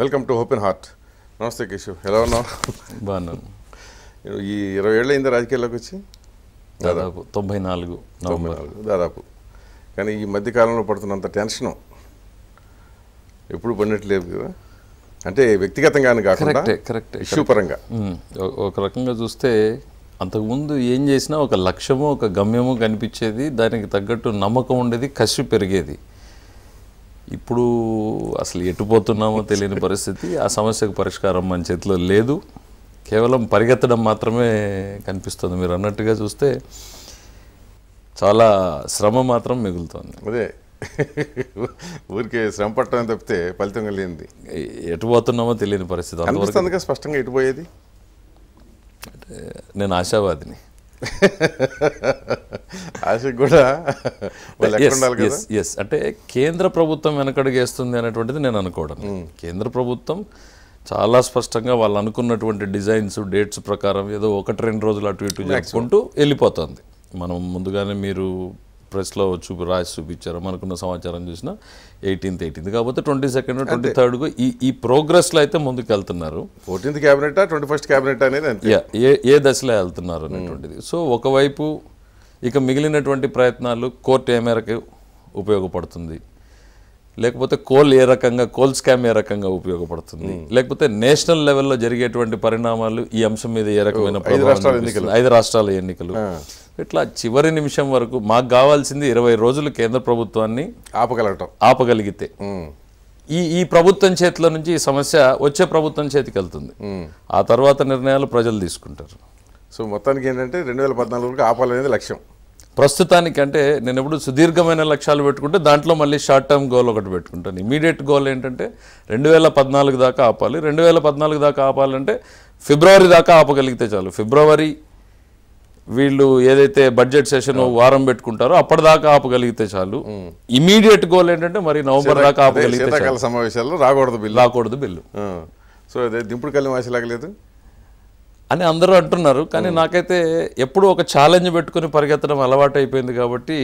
Welcome to open heart నమస్తే కేశవ్ ఎలా ఉన్నావు బాగున్నాను ఈ ఇరవై ఏళ్ళు అయింది రాజకీయాల్లోకి వచ్చి దాదాపు తొంభై నాలుగు తొంభై నాలుగు దాదాపు కానీ ఈ మధ్యకాలంలో పడుతున్నంత టెన్షను ఎప్పుడు పడినట్లేదు కదా అంటే వ్యక్తిగతంగానే కాకుండా కరెక్ట్ ఇష్యూ పరంగా ఒక రకంగా చూస్తే అంతకుముందు ఏం చేసినా ఒక లక్ష్యము ఒక గమ్యము కనిపించేది దానికి తగ్గట్టు నమ్మకం ఉండేది కసి పెరిగేది ఇప్పుడు అసలు ఎటుపోతున్నామో తెలియని పరిస్థితి ఆ సమస్యకు పరిష్కారం మన చేతిలో లేదు కేవలం పరిగెత్తడం మాత్రమే కనిపిస్తుంది మీరు అన్నట్టుగా చూస్తే చాలా శ్రమ మాత్రం మిగులుతుంది అదే ఊరికే శ్రమ పట్టడం తప్పితే ఫలితం కలిగింది ఎటు పోతున్నామో తెలియని పరిస్థితి అందుకే స్పష్టంగా ఎటు పోయేది నేను ఆశావాదిని కూడా ఎస్ అంటే కేంద్ర ప్రభుత్వం వెనకడుగేస్తుంది అనేటువంటిది నేను అనుకోవడం hmm. కేంద్ర ప్రభుత్వం చాలా స్పష్టంగా వాళ్ళు అనుకున్నటువంటి డిజైన్స్ డేట్స్ ప్రకారం ఏదో ఒకటి రెండు రోజులు అటు ఇటు చేసుకుంటూ వెళ్ళిపోతుంది మనం ముందుగానే మీరు ప్రెస్లో చూపి రాసి చూపించారు మనకున్న సమాచారం చూసిన ఎయిటీన్త్ ఎయిటీన్త్ కాకపోతే ట్వంటీ సెకండ్ ట్వంటీ థర్డ్గా ఈ ఈ ప్రోగ్రెస్లో అయితే ముందుకు వెళ్తున్నారు fourteenth cabinet twenty first cabinet అనేది ఏ ఏ దశలో వెళ్తున్నారు hmm. అనేటువంటిది సో ఒకవైపు ఇక మిగిలినటువంటి ప్రయత్నాలు కోర్టు ఏ మేరకు ఉపయోగపడుతుంది లేకపోతే కోల్ ఏ రకంగా కోల్ స్కామ్ ఏ రకంగా ఉపయోగపడుతుంది లేకపోతే నేషనల్ లెవెల్లో జరిగేటువంటి పరిణామాలు ఈ అంశం మీద ఏ రకమైన ఐదు రాష్ట్రాల ఎన్నికలు ఇట్లా చివరి నిమిషం వరకు మాకు కావాల్సింది ఇరవై రోజులు కేంద్ర ప్రభుత్వాన్ని ఆపగలగటం ఆపగలిగితే ఈ ఈ ప్రభుత్వం చేతిలో నుంచి ఈ సమస్య వచ్చే ప్రభుత్వం చేతికి వెళ్తుంది ఆ తర్వాత నిర్ణయాలు ప్రజలు తీసుకుంటారు సో మొత్తానికి ఏంటంటే రెండు వేల పద్నాలుగు ఆపాలనేది లక్ష్యం ప్రస్తుతానికంటే నేను ఎప్పుడు సుదీర్ఘమైన లక్ష్యాలు పెట్టుకుంటే దాంట్లో మళ్ళీ షార్ట్ టర్మ్ గోల్ ఒకటి పెట్టుకుంటాను ఇమీడియట్ గోల్ ఏంటంటే రెండు వేల పద్నాలుగు దాకా ఆపాలి రెండు వేల పద్నాలుగు దాకా ఆపాలంటే ఫిబ్రవరి దాకా ఆపగలిగితే చాలు ఫిబ్రవరి వీళ్ళు ఏదైతే బడ్జెట్ సెషన్ వారం పెట్టుకుంటారో అప్పటిదాకా ఆపగలిగితే చాలు ఇమీడియట్ గోల్ ఏంటంటే మరి నవంబర్ దాకా ఆపగలిగితే సమావేశాలు రాకూడదు బిల్లు రాకూడదు బిల్లు సో దింపుడు కళ్ళు మాసి లాగలేదు అని అందరూ అంటున్నారు కానీ hmm. నాకైతే ఎప్పుడూ ఒక ఛాలెంజ్ పెట్టుకుని పరిగెత్తడం అలవాటు అయిపోయింది కాబట్టి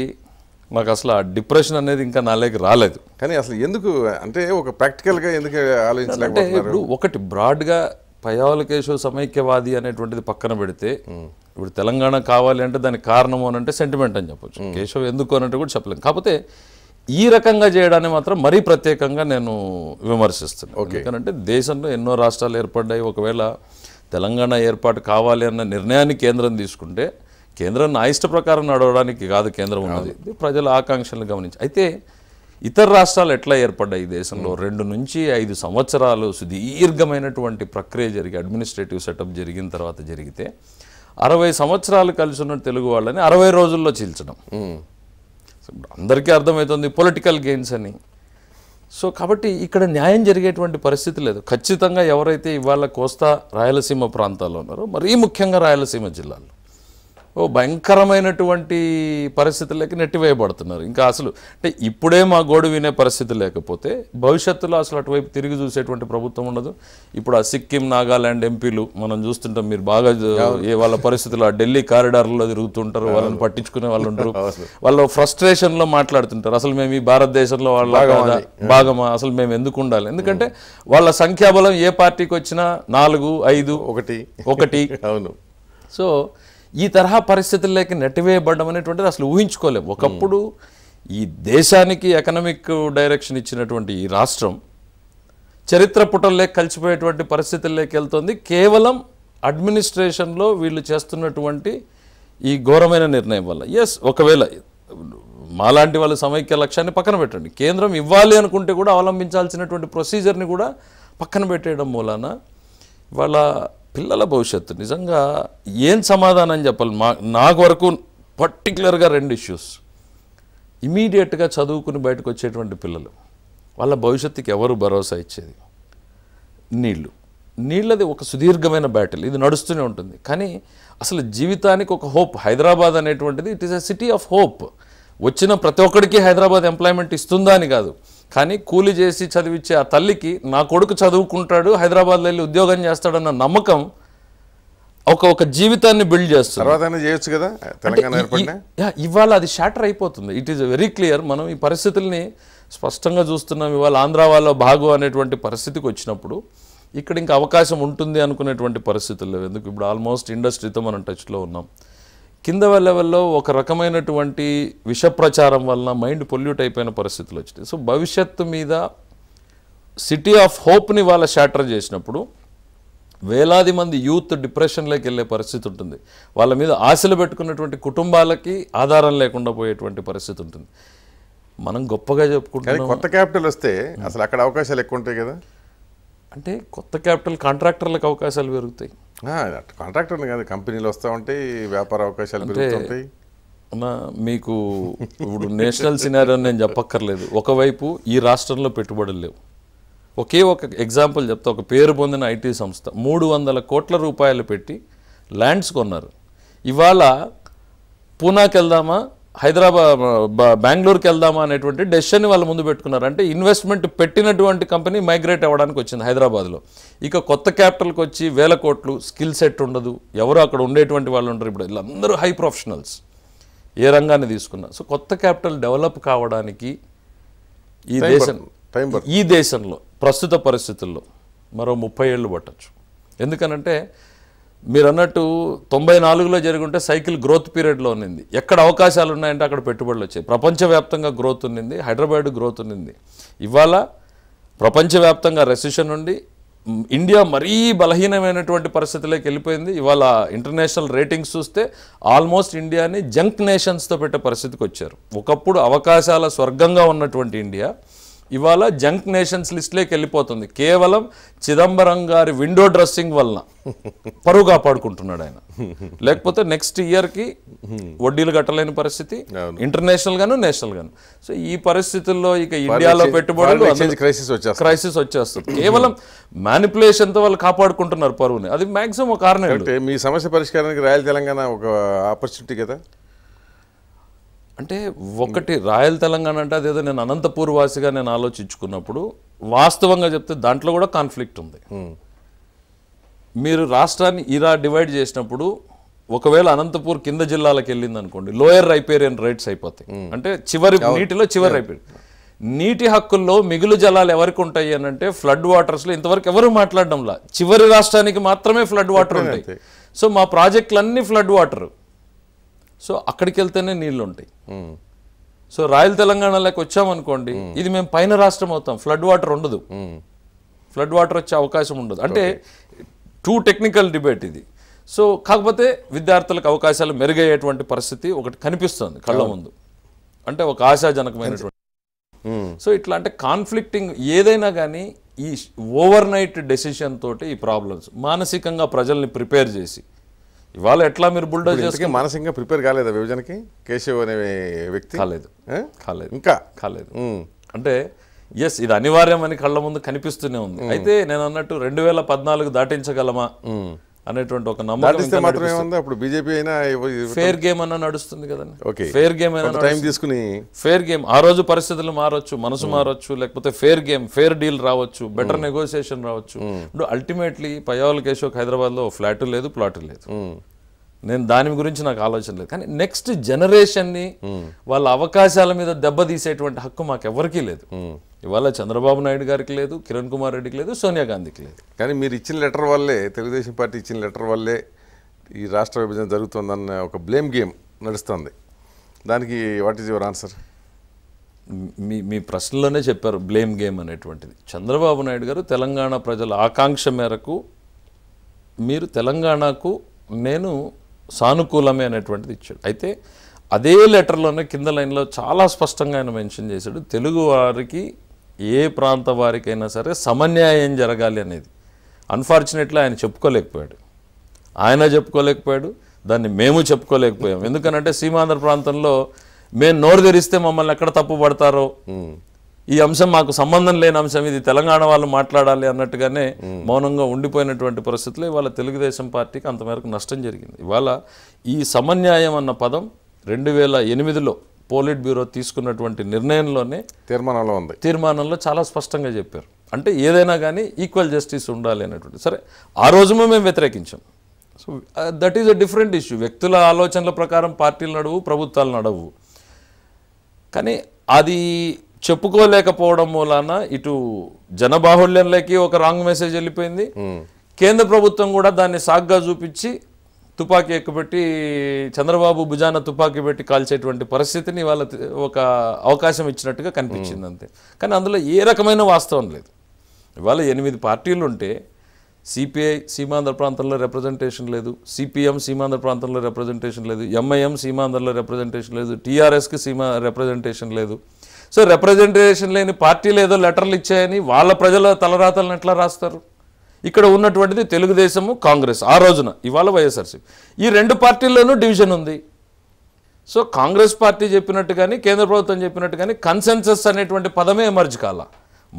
నాకు అసలు ఆ డిప్రెషన్ అనేది ఇంకా నాలోకి రాలేదు కానీ అసలు ఎందుకు అంటే ఒక ప్రాక్టికల్గా ఎందుకు ఆలోచించాలంటే ఇప్పుడు ఒకటి బ్రాడ్గా పయావల కేశవ సమైక్యవాది అనేటువంటిది పక్కన పెడితే hmm. ఇప్పుడు తెలంగాణ కావాలి అంటే దానికి కారణం అని అంటే సెంటిమెంట్ అని చెప్పొచ్చు hmm. కేశవ్ ఎందుకు అని కూడా చెప్పలేము కాకపోతే ఈ రకంగా చేయడాన్ని మాత్రం మరీ ప్రత్యేకంగా నేను విమర్శిస్తున్నాను ఎందుకంటే దేశంలో ఎన్నో రాష్ట్రాలు ఏర్పడ్డాయి ఒకవేళ తెలంగాణ ఏర్పాటు కావాలి అన్న నిర్ణయాన్ని కేంద్రం తీసుకుంటే కేంద్రం నా ఇష్ట ప్రకారం నడవడానికి కాదు కేంద్రం ఉన్నది ప్రజల ఆకాంక్షలను గమనించి అయితే ఇతర రాష్ట్రాలు ఎట్లా ఏర్పడ్డాయి ఈ దేశంలో రెండు నుంచి ఐదు సంవత్సరాలు సుదీర్ఘమైనటువంటి ప్రక్రియ జరిగి అడ్మినిస్ట్రేటివ్ సెటప్ జరిగిన తర్వాత జరిగితే అరవై సంవత్సరాలు కలిసి ఉన్న తెలుగు వాళ్ళని అరవై రోజుల్లో చీల్చడం అందరికీ అర్థమవుతుంది పొలిటికల్ గేమ్స్ అని సో కాబట్టి ఇక్కడ న్యాయం జరిగేటువంటి పరిస్థితి లేదు ఖచ్చితంగా ఎవరైతే ఇవాళ కోస్తా రాయలసీమ ప్రాంతాల్లో ఉన్నారో మరీ ముఖ్యంగా రాయలసీమ జిల్లాలో ఓ భయంకరమైనటువంటి పరిస్థితులకి నెట్టివేయబడుతున్నారు ఇంకా అసలు అంటే ఇప్పుడే మా గోడు వినే పరిస్థితి లేకపోతే భవిష్యత్తులో అసలు అటువైపు తిరిగి చూసేటువంటి ప్రభుత్వం ఉండదు ఇప్పుడు ఆ సిక్కిం నాగాల్యాండ్ ఎంపీలు మనం చూస్తుంటాం మీరు బాగా ఏ వాళ్ళ పరిస్థితులు ఆ ఢిల్లీ కారిడార్లో తిరుగుతుంటారు వాళ్ళని పట్టించుకునే వాళ్ళు ఉంటారు వాళ్ళు ఫ్రస్ట్రేషన్లో మాట్లాడుతుంటారు అసలు మేము ఈ భారతదేశంలో వాళ్ళ భాగమా అసలు మేము ఎందుకు ఉండాలి ఎందుకంటే వాళ్ళ సంఖ్యాబలం ఏ పార్టీకి వచ్చినా నాలుగు ఐదు ఒకటి ఒకటి అవును సో ఈ తరహా పరిస్థితుల్లోకి నెట్టివేయబడడం అనేటువంటిది అసలు ఊహించుకోలేము ఒకప్పుడు ఈ దేశానికి ఎకనామిక్ డైరెక్షన్ ఇచ్చినటువంటి ఈ రాష్ట్రం చరిత్ర పుటల్లో కలిసిపోయేటువంటి పరిస్థితుల్లోకి వెళ్తుంది కేవలం అడ్మినిస్ట్రేషన్లో వీళ్ళు చేస్తున్నటువంటి ఈ ఘోరమైన నిర్ణయం వల్ల ఎస్ ఒకవేళ మాలాంటి వాళ్ళ సమైక్య లక్ష్యాన్ని పక్కన పెట్టండి కేంద్రం ఇవ్వాలి అనుకుంటే కూడా అవలంబించాల్సినటువంటి ప్రొసీజర్ని కూడా పక్కన పెట్టేయడం మూలాన వాళ్ళ పిల్లల భవిష్యత్తు నిజంగా ఏం సమాధానం చెప్పాలి మా నాకు వరకు పర్టికులర్గా రెండు ఇష్యూస్ ఇమీడియట్గా చదువుకుని బయటకు వచ్చేటువంటి పిల్లలు వాళ్ళ భవిష్యత్తుకి ఎవరు భరోసా ఇచ్చేది నీళ్ళు నీళ్ళది ఒక సుదీర్ఘమైన బ్యాటిల్ ఇది నడుస్తూనే ఉంటుంది కానీ అసలు జీవితానికి ఒక హోప్ హైదరాబాద్ అనేటువంటిది it is a city of hope వచ్చిన ప్రతి ఒక్కడికి హైదరాబాద్ ఎంప్లాయ్మెంట్ ఇస్తుందా అని కాదు కానీ కూలి చేసి చదివించే ఆ తల్లికి నా కొడుకు చదువుకుంటాడు హైదరాబాద్లో వెళ్ళి ఉద్యోగం చేస్తాడన్న నమ్మకం ఒక ఒక జీవితాన్ని బిల్డ్ చేస్తుంది చేయొచ్చు కదా తెలంగాణ ఇవాళ అది షాటర్ అయిపోతుంది ఇట్ ఈస్ వెరీ క్లియర్ మనం ఈ పరిస్థితుల్ని స్పష్టంగా చూస్తున్నాం ఇవాళ ఆంధ్ర వాళ్ళ భాగు అనేటువంటి పరిస్థితికి వచ్చినప్పుడు ఇక్కడ ఇంకా అవకాశం ఉంటుంది అనుకునేటువంటి పరిస్థితులు ఎందుకు ఇప్పుడు ఆల్మోస్ట్ ఇండస్ట్రీతో మనం టచ్లో ఉన్నాం కింద లెవెల్లో ఒక రకమైనటువంటి విష ప్రచారం వలన మైండ్ పొల్యూట్ అయిపోయిన పరిస్థితులు వచ్చినాయి సో భవిష్యత్తు మీద సిటీ ఆఫ్ హోప్ని వాళ్ళ షాటర్ చేసినప్పుడు వేలాది మంది యూత్ డిప్రెషన్లోకి వెళ్ళే పరిస్థితి ఉంటుంది వాళ్ళ మీద ఆశలు పెట్టుకున్నటువంటి కుటుంబాలకి ఆధారం లేకుండా పోయేటువంటి పరిస్థితి ఉంటుంది మనం గొప్పగా చెప్పుకుంటాం కొత్త క్యాపిటల్ వస్తే అసలు అక్కడ అవకాశాలు ఎక్కువ ఉంటాయి కదా అంటే కొత్త క్యాపిటల్ కాంట్రాక్టర్లకు అవకాశాలు పెరుగుతాయి కాంట్రాక్టర్లు కాదు కంపెనీలు వస్తూ ఉంటాయి వ్యాపార అవకాశాలు పెరుగుతుంటాయి మీకు ఇప్పుడు నేషనల్ సినారో నేను చెప్పక్కర్లేదు ఒకవైపు ఈ రాష్ట్రంలో పెట్టుబడులు లేవు ఒకే ఒక ఎగ్జాంపుల్ చెప్తా ఒక పేరు పొందిన ఐటీ సంస్థ మూడు వందల కోట్ల రూపాయలు పెట్టి ల్యాండ్స్ కొన్నారు ఇవాళ పూనాకి వెళ్దామా హైదరాబాద్ బెంగళూరుకి వెళ్దామా అనేటువంటి డెసిషన్ని వాళ్ళు ముందు పెట్టుకున్నారు అంటే ఇన్వెస్ట్మెంట్ పెట్టినటువంటి కంపెనీ మైగ్రేట్ అవ్వడానికి వచ్చింది హైదరాబాద్లో ఇక కొత్త క్యాపిటల్కి వచ్చి వేల కోట్లు స్కిల్ సెట్ ఉండదు ఎవరు అక్కడ ఉండేటువంటి వాళ్ళు ఉంటారు ఇప్పుడు వీళ్ళందరూ హై ప్రొఫెషనల్స్ ఏ రంగాన్ని తీసుకున్నా సో కొత్త క్యాపిటల్ డెవలప్ కావడానికి ఈ దేశం ఈ దేశంలో ప్రస్తుత పరిస్థితుల్లో మరో ముప్పై ఏళ్ళు పట్టచ్చు ఎందుకనంటే మీరు అన్నట్టు తొంభై నాలుగులో జరుగుంటే సైకిల్ గ్రోత్ పీరియడ్లో ఉన్నింది ఎక్కడ అవకాశాలు ఉన్నాయంటే అక్కడ పెట్టుబడులు వచ్చాయి ప్రపంచవ్యాప్తంగా గ్రోత్ ఉన్నింది హైదరాబాద్ గ్రోత్ ఉన్నింది ఇవాళ ప్రపంచవ్యాప్తంగా రెసిషన్ ఉండి ఇండియా మరీ బలహీనమైనటువంటి పరిస్థితిలోకి వెళ్ళిపోయింది ఇవాళ ఇంటర్నేషనల్ రేటింగ్స్ చూస్తే ఆల్మోస్ట్ ఇండియాని జంక్ నేషన్స్తో పెట్టే పరిస్థితికి వచ్చారు ఒకప్పుడు అవకాశాల స్వర్గంగా ఉన్నటువంటి ఇండియా ఇవాళ జంక్ నేషన్స్ లిస్ట్లోకి వెళ్ళిపోతుంది కేవలం చిదంబరం గారి విండో డ్రెస్సింగ్ వలన పరువు కాపాడుకుంటున్నాడు ఆయన లేకపోతే నెక్స్ట్ ఇయర్కి వడ్డీలు కట్టలేని పరిస్థితి ఇంటర్నేషనల్ గాను నేషనల్ గాను సో ఈ పరిస్థితుల్లో ఇక ఇండియాలో పెట్టుబడులు క్రైసిస్ క్రైసిస్ వచ్చేస్తుంది కేవలం మ్యానిపులేషన్తో వాళ్ళు కాపాడుకుంటున్నారు పరువుని అది మాక్సిమం కారణం మీ సమస్య పరిష్కారానికి రాయల్ తెలంగాణ ఒక ఆపర్చునిటీ కదా అంటే ఒకటి రాయల్ తెలంగాణ అంటే అదేదో నేను అనంతపూర్ వాసిగా నేను ఆలోచించుకున్నప్పుడు వాస్తవంగా చెప్తే దాంట్లో కూడా కాన్ఫ్లిక్ట్ ఉంది hmm. మీరు రాష్ట్రాన్ని ఇలా డివైడ్ చేసినప్పుడు ఒకవేళ అనంతపూర్ కింద జిల్లాలకు వెళ్ళింది అనుకోండి లోయర్ రైపేరియన్ రైట్స్ అయిపోతాయి hmm. అంటే చివరి నీటిలో చివరి రైపేరియన్ నీటి హక్కుల్లో మిగులు జలాలు ఎవరికి ఉంటాయి అని అంటే ఫ్లడ్ వాటర్స్లో ఇంతవరకు ఎవరు మాట్లాడడంలా చివరి రాష్ట్రానికి మాత్రమే ఫ్లడ్ వాటర్ ఉంటాయి సో మా ప్రాజెక్టులన్నీ ఫ్లడ్ వాటర్ సో అక్కడికి వెళ్తేనే నీళ్ళు ఉంటాయి సో రాయల్ తెలంగాణలోకి వచ్చామనుకోండి ఇది మేము పైన రాష్ట్రం అవుతాం ఫ్లడ్ వాటర్ ఉండదు ఫ్లడ్ వాటర్ వచ్చే అవకాశం ఉండదు అంటే టూ టెక్నికల్ డిబేట్ ఇది సో కాకపోతే విద్యార్థులకు అవకాశాలు మెరుగయ్యేటువంటి పరిస్థితి ఒకటి కనిపిస్తుంది కళ్ళ ముందు అంటే ఒక ఆశాజనకమైనటువంటి సో ఇట్లా అంటే కాన్ఫ్లిక్టింగ్ ఏదైనా కానీ ఈ ఓవర్ నైట్ డెసిషన్ తోటి ఈ ప్రాబ్లమ్స్ మానసికంగా ప్రజల్ని ప్రిపేర్ చేసి ఇవాళ ఎట్లా మీరు బుల్డోజ్ చేసి మానసికంగా ప్రిపేర్ కాలేదా విభజనకి కేశవ్ అనే వ్యక్తి కాలేదు కాలేదు ఇంకా కాలేదు అంటే ఎస్ ఇది అనివార్యం అని కళ్ళ ముందు కనిపిస్తూనే ఉంది అయితే నేను అన్నట్టు రెండు వేల పద్నాలుగు దాటించగలమా అనేటువంటి ఒక నమ్మకం అప్పుడు బీజేపీ అయినా ఫేర్ గేమ్ అన్న నడుస్తుంది కదండి ఓకే ఫేర్ గేమ్ అయినా టైం తీసుకుని ఫేర్ గేమ్ ఆ రోజు పరిస్థితులు మారొచ్చు మనసు మారొచ్చు లేకపోతే ఫేర్ గేమ్ ఫేర్ డీల్ రావచ్చు బెటర్ నెగోసియేషన్ రావచ్చు ఇప్పుడు అల్టిమేట్లీ పయోల్ కేశోక్ హైదరాబాద్ లో ఫ్లాట్ లేదు ప్లాట్ లేదు నేను దాని గురించి నాకు ఆలోచన లేదు కానీ నెక్స్ట్ జనరేషన్ని hmm. వాళ్ళ అవకాశాల మీద దెబ్బతీసేటువంటి హక్కు మాకు ఎవరికీ లేదు hmm. ఇవాళ చంద్రబాబు నాయుడు గారికి లేదు కిరణ్ కుమార్ రెడ్డికి లేదు సోనియా గాంధీకి లేదు కానీ మీరు ఇచ్చిన లెటర్ వల్లే తెలుగుదేశం పార్టీ ఇచ్చిన లెటర్ వల్లే ఈ రాష్ట్ర విభజన జరుగుతుందన్న ఒక బ్లేమ్ గేమ్ నడుస్తుంది దానికి వాట్ ఈజ్ యువర్ ఆన్సర్ మీ మీ ప్రశ్నలోనే చెప్పారు బ్లేమ్ గేమ్ అనేటువంటిది చంద్రబాబు నాయుడు గారు తెలంగాణ ప్రజల ఆకాంక్ష మేరకు మీరు తెలంగాణకు నేను సానుకూలమే అనేటువంటిది ఇచ్చాడు అయితే అదే లెటర్లోనే కింద లైన్లో చాలా స్పష్టంగా ఆయన మెన్షన్ చేశాడు తెలుగు వారికి ఏ ప్రాంత వారికైనా సరే సమన్యాయం జరగాలి అనేది అన్ఫార్చునేట్లీ ఆయన చెప్పుకోలేకపోయాడు ఆయన చెప్పుకోలేకపోయాడు దాన్ని మేము చెప్పుకోలేకపోయాం ఎందుకనంటే సీమాంధ్ర ప్రాంతంలో మేము నోరు తెరిస్తే మమ్మల్ని ఎక్కడ తప్పు పడతారో ఈ అంశం మాకు సంబంధం లేని అంశం ఇది తెలంగాణ వాళ్ళు మాట్లాడాలి అన్నట్టుగానే మౌనంగా ఉండిపోయినటువంటి పరిస్థితులు ఇవాళ తెలుగుదేశం పార్టీకి అంతమేరకు నష్టం జరిగింది ఇవాళ ఈ సమన్యాయం అన్న పదం రెండు వేల ఎనిమిదిలో పోలిట్ బ్యూరో తీసుకున్నటువంటి నిర్ణయంలోనే తీర్మానంలో ఉంది తీర్మానంలో చాలా స్పష్టంగా చెప్పారు అంటే ఏదైనా కానీ ఈక్వల్ జస్టిస్ ఉండాలి అనేటువంటి సరే ఆ రోజు మేము వ్యతిరేకించాం so that is a different issue వ్యక్తుల ఆలోచనల ప్రకారం పార్టీలు నడవు ప్రభుత్వాలు నడవు కానీ అది చెప్పుకోలేకపోవడం మూలాన ఇటు జనబాహుళ్యంలోకి ఒక రాంగ్ మెసేజ్ వెళ్ళిపోయింది కేంద్ర ప్రభుత్వం కూడా దాన్ని సాగ్గా చూపించి తుపాకీ ఎక్కుపెట్టి చంద్రబాబు భుజాన తుపాకీ పెట్టి కాల్చేటువంటి పరిస్థితిని ఇవాళ ఒక అవకాశం ఇచ్చినట్టుగా కనిపించింది అంతే కానీ అందులో ఏ రకమైన వాస్తవం లేదు ఇవాళ ఎనిమిది పార్టీలు ఉంటే సిపిఐ సీమాంధ్ర ప్రాంతంలో రిప్రజెంటేషన్ లేదు సిపిఎం సీమాంధ్ర ప్రాంతంలో రిప్రజెంటేషన్ లేదు ఎంఐఎం సీమాంధ్రలో రిప్రజెంటేషన్ లేదు టీఆర్ఎస్కి సీమా రిప్రజెంటేషన్ లేదు సో రిప్రజెంటేషన్ లేని పార్టీలు ఏదో లెటర్లు ఇచ్చాయని వాళ్ళ ప్రజల తలరాతలను ఎట్లా రాస్తారు ఇక్కడ ఉన్నటువంటిది తెలుగుదేశము కాంగ్రెస్ ఆ రోజున ఇవాళ వైఎస్ఆర్సీపీ ఈ రెండు పార్టీల్లోనూ డివిజన్ ఉంది సో కాంగ్రెస్ పార్టీ చెప్పినట్టు కానీ కేంద్ర ప్రభుత్వం చెప్పినట్టు కానీ కన్సెన్సస్ అనేటువంటి పదమే ఎమర్జ్ కాల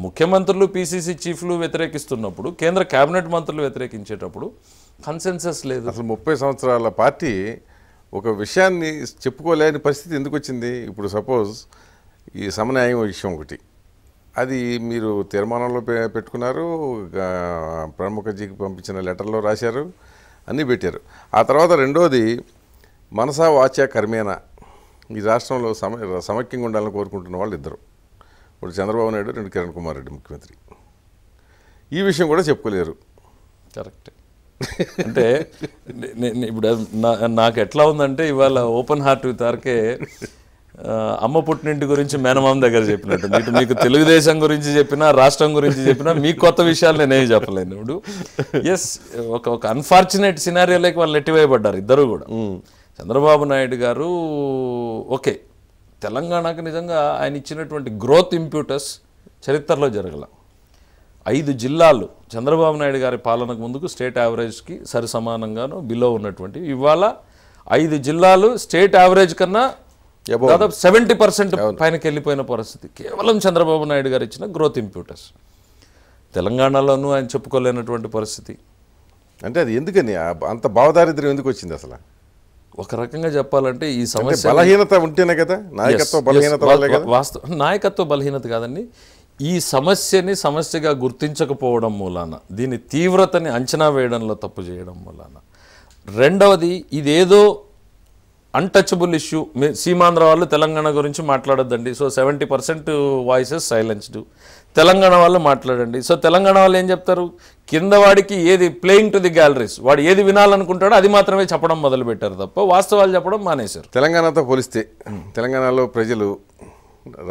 ముఖ్యమంత్రులు పీసీసీ చీఫ్లు వ్యతిరేకిస్తున్నప్పుడు కేంద్ర కేబినెట్ మంత్రులు వ్యతిరేకించేటప్పుడు కన్సెన్సస్ లేదు అసలు ముప్పై సంవత్సరాల పార్టీ ఒక విషయాన్ని చెప్పుకోలేని పరిస్థితి ఎందుకు వచ్చింది ఇప్పుడు సపోజ్ ఈ సమన్యాయం విషయం ఒకటి అది మీరు తీర్మానంలో పెట్టుకున్నారు ప్రముఖజీకి పంపించిన లెటర్లో రాశారు అన్నీ పెట్టారు ఆ తర్వాత రెండోది మనసా వాచ కర్మేనా ఈ రాష్ట్రంలో సమ సమైక్యంగా ఉండాలని కోరుకుంటున్న వాళ్ళు ఇద్దరు ఒకటి చంద్రబాబు నాయుడు రెండు కిరణ్ కుమార్ రెడ్డి ముఖ్యమంత్రి ఈ విషయం కూడా చెప్పుకోలేరు కరెక్ట్ అంటే ఇప్పుడు నాకు ఎట్లా ఉందంటే ఇవాళ ఓపెన్ హార్ట్ విత్ ఆర్కే అమ్మ పుట్టినింటి గురించి మేనమామ దగ్గర చెప్పినట్టు మీకు మీకు తెలుగుదేశం గురించి చెప్పినా రాష్ట్రం గురించి చెప్పినా మీకు కొత్త విషయాలు నేనేమి చెప్పలేను ఇప్పుడు ఎస్ ఒక ఒక అన్ఫార్చునేట్ సినారియోలోకి వాళ్ళు నెట్టివేయబడ్డారు ఇద్దరు కూడా చంద్రబాబు నాయుడు గారు ఓకే తెలంగాణకు నిజంగా ఆయన ఇచ్చినటువంటి గ్రోత్ ఇంప్యూటర్స్ చరిత్రలో జరగల ఐదు జిల్లాలు చంద్రబాబు నాయుడు గారి పాలనకు ముందుకు స్టేట్ యావరేజ్కి సరి సమానంగాను బిలో ఉన్నటువంటి ఇవాళ ఐదు జిల్లాలు స్టేట్ యావరేజ్ కన్నా దాదాపు సెవెంటీ పర్సెంట్ పైనకి వెళ్ళిపోయిన పరిస్థితి కేవలం చంద్రబాబు నాయుడు గారు ఇచ్చిన గ్రోత్ ఇంప్యూటర్స్ తెలంగాణలోనూ ఆయన చెప్పుకోలేనటువంటి పరిస్థితి అంటే అది ఎందుకని అంత భావదారిద్ర్యం ఎందుకు వచ్చింది అసలు ఒక రకంగా చెప్పాలంటే ఈ సమస్య బలహీనత ఉంటేనే కదా నాయకత్వ బలహీనత వాస్తవ నాయకత్వ బలహీనత కాదండి ఈ సమస్యని సమస్యగా గుర్తించకపోవడం మూలాన దీని తీవ్రతని అంచనా వేయడంలో తప్పు చేయడం మూలాన రెండవది ఇదేదో అన్టచబుల్ ఇష్యూ సీమాంధ్ర వాళ్ళు తెలంగాణ గురించి మాట్లాడొద్దండి so seventy percent voices silenced Telangana వాళ్ళు మాట్లాడండి సో తెలంగాణ వాళ్ళు ఏం చెప్తారు కింద వాడికి ఏది ప్లేయింగ్ టు ది గ్యాలరీస్ వాడు ఏది వినాలనుకుంటాడో అది మాత్రమే చెప్పడం మొదలుపెట్టారు తప్ప వాస్తవాలు చెప్పడం మానేశారు తెలంగాణతో పోలిస్తే తెలంగాణలో ప్రజలు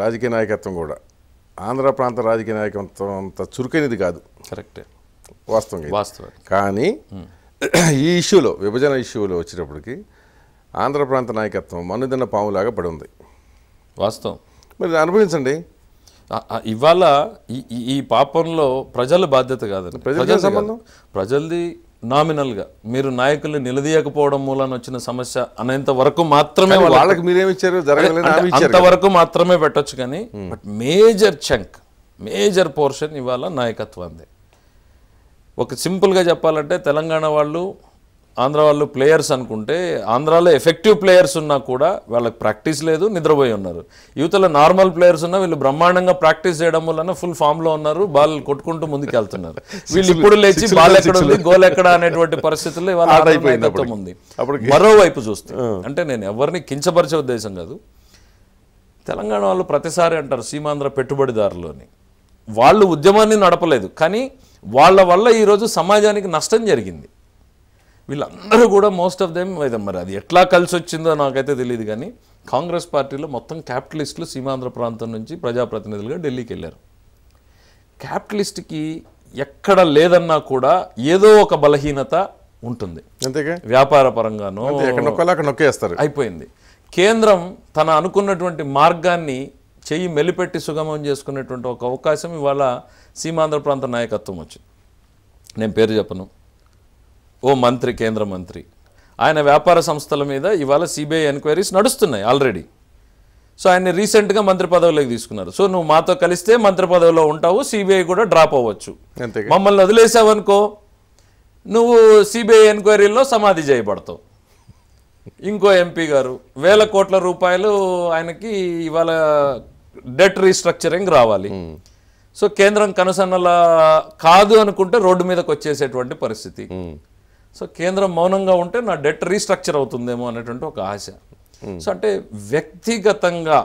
రాజకీయ నాయకత్వం కూడా ఆంధ్ర ప్రాంత రాజకీయ నాయకత్వం అంత చురుకైనది కాదు కరెక్టే వాస్తవం వాస్తవం కానీ hmm. ఈ ఇష్యూలో విభజన ఇష్యూలో వచ్చేటప్పటికి ఆంధ్ర ప్రాంత నాయకత్వం మన్నుదిన పాములాగా పడి ఉంది వాస్తవం మరి అనుభవించండి ఇవాళ ఈ ఈ పాపంలో ప్రజల బాధ్యత కాదండి ప్రజల సంబంధం ప్రజలది నామినల్గా మీరు నాయకులు నిలదీయకపోవడం మూలాన్ని వచ్చిన సమస్య అనేంత వరకు మాత్రమే వాళ్ళకి మీరేమిచ్చారు అంతవరకు మాత్రమే పెట్టచ్చు కానీ but major chunk major portion ఇవాళ నాయకత్వాన్ని ఒక సింపుల్గా చెప్పాలంటే తెలంగాణ వాళ్ళు ఆంధ్ర వాళ్ళు ప్లేయర్స్ అనుకుంటే ఆంధ్రాలో ఎఫెక్టివ్ ప్లేయర్స్ ఉన్నా కూడా వాళ్ళకి ప్రాక్టీస్ లేదు నిద్రపోయి ఉన్నారు యువతలో నార్మల్ ప్లేయర్స్ ఉన్నా వీళ్ళు బ్రహ్మాండంగా ప్రాక్టీస్ చేయడం వలన ఫుల్ ఫామ్లో ఉన్నారు బాల్ కొట్టుకుంటూ ముందుకు వెళ్తున్నారు వీళ్ళు ఇప్పుడు లేచి బాల్ ఎక్కడ ఉంది గోల్ ఎక్కడ అనేటువంటి పరిస్థితుల్లో ఇవాళ ఉంది మరోవైపు చూస్తే అంటే నేను ఎవరిని కించపరిచే ఉద్దేశం కాదు తెలంగాణ వాళ్ళు ప్రతిసారి అంటారు సీమాంధ్ర పెట్టుబడిదారులోని వాళ్ళు ఉద్యమాన్ని నడపలేదు కానీ వాళ్ళ వల్ల ఈరోజు సమాజానికి నష్టం జరిగింది వీళ్ళందరూ కూడా మోస్ట్ ఆఫ్ దెమ్ మరి అది ఎట్లా కలిసి వచ్చిందో నాకైతే తెలియదు కానీ కాంగ్రెస్ పార్టీలో మొత్తం క్యాపిటలిస్టులు సీమాంధ్ర ప్రాంతం నుంచి ప్రజాప్రతినిధులుగా ఢిల్లీకి వెళ్ళారు క్యాపిటలిస్ట్కి ఎక్కడ లేదన్నా కూడా ఏదో ఒక బలహీనత ఉంటుంది అంతేగా వ్యాపార పరంగానో నొక్కేస్తారు అయిపోయింది కేంద్రం తన అనుకున్నటువంటి మార్గాన్ని చెయ్యి మెలిపెట్టి సుగమం చేసుకునేటువంటి ఒక అవకాశం ఇవాళ సీమాంధ్ర ప్రాంత నాయకత్వం వచ్చింది నేను పేరు చెప్పను ఓ మంత్రి కేంద్ర మంత్రి ఆయన వ్యాపార సంస్థల మీద ఇవాళ సిబిఐ ఎంక్వైరీస్ నడుస్తున్నాయి ఆల్రెడీ సో ఆయన్ని రీసెంట్గా మంత్రి పదవిలోకి తీసుకున్నారు సో నువ్వు మాతో కలిస్తే మంత్రి పదవిలో ఉంటావు సిబిఐ కూడా డ్రాప్ అవ్వచ్చు మమ్మల్ని వదిలేసావనుకో నువ్వు సిబిఐ ఎంక్వైరీలో సమాధి చేయబడతావు ఇంకో ఎంపీ గారు వేల కోట్ల రూపాయలు ఆయనకి ఇవాళ డెట్ రీస్ట్రక్చరింగ్ రావాలి సో కేంద్రం కనుసన్నలా కాదు అనుకుంటే రోడ్డు మీదకి వచ్చేసేటువంటి పరిస్థితి సో కేంద్రం మౌనంగా ఉంటే నా డెట్ రీస్ట్రక్చర్ అవుతుందేమో అనేటువంటి ఒక ఆశ సో అంటే వ్యక్తిగతంగా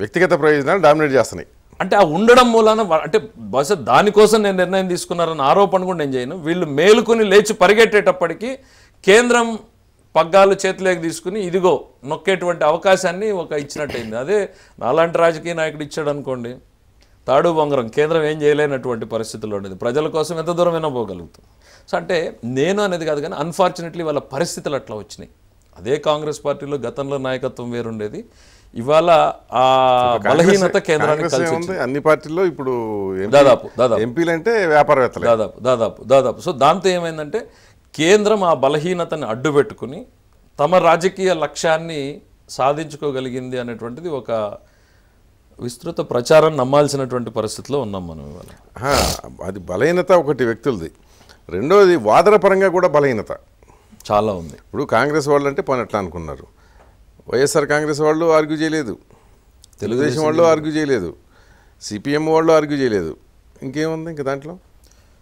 వ్యక్తిగత ప్రయోజనాలు డామినేట్ చేస్తున్నాయి అంటే ఆ ఉండడం మూలాన అంటే బహుశా దానికోసం నేను నిర్ణయం తీసుకున్నారన్న ఆరోపణ కూడా నేను చేయను వీళ్ళు మేలుకుని లేచి పరిగెట్టేటప్పటికీ కేంద్రం పగ్గాలు చేతిలోకి తీసుకుని ఇదిగో నొక్కేటువంటి అవకాశాన్ని ఒక ఇచ్చినట్టయింది అదే నాలాంటి రాజకీయ నాయకుడు ఇచ్చాడు అనుకోండి తాడు బొంగరం కేంద్రం ఏం చేయలేనటువంటి పరిస్థితుల్లో ఉండేది ప్రజల కోసం ఎంత దూరం పోగలుగుతుంది సో అంటే నేను అనేది కాదు కానీ అన్ఫార్చునేట్లీ వాళ్ళ పరిస్థితులు అట్లా వచ్చినాయి అదే కాంగ్రెస్ పార్టీలో గతంలో నాయకత్వం వేరుండేది ఇవాళ ఆ బలహీనత కేంద్రానికి అన్ని పార్టీల్లో ఇప్పుడు దాదాపు దాదాపు ఎంపీలు అంటే వ్యాపారవేత్తలు దాదాపు దాదాపు దాదాపు సో దాంతో ఏమైందంటే కేంద్రం ఆ బలహీనతని అడ్డుపెట్టుకుని తమ రాజకీయ లక్ష్యాన్ని సాధించుకోగలిగింది అనేటువంటిది ఒక విస్తృత ప్రచారం నమ్మాల్సినటువంటి పరిస్థితిలో ఉన్నాం మనం ఇవాళ అది బలహీనత ఒకటి వ్యక్తులది రెండోది వాదనపరంగా కూడా బలహీనత చాలా ఉంది ఇప్పుడు కాంగ్రెస్ వాళ్ళు అంటే పని ఎట్లా అనుకున్నారు వైఎస్ఆర్ కాంగ్రెస్ వాళ్ళు ఆర్గ్యూ చేయలేదు తెలుగుదేశం వాళ్ళు ఆర్గ్యూ చేయలేదు సిపిఎం వాళ్ళు ఆర్గ్యూ చేయలేదు ఇంకేముంది ఇంక దాంట్లో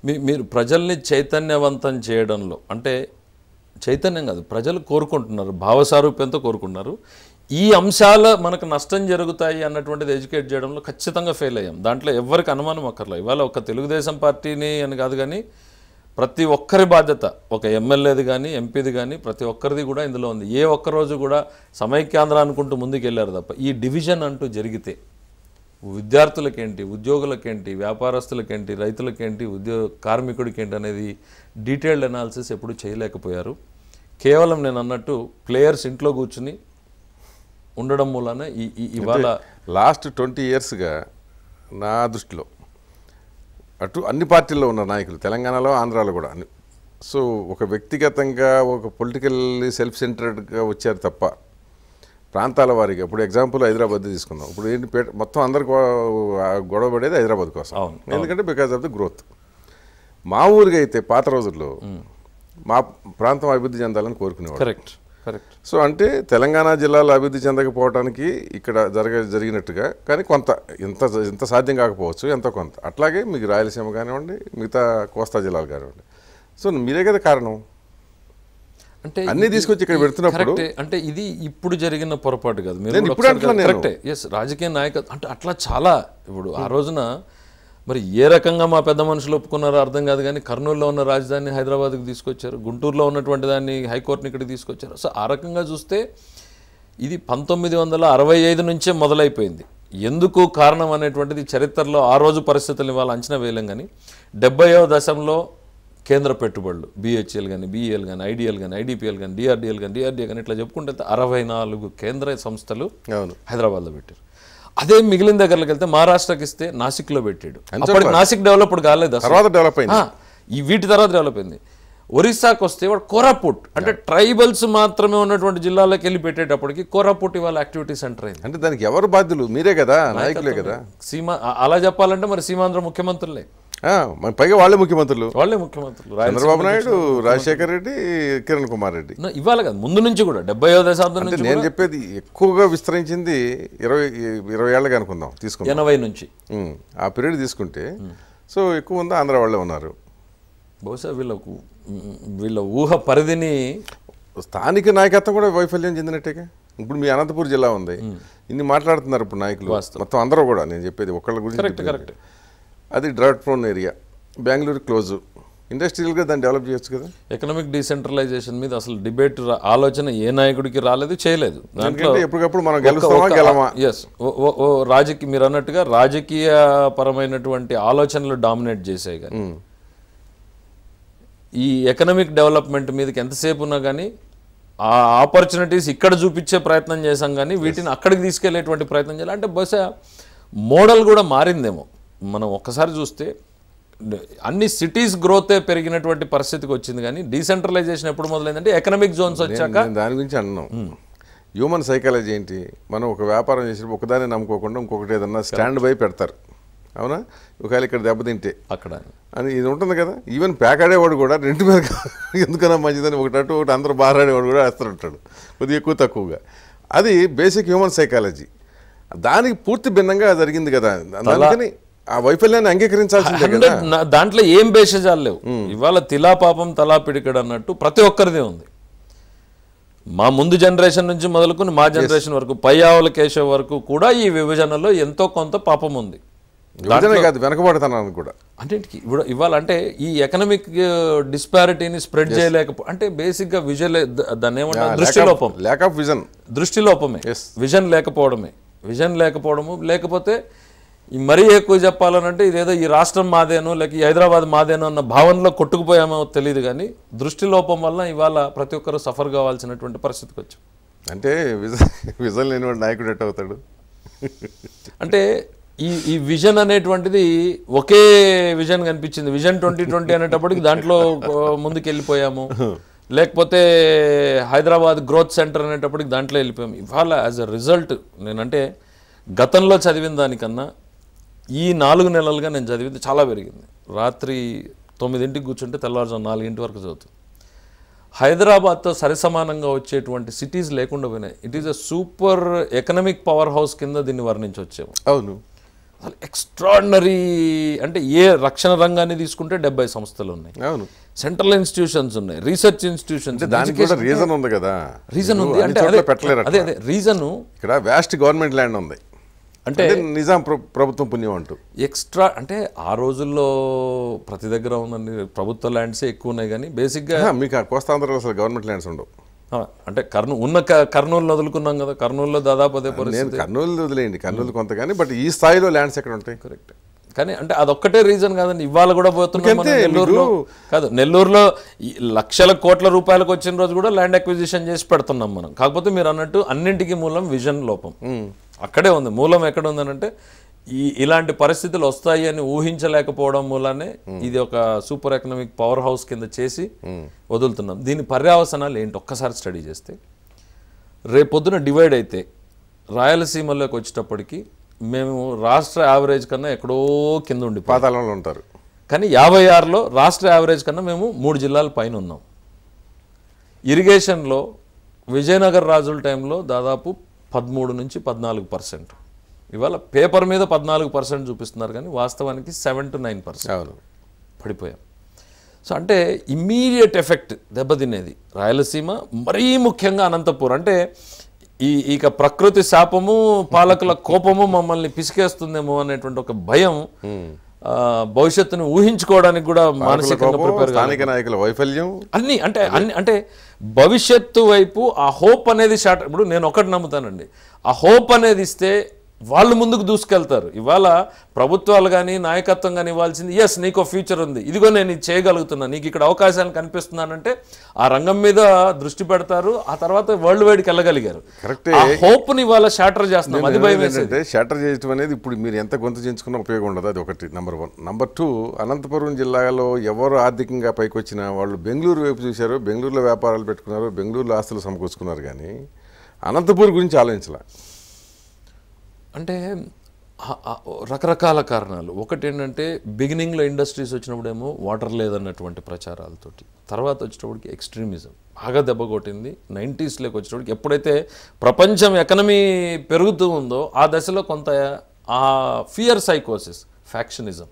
మీ మీరు ప్రజల్ని చైతన్యవంతం చేయడంలో అంటే చైతన్యం కాదు ప్రజలు కోరుకుంటున్నారు భావసారూప్యంతో కోరుకుంటున్నారు ఈ అంశాల మనకు నష్టం జరుగుతాయి అన్నటువంటిది ఎడ్యుకేట్ చేయడంలో ఖచ్చితంగా ఫెయిల్ అయ్యాం దాంట్లో ఎవరికి అనుమానం అక్కర్లేదు ఇవాళ ఒక తెలుగుదేశం పార్టీని అని కాదు కానీ ప్రతి ఒక్కరి బాధ్యత ఒక ఎమ్మెల్యేది కానీ ఎంపీది కానీ ప్రతి ఒక్కరిది కూడా ఇందులో ఉంది ఏ ఒక్కరోజు కూడా సమైక్యాంధ్ర అనుకుంటూ ముందుకెళ్ళారు తప్ప ఈ డివిజన్ అంటూ జరిగితే విద్యార్థులకేంటి ఉద్యోగులకేంటి వ్యాపారస్తులకేంటి రైతులకేంటి ఉద్యోగ కార్మికుడికేంటి అనేది డీటెయిల్డ్ అనాలిసిస్ ఎప్పుడు చేయలేకపోయారు కేవలం నేను అన్నట్టు ప్లేయర్స్ ఇంట్లో కూర్చుని ఉండడం మూలన ఈ ఇవాళ లాస్ట్ ట్వంటీ ఇయర్స్గా నా దృష్టిలో అటు అన్ని పార్టీల్లో ఉన్న నాయకులు తెలంగాణలో ఆంధ్రాలో కూడా అన్ని సో ఒక వ్యక్తిగతంగా ఒక పొలిటికల్లీ సెల్ఫ్ సెంటర్డ్గా వచ్చారు తప్ప ప్రాంతాల వారికి ఇప్పుడు ఎగ్జాంపుల్ హైదరాబాద్ తీసుకుందాం ఇప్పుడు ఏంటి మొత్తం అందరు గొడవ పడేది హైదరాబాద్ కోసం ఎందుకంటే బికాస్ ఆఫ్ ది గ్రోత్ మా ఊరికి అయితే పాత రోజుల్లో మా ప్రాంతం అభివృద్ధి చెందాలని కోరుకునేవాడు కరెక్ట్ సో అంటే తెలంగాణ జిల్లాలో అభివృద్ధి చెందకపోవడానికి ఇక్కడ జరగ జరిగినట్టుగా కానీ కొంత ఇంత ఇంత సాధ్యం కాకపోవచ్చు ఎంత కొంత అట్లాగే మీకు రాయలసీమ కానివ్వండి మిగతా కోస్తా జిల్లాలు కానివ్వండి సో మీరే కదా కారణం అంటే అన్ని తీసుకొచ్చి ఇక్కడ పెడుతున్నప్పుడు అంటే ఇది ఇప్పుడు జరిగిన పొరపాటు కాదు మీరు కరెక్టే ఎస్ రాజకీయ నాయకత్వం అంటే అట్లా చాలా ఇప్పుడు ఆ hmm. రోజున మరి ఏ రకంగా మా పెద్ద మనుషులు ఒప్పుకున్నారో అర్థం కాదు కానీ కర్నూలులో ఉన్న రాజధానిని హైదరాబాద్కి తీసుకొచ్చారు గుంటూరులో ఉన్నటువంటి దాన్ని హైకోర్టుని ఇక్కడికి తీసుకొచ్చారు సో ఆ రకంగా చూస్తే ఇది పంతొమ్మిది వందల అరవై ఐదు నుంచే మొదలైపోయింది ఎందుకు కారణం అనేటువంటిది చరిత్రలో ఆ రోజు పరిస్థితులు ఇవాళ అంచనా వేయలేం కానీ డెబ్బైవ దశంలో కేంద్ర పెట్టుబడులు బీహెచ్ఎల్ కానీ బీఈఎల్ కానీ ఐడిఎల్ కానీ ఐడిపిఎల్ కానీ డిఆర్డిఎల్ కానీ డిఆర్డిఏ కానీ ఇట్లా చెప్పుకుంటే అరవై నాలుగు కేంద్ర సంస్థలు హైదరాబాద్లో పెట్టారు అదే మిగిలిన దగ్గరకి వెళ్తే మహారాష్ట్రకి ఇస్తే నాసిక్ లో పెట్టాడు అప్పుడు నాసిక్ డెవలప్ కాలేదు తర్వాత డెవలప్ అయింది ఈ వీటి తర్వాత డెవలప్ అయింది ఒరిస్సాకి వస్తే వాడు కోరాపుట్ అంటే ట్రైబల్స్ మాత్రమే ఉన్నటువంటి జిల్లాలోకి వెళ్ళి పెట్టేటప్పటికి కోరాపుట్ ఇవాళ యాక్టివిటీ సెంటర్ అయింది అంటే దానికి ఎవరు బాధ్యులు మీరే కదా నాయకులే కదా సీమా అలా చెప్పాలంటే మరి సీమాంధ్ర ముఖ్యమంత్రులే పైగా వాళ్ళే ముఖ్యమంత్రులు వాళ్ళే ముఖ్యమంత్రులు చంద్రబాబు నాయుడు రాజశేఖర్ రెడ్డి కిరణ్ కుమార్ రెడ్డి ఇవాళ కదా ముందు నుంచి కూడా డెబ్బై దశాబ్దం నుంచి నేను చెప్పేది ఎక్కువగా విస్తరించింది ఇరవై ఇరవై ఏళ్ళకి అనుకుందాం తీసుకుందాం ఎనభై నుంచి ఆ పీరియడ్ తీసుకుంటే సో ఎక్కువ ఉందా ఆంధ్ర వాళ్ళే ఉన్నారు బహుశా వీళ్ళకు వీళ్ళ ఊహ పరిధిని స్థానిక నాయకత్వం కూడా వైఫల్యం చెందినట్టేగా ఇప్పుడు మీ అనంతపూర్ జిల్లా ఉంది ఇన్ని మాట్లాడుతున్నారు ఇప్పుడు నాయకులు మొత్తం అందరూ కూడా నేను చెప్పేది ఒకళ్ళ గురించి కరెక్ట్ కరెక్ట్ అది drought prone area Bengaluru close ఇండస్ట్రియల్గా దాన్ని డెవలప్ చేయొచ్చు కదా ఎకనామిక్ డీసెంట్రలైజేషన్ మీద అసలు డిబేట్ ఆలోచన ఏ నాయకుడికి రాలేదు చేయలేదు దాంట్లో ఎప్పటికప్పుడు మనం గెలుస్తామా ఎస్ ఎస్ రాజకీయ మీరు అన్నట్టుగా రాజకీయ పరమైనటువంటి ఆలోచనలు డామినేట్ చేసాయి కానీ ఈ ఎకనామిక్ డెవలప్మెంట్ మీదకి ఎంతసేపు ఉన్నా కానీ ఆ ఆపర్చునిటీస్ ఇక్కడ చూపించే ప్రయత్నం చేశాం కానీ వీటిని అక్కడికి తీసుకెళ్లేటువంటి ప్రయత్నం చేయాలి అంటే బహుశా మోడల్ కూడా మారిందేమో మనం ఒక్కసారి చూస్తే అన్ని సిటీస్ గ్రోతే పెరిగినటువంటి పరిస్థితికి వచ్చింది కానీ డీసెంట్రలైజేషన్ ఎప్పుడు మొదలైందంటే ఎకనామిక్ జోన్స్ వచ్చాక దాని గురించి అన్నాం హ్యూమన్ సైకాలజీ ఏంటి మనం ఒక వ్యాపారం చేసినప్పుడు ఒకదాన్ని నమ్ముకోకుండా ఇంకొకటి ఏదన్నా స్టాండ్ బై పెడతారు అవునా ఒకవేళ ఇక్కడ దెబ్బతింటే అక్కడ అని ఇది ఉంటుంది కదా ఈవెన్ ప్యాక్ ఆడేవాడు కూడా రెండు మీద ఎందుకన్నా మంచిదని ఒకటి అటు ఒకటి అందరూ బాగా ఆడేవాడు కూడా వేస్తుంటాడు కొద్దిగా ఎక్కువ తక్కువగా అది బేసిక్ హ్యూమన్ సైకాలజీ దానికి పూర్తి భిన్నంగా జరిగింది కదా అందుకని ఆ వైఫల్యాన్ని అంగీకరించాల్సిందే దాంట్లో ఏం భేషజాలు లేవు ఇవాళ తిలా పాపం తలా పిడికడు అన్నట్టు ప్రతి ఒక్కరిదే ఉంది మా ముందు జనరేషన్ నుంచి మొదలుకుని మా జనరేషన్ వరకు పై ఆవుల కేశవ్ వరకు కూడా ఈ విభజనలో ఎంతో కొంత పాపం ఉంది కాదు కూడా అంటే ఇప్పుడు ఇవాళ అంటే ఈ ఎకనామిక్ డిస్పారిటీని స్ప్రెడ్ చేయలేక అంటే బేసిక్గా విజన్ దాన్ని ఏమంటారు దృష్టిలోపం లేక విజన్ దృష్టిలోపమే విజన్ లేకపోవడమే విజన్ లేకపోవడము లేకపోతే ఈ మరీ ఎక్కువ చెప్పాలనంటే ఇదేదో ఈ రాష్ట్రం మాదేనో లేక ఈ హైదరాబాద్ మాదేనో అన్న భావనలో కొట్టుకుపోయామో తెలియదు కానీ దృష్టి లోపం వల్ల ఇవాళ ప్రతి ఒక్కరూ సఫర్ కావాల్సినటువంటి పరిస్థితికి వచ్చాం అంటే విజన్ విజన్ నాయకుడు ఎట్ అవుతాడు అంటే ఈ ఈ విజన్ అనేటువంటిది ఒకే విజన్ కనిపించింది విజన్ ట్వంటీ ట్వంటీ అనేటప్పటికి దాంట్లో ముందుకు వెళ్ళిపోయాము లేకపోతే హైదరాబాద్ గ్రోత్ సెంటర్ అనేటప్పటికి దాంట్లో వెళ్ళిపోయాము ఇవాళ యాజ్ అ రిజల్ట్ నేనంటే గతంలో చదివిన దానికన్నా ఈ నాలుగు నెలలుగా నేను చదివింది చాలా పెరిగింది రాత్రి తొమ్మిదింటికి కూర్చుంటే తెల్లవారుజాము నాలుగింటి వరకు చదువుతుంది హైదరాబాద్తో సరిసమానంగా వచ్చేటువంటి సిటీస్ లేకుండా పోయినాయి it is a super economic power house కింద దీన్ని వచ్చాము అవును అసలు ఎక్స్ట్రాడినరీ అంటే ఏ రక్షణ రంగాన్ని తీసుకుంటే డెబ్బై సంస్థలు ఉన్నాయి అవును సెంట్రల్ ఇన్స్టిట్యూషన్స్ ఉన్నాయి రీసెర్చ్ ఇన్స్టిట్యూషన్స్ రీజన్ ఉంది కదా రీజన్ ఉంది అంటే అదే అదే రీజన్ ఇక్కడ వ్యాస్ట్ గవర్నమెంట్ ల్యాండ్ ఉంది అంటే నిజాం ప్రభుత్వం పుణ్యం అంటూ ఎక్స్ట్రా అంటే ఆ రోజుల్లో ప్రతి దగ్గర ఉందండి ప్రభుత్వ ల్యాండ్సే ఎక్కువ ఉన్నాయి కానీ బేసిక్గా మీకు కోస్తాంధ్రలో అసలు గవర్నమెంట్ ల్యాండ్స్ ఉండవు అంటే కర్నూలు ఉన్న కర్నూలు వదులుకున్నాం కదా కర్నూలులో దాదాపు అదే పరిస్థితి కర్నూలు వదిలేయండి కర్నూలు కొంత కానీ బట్ ఈ స్థాయిలో ల్యాండ్స్ ఎక్కడ ఉంటాయి కరెక్ట్ కానీ అంటే అదొక్కటే రీజన్ కాదండి ఇవాళ కూడా పోతున్నాం నెల్లూరులో కాదు నెల్లూరులో లక్షల కోట్ల రూపాయలకు వచ్చిన రోజు కూడా ల్యాండ్ అక్విజిషన్ చేసి పెడుతున్నాం మనం కాకపోతే మీరు అన్నట్టు అన్నింటికీ మూలం విజన్ లోపం అక్కడే ఉంది మూలం ఎక్కడ ఉందనంటే ఈ ఇలాంటి పరిస్థితులు వస్తాయి అని ఊహించలేకపోవడం మూలానే ఇది ఒక సూపర్ ఎకనామిక్ పవర్ హౌస్ కింద చేసి వదులుతున్నాం దీని పర్యావసనాలు ఏంటి ఒక్కసారి స్టడీ చేస్తే రేపొద్దున డివైడ్ అయితే రాయలసీమలోకి వచ్చేటప్పటికి మేము రాష్ట్ర యావరేజ్ కన్నా ఎక్కడో కింద ఉండి పాతాళంలో ఉంటారు కానీ యాభై ఆరులో రాష్ట్ర యావరేజ్ కన్నా మేము మూడు జిల్లాల పైన ఉన్నాం ఇరిగేషన్లో విజయనగర్ రాజుల టైంలో దాదాపు పదమూడు నుంచి పద్నాలుగు పర్సెంట్ ఇవాళ పేపర్ మీద పద్నాలుగు పర్సెంట్ చూపిస్తున్నారు కానీ వాస్తవానికి సెవెన్ టు నైన్ పర్సెంట్ పడిపోయాం సో అంటే ఇమ్మీడియట్ ఎఫెక్ట్ దెబ్బతినేది రాయలసీమ మరీ ముఖ్యంగా అనంతపూర్ అంటే ఈ ఇక ప్రకృతి శాపము పాలకుల కోపము మమ్మల్ని పిసికేస్తుందేమో అనేటువంటి ఒక భయం భవిష్యత్తును ఊహించుకోవడానికి కూడా మానసికంగా స్థానిక నాయకుల వైఫల్యం అన్ని అంటే అన్ని అంటే భవిష్యత్తు వైపు ఆ హోప్ అనేది షార్ట్ ఇప్పుడు నేను ఒకటి నమ్ముతానండి ఆ హోప్ అనేది ఇస్తే వాళ్ళు ముందుకు దూసుకెళ్తారు ఇవాళ ప్రభుత్వాలు కానీ నాయకత్వం కానీ ఇవ్వాల్సింది ఎస్ నీకు ఫ్యూచర్ ఉంది ఇదిగో నేను ఇది చేయగలుగుతున్నా నీకు ఇక్కడ అవకాశాలు కనిపిస్తున్నానంటే ఆ రంగం మీద దృష్టి పెడతారు ఆ తర్వాత వరల్డ్ వైడ్కి వెళ్ళగలిగారు కరెక్ట్ హోప్ని ఇవాళ షాటర్ చేస్తున్నాం అది భయం ఏంటంటే షాటర్ చేయడం అనేది ఇప్పుడు మీరు ఎంత గొంతు చేయించుకున్నా ఉపయోగం ఉండదు అది ఒకటి number one number two Anantapuram జిల్లాలో ఎవరు ఆర్థికంగా పైకి వచ్చినా వాళ్ళు బెంగళూరు వైపు చూశారు బెంగళూరులో వ్యాపారాలు పెట్టుకున్నారు బెంగళూరులో ఆస్తులు సమకూర్చుకున్నారు కానీ అనంతపురం గురించి ఆలోచించలే అంటే రకరకాల కారణాలు ఒకటి ఏంటంటే బిగినింగ్లో ఇండస్ట్రీస్ వచ్చినప్పుడేమో వాటర్ లేదన్నటువంటి ప్రచారాలతోటి తర్వాత వచ్చినప్పటికి ఎక్స్ట్రీమిజం బాగా దెబ్బ కొట్టింది నైంటీస్లోకి వచ్చినప్పటికి ఎప్పుడైతే ప్రపంచం ఎకనమీ పెరుగుతూ ఉందో ఆ దశలో కొంత ఆ ఫియర్ సైకోసిస్ ఫ్యాక్షనిజం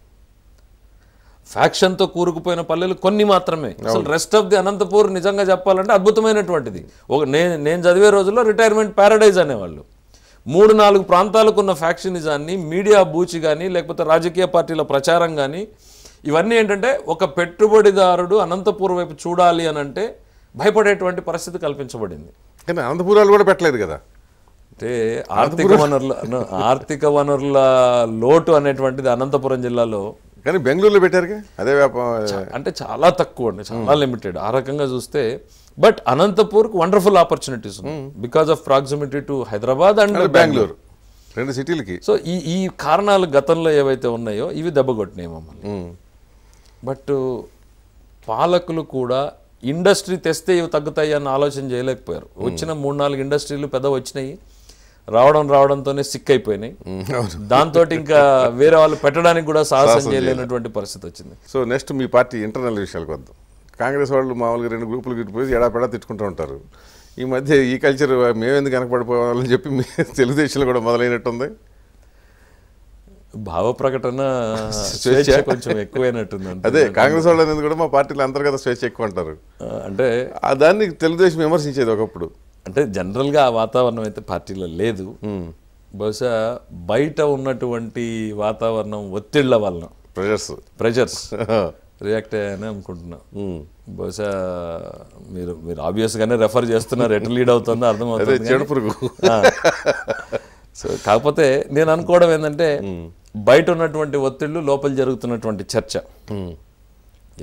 ఫ్యాక్షన్తో కూరుకుపోయిన పల్లెలు కొన్ని మాత్రమే అసలు రెస్ట్ ఆఫ్ ది అనంతపూర్ నిజంగా చెప్పాలంటే అద్భుతమైనటువంటిది ఒక నేను నేను చదివే రోజుల్లో రిటైర్మెంట్ ప్యారడైజ్ అనేవాళ్ళు మూడు నాలుగు ప్రాంతాలకు ఉన్న ఫ్యాక్షనిజాన్ని మీడియా బూచి కానీ లేకపోతే రాజకీయ పార్టీల ప్రచారం కానీ ఇవన్నీ ఏంటంటే ఒక పెట్టుబడిదారుడు అనంతపురం వైపు చూడాలి అని అంటే భయపడేటువంటి పరిస్థితి కల్పించబడింది కానీ అనంతపురాలు కూడా పెట్టలేదు కదా అంటే ఆర్థిక వనరుల ఆర్థిక వనరుల లోటు అనేటువంటిది అనంతపురం జిల్లాలో కానీ బెంగళూరులో పెట్టారు అదే వ్యాపారం అంటే చాలా తక్కువ అండి చాలా లిమిటెడ్ ఆ రకంగా చూస్తే బట్ అనంతపూర్ వండర్ఫుల్ ఆపర్చునిటీస్ ఉన్నాయి hmm. Because of proximity to Hyderabad and Bengaluru రెండు సిటీలకి సో ఈ ఈ కారణాలు గతంలో ఏవైతే ఉన్నాయో ఇవి దెబ్బగొట్టినాయి మమ్మల్ని hmm. బట్ పాలకులు కూడా ఇండస్ట్రీ తెస్తే ఇవి తగ్గుతాయి అన్న ఆలోచన చేయలేకపోయారు hmm. వచ్చిన మూడు నాలుగు ఇండస్ట్రీలు పెద్ద వచ్చినాయి రావడం రావడంతోనే సిక్ అయిపోయినాయి దాంతో ఇంకా వేరే వాళ్ళు పెట్టడానికి కూడా సాహసం చేయలేనటువంటి పరిస్థితి వచ్చింది సో నెక్స్ట్ మీ పార్టీ ఇంటర్నల్ విషయాలకు వద్దాం కాంగ్రెస్ వాళ్ళు మామూలుగా రెండు గ్రూపులు గిట్టిపోయి ఎడాపెడా తిట్టుకుంటూ ఉంటారు ఈ మధ్య ఈ కల్చర్ మేమెందుకు వెనకబడిపోవాలని చెప్పి మీ తెలుగుదేశంలో కూడా మొదలైనట్టుంది భావ ప్రకటన స్వేచ్ఛ కొంచెం ఎక్కువైనట్టుంది అదే కాంగ్రెస్ వాళ్ళు అనేది కూడా మా పార్టీలో అంతర్గత స్వేచ్ఛ ఎక్కువ అంటారు అంటే దాన్ని తెలుగుదేశం విమర్శించేది ఒకప్పుడు అంటే జనరల్గా ఆ వాతావరణం అయితే పార్టీలో లేదు బహుశా బయట ఉన్నటువంటి వాతావరణం ఒత్తిళ్ల వలన ప్రెషర్స్ ప్రెషర్స్ రియాక్ట్ అయ్యాయని అనుకుంటున్నా బహుశా మీరు మీరు ఆబ్వియస్గానే రెఫర్ చేస్తున్నారు ఎటు లీడ్ అవుతుందో అర్థమవుతుంది సో కాకపోతే నేను అనుకోవడం ఏంటంటే బయట ఉన్నటువంటి ఒత్తిళ్ళు లోపల జరుగుతున్నటువంటి చర్చ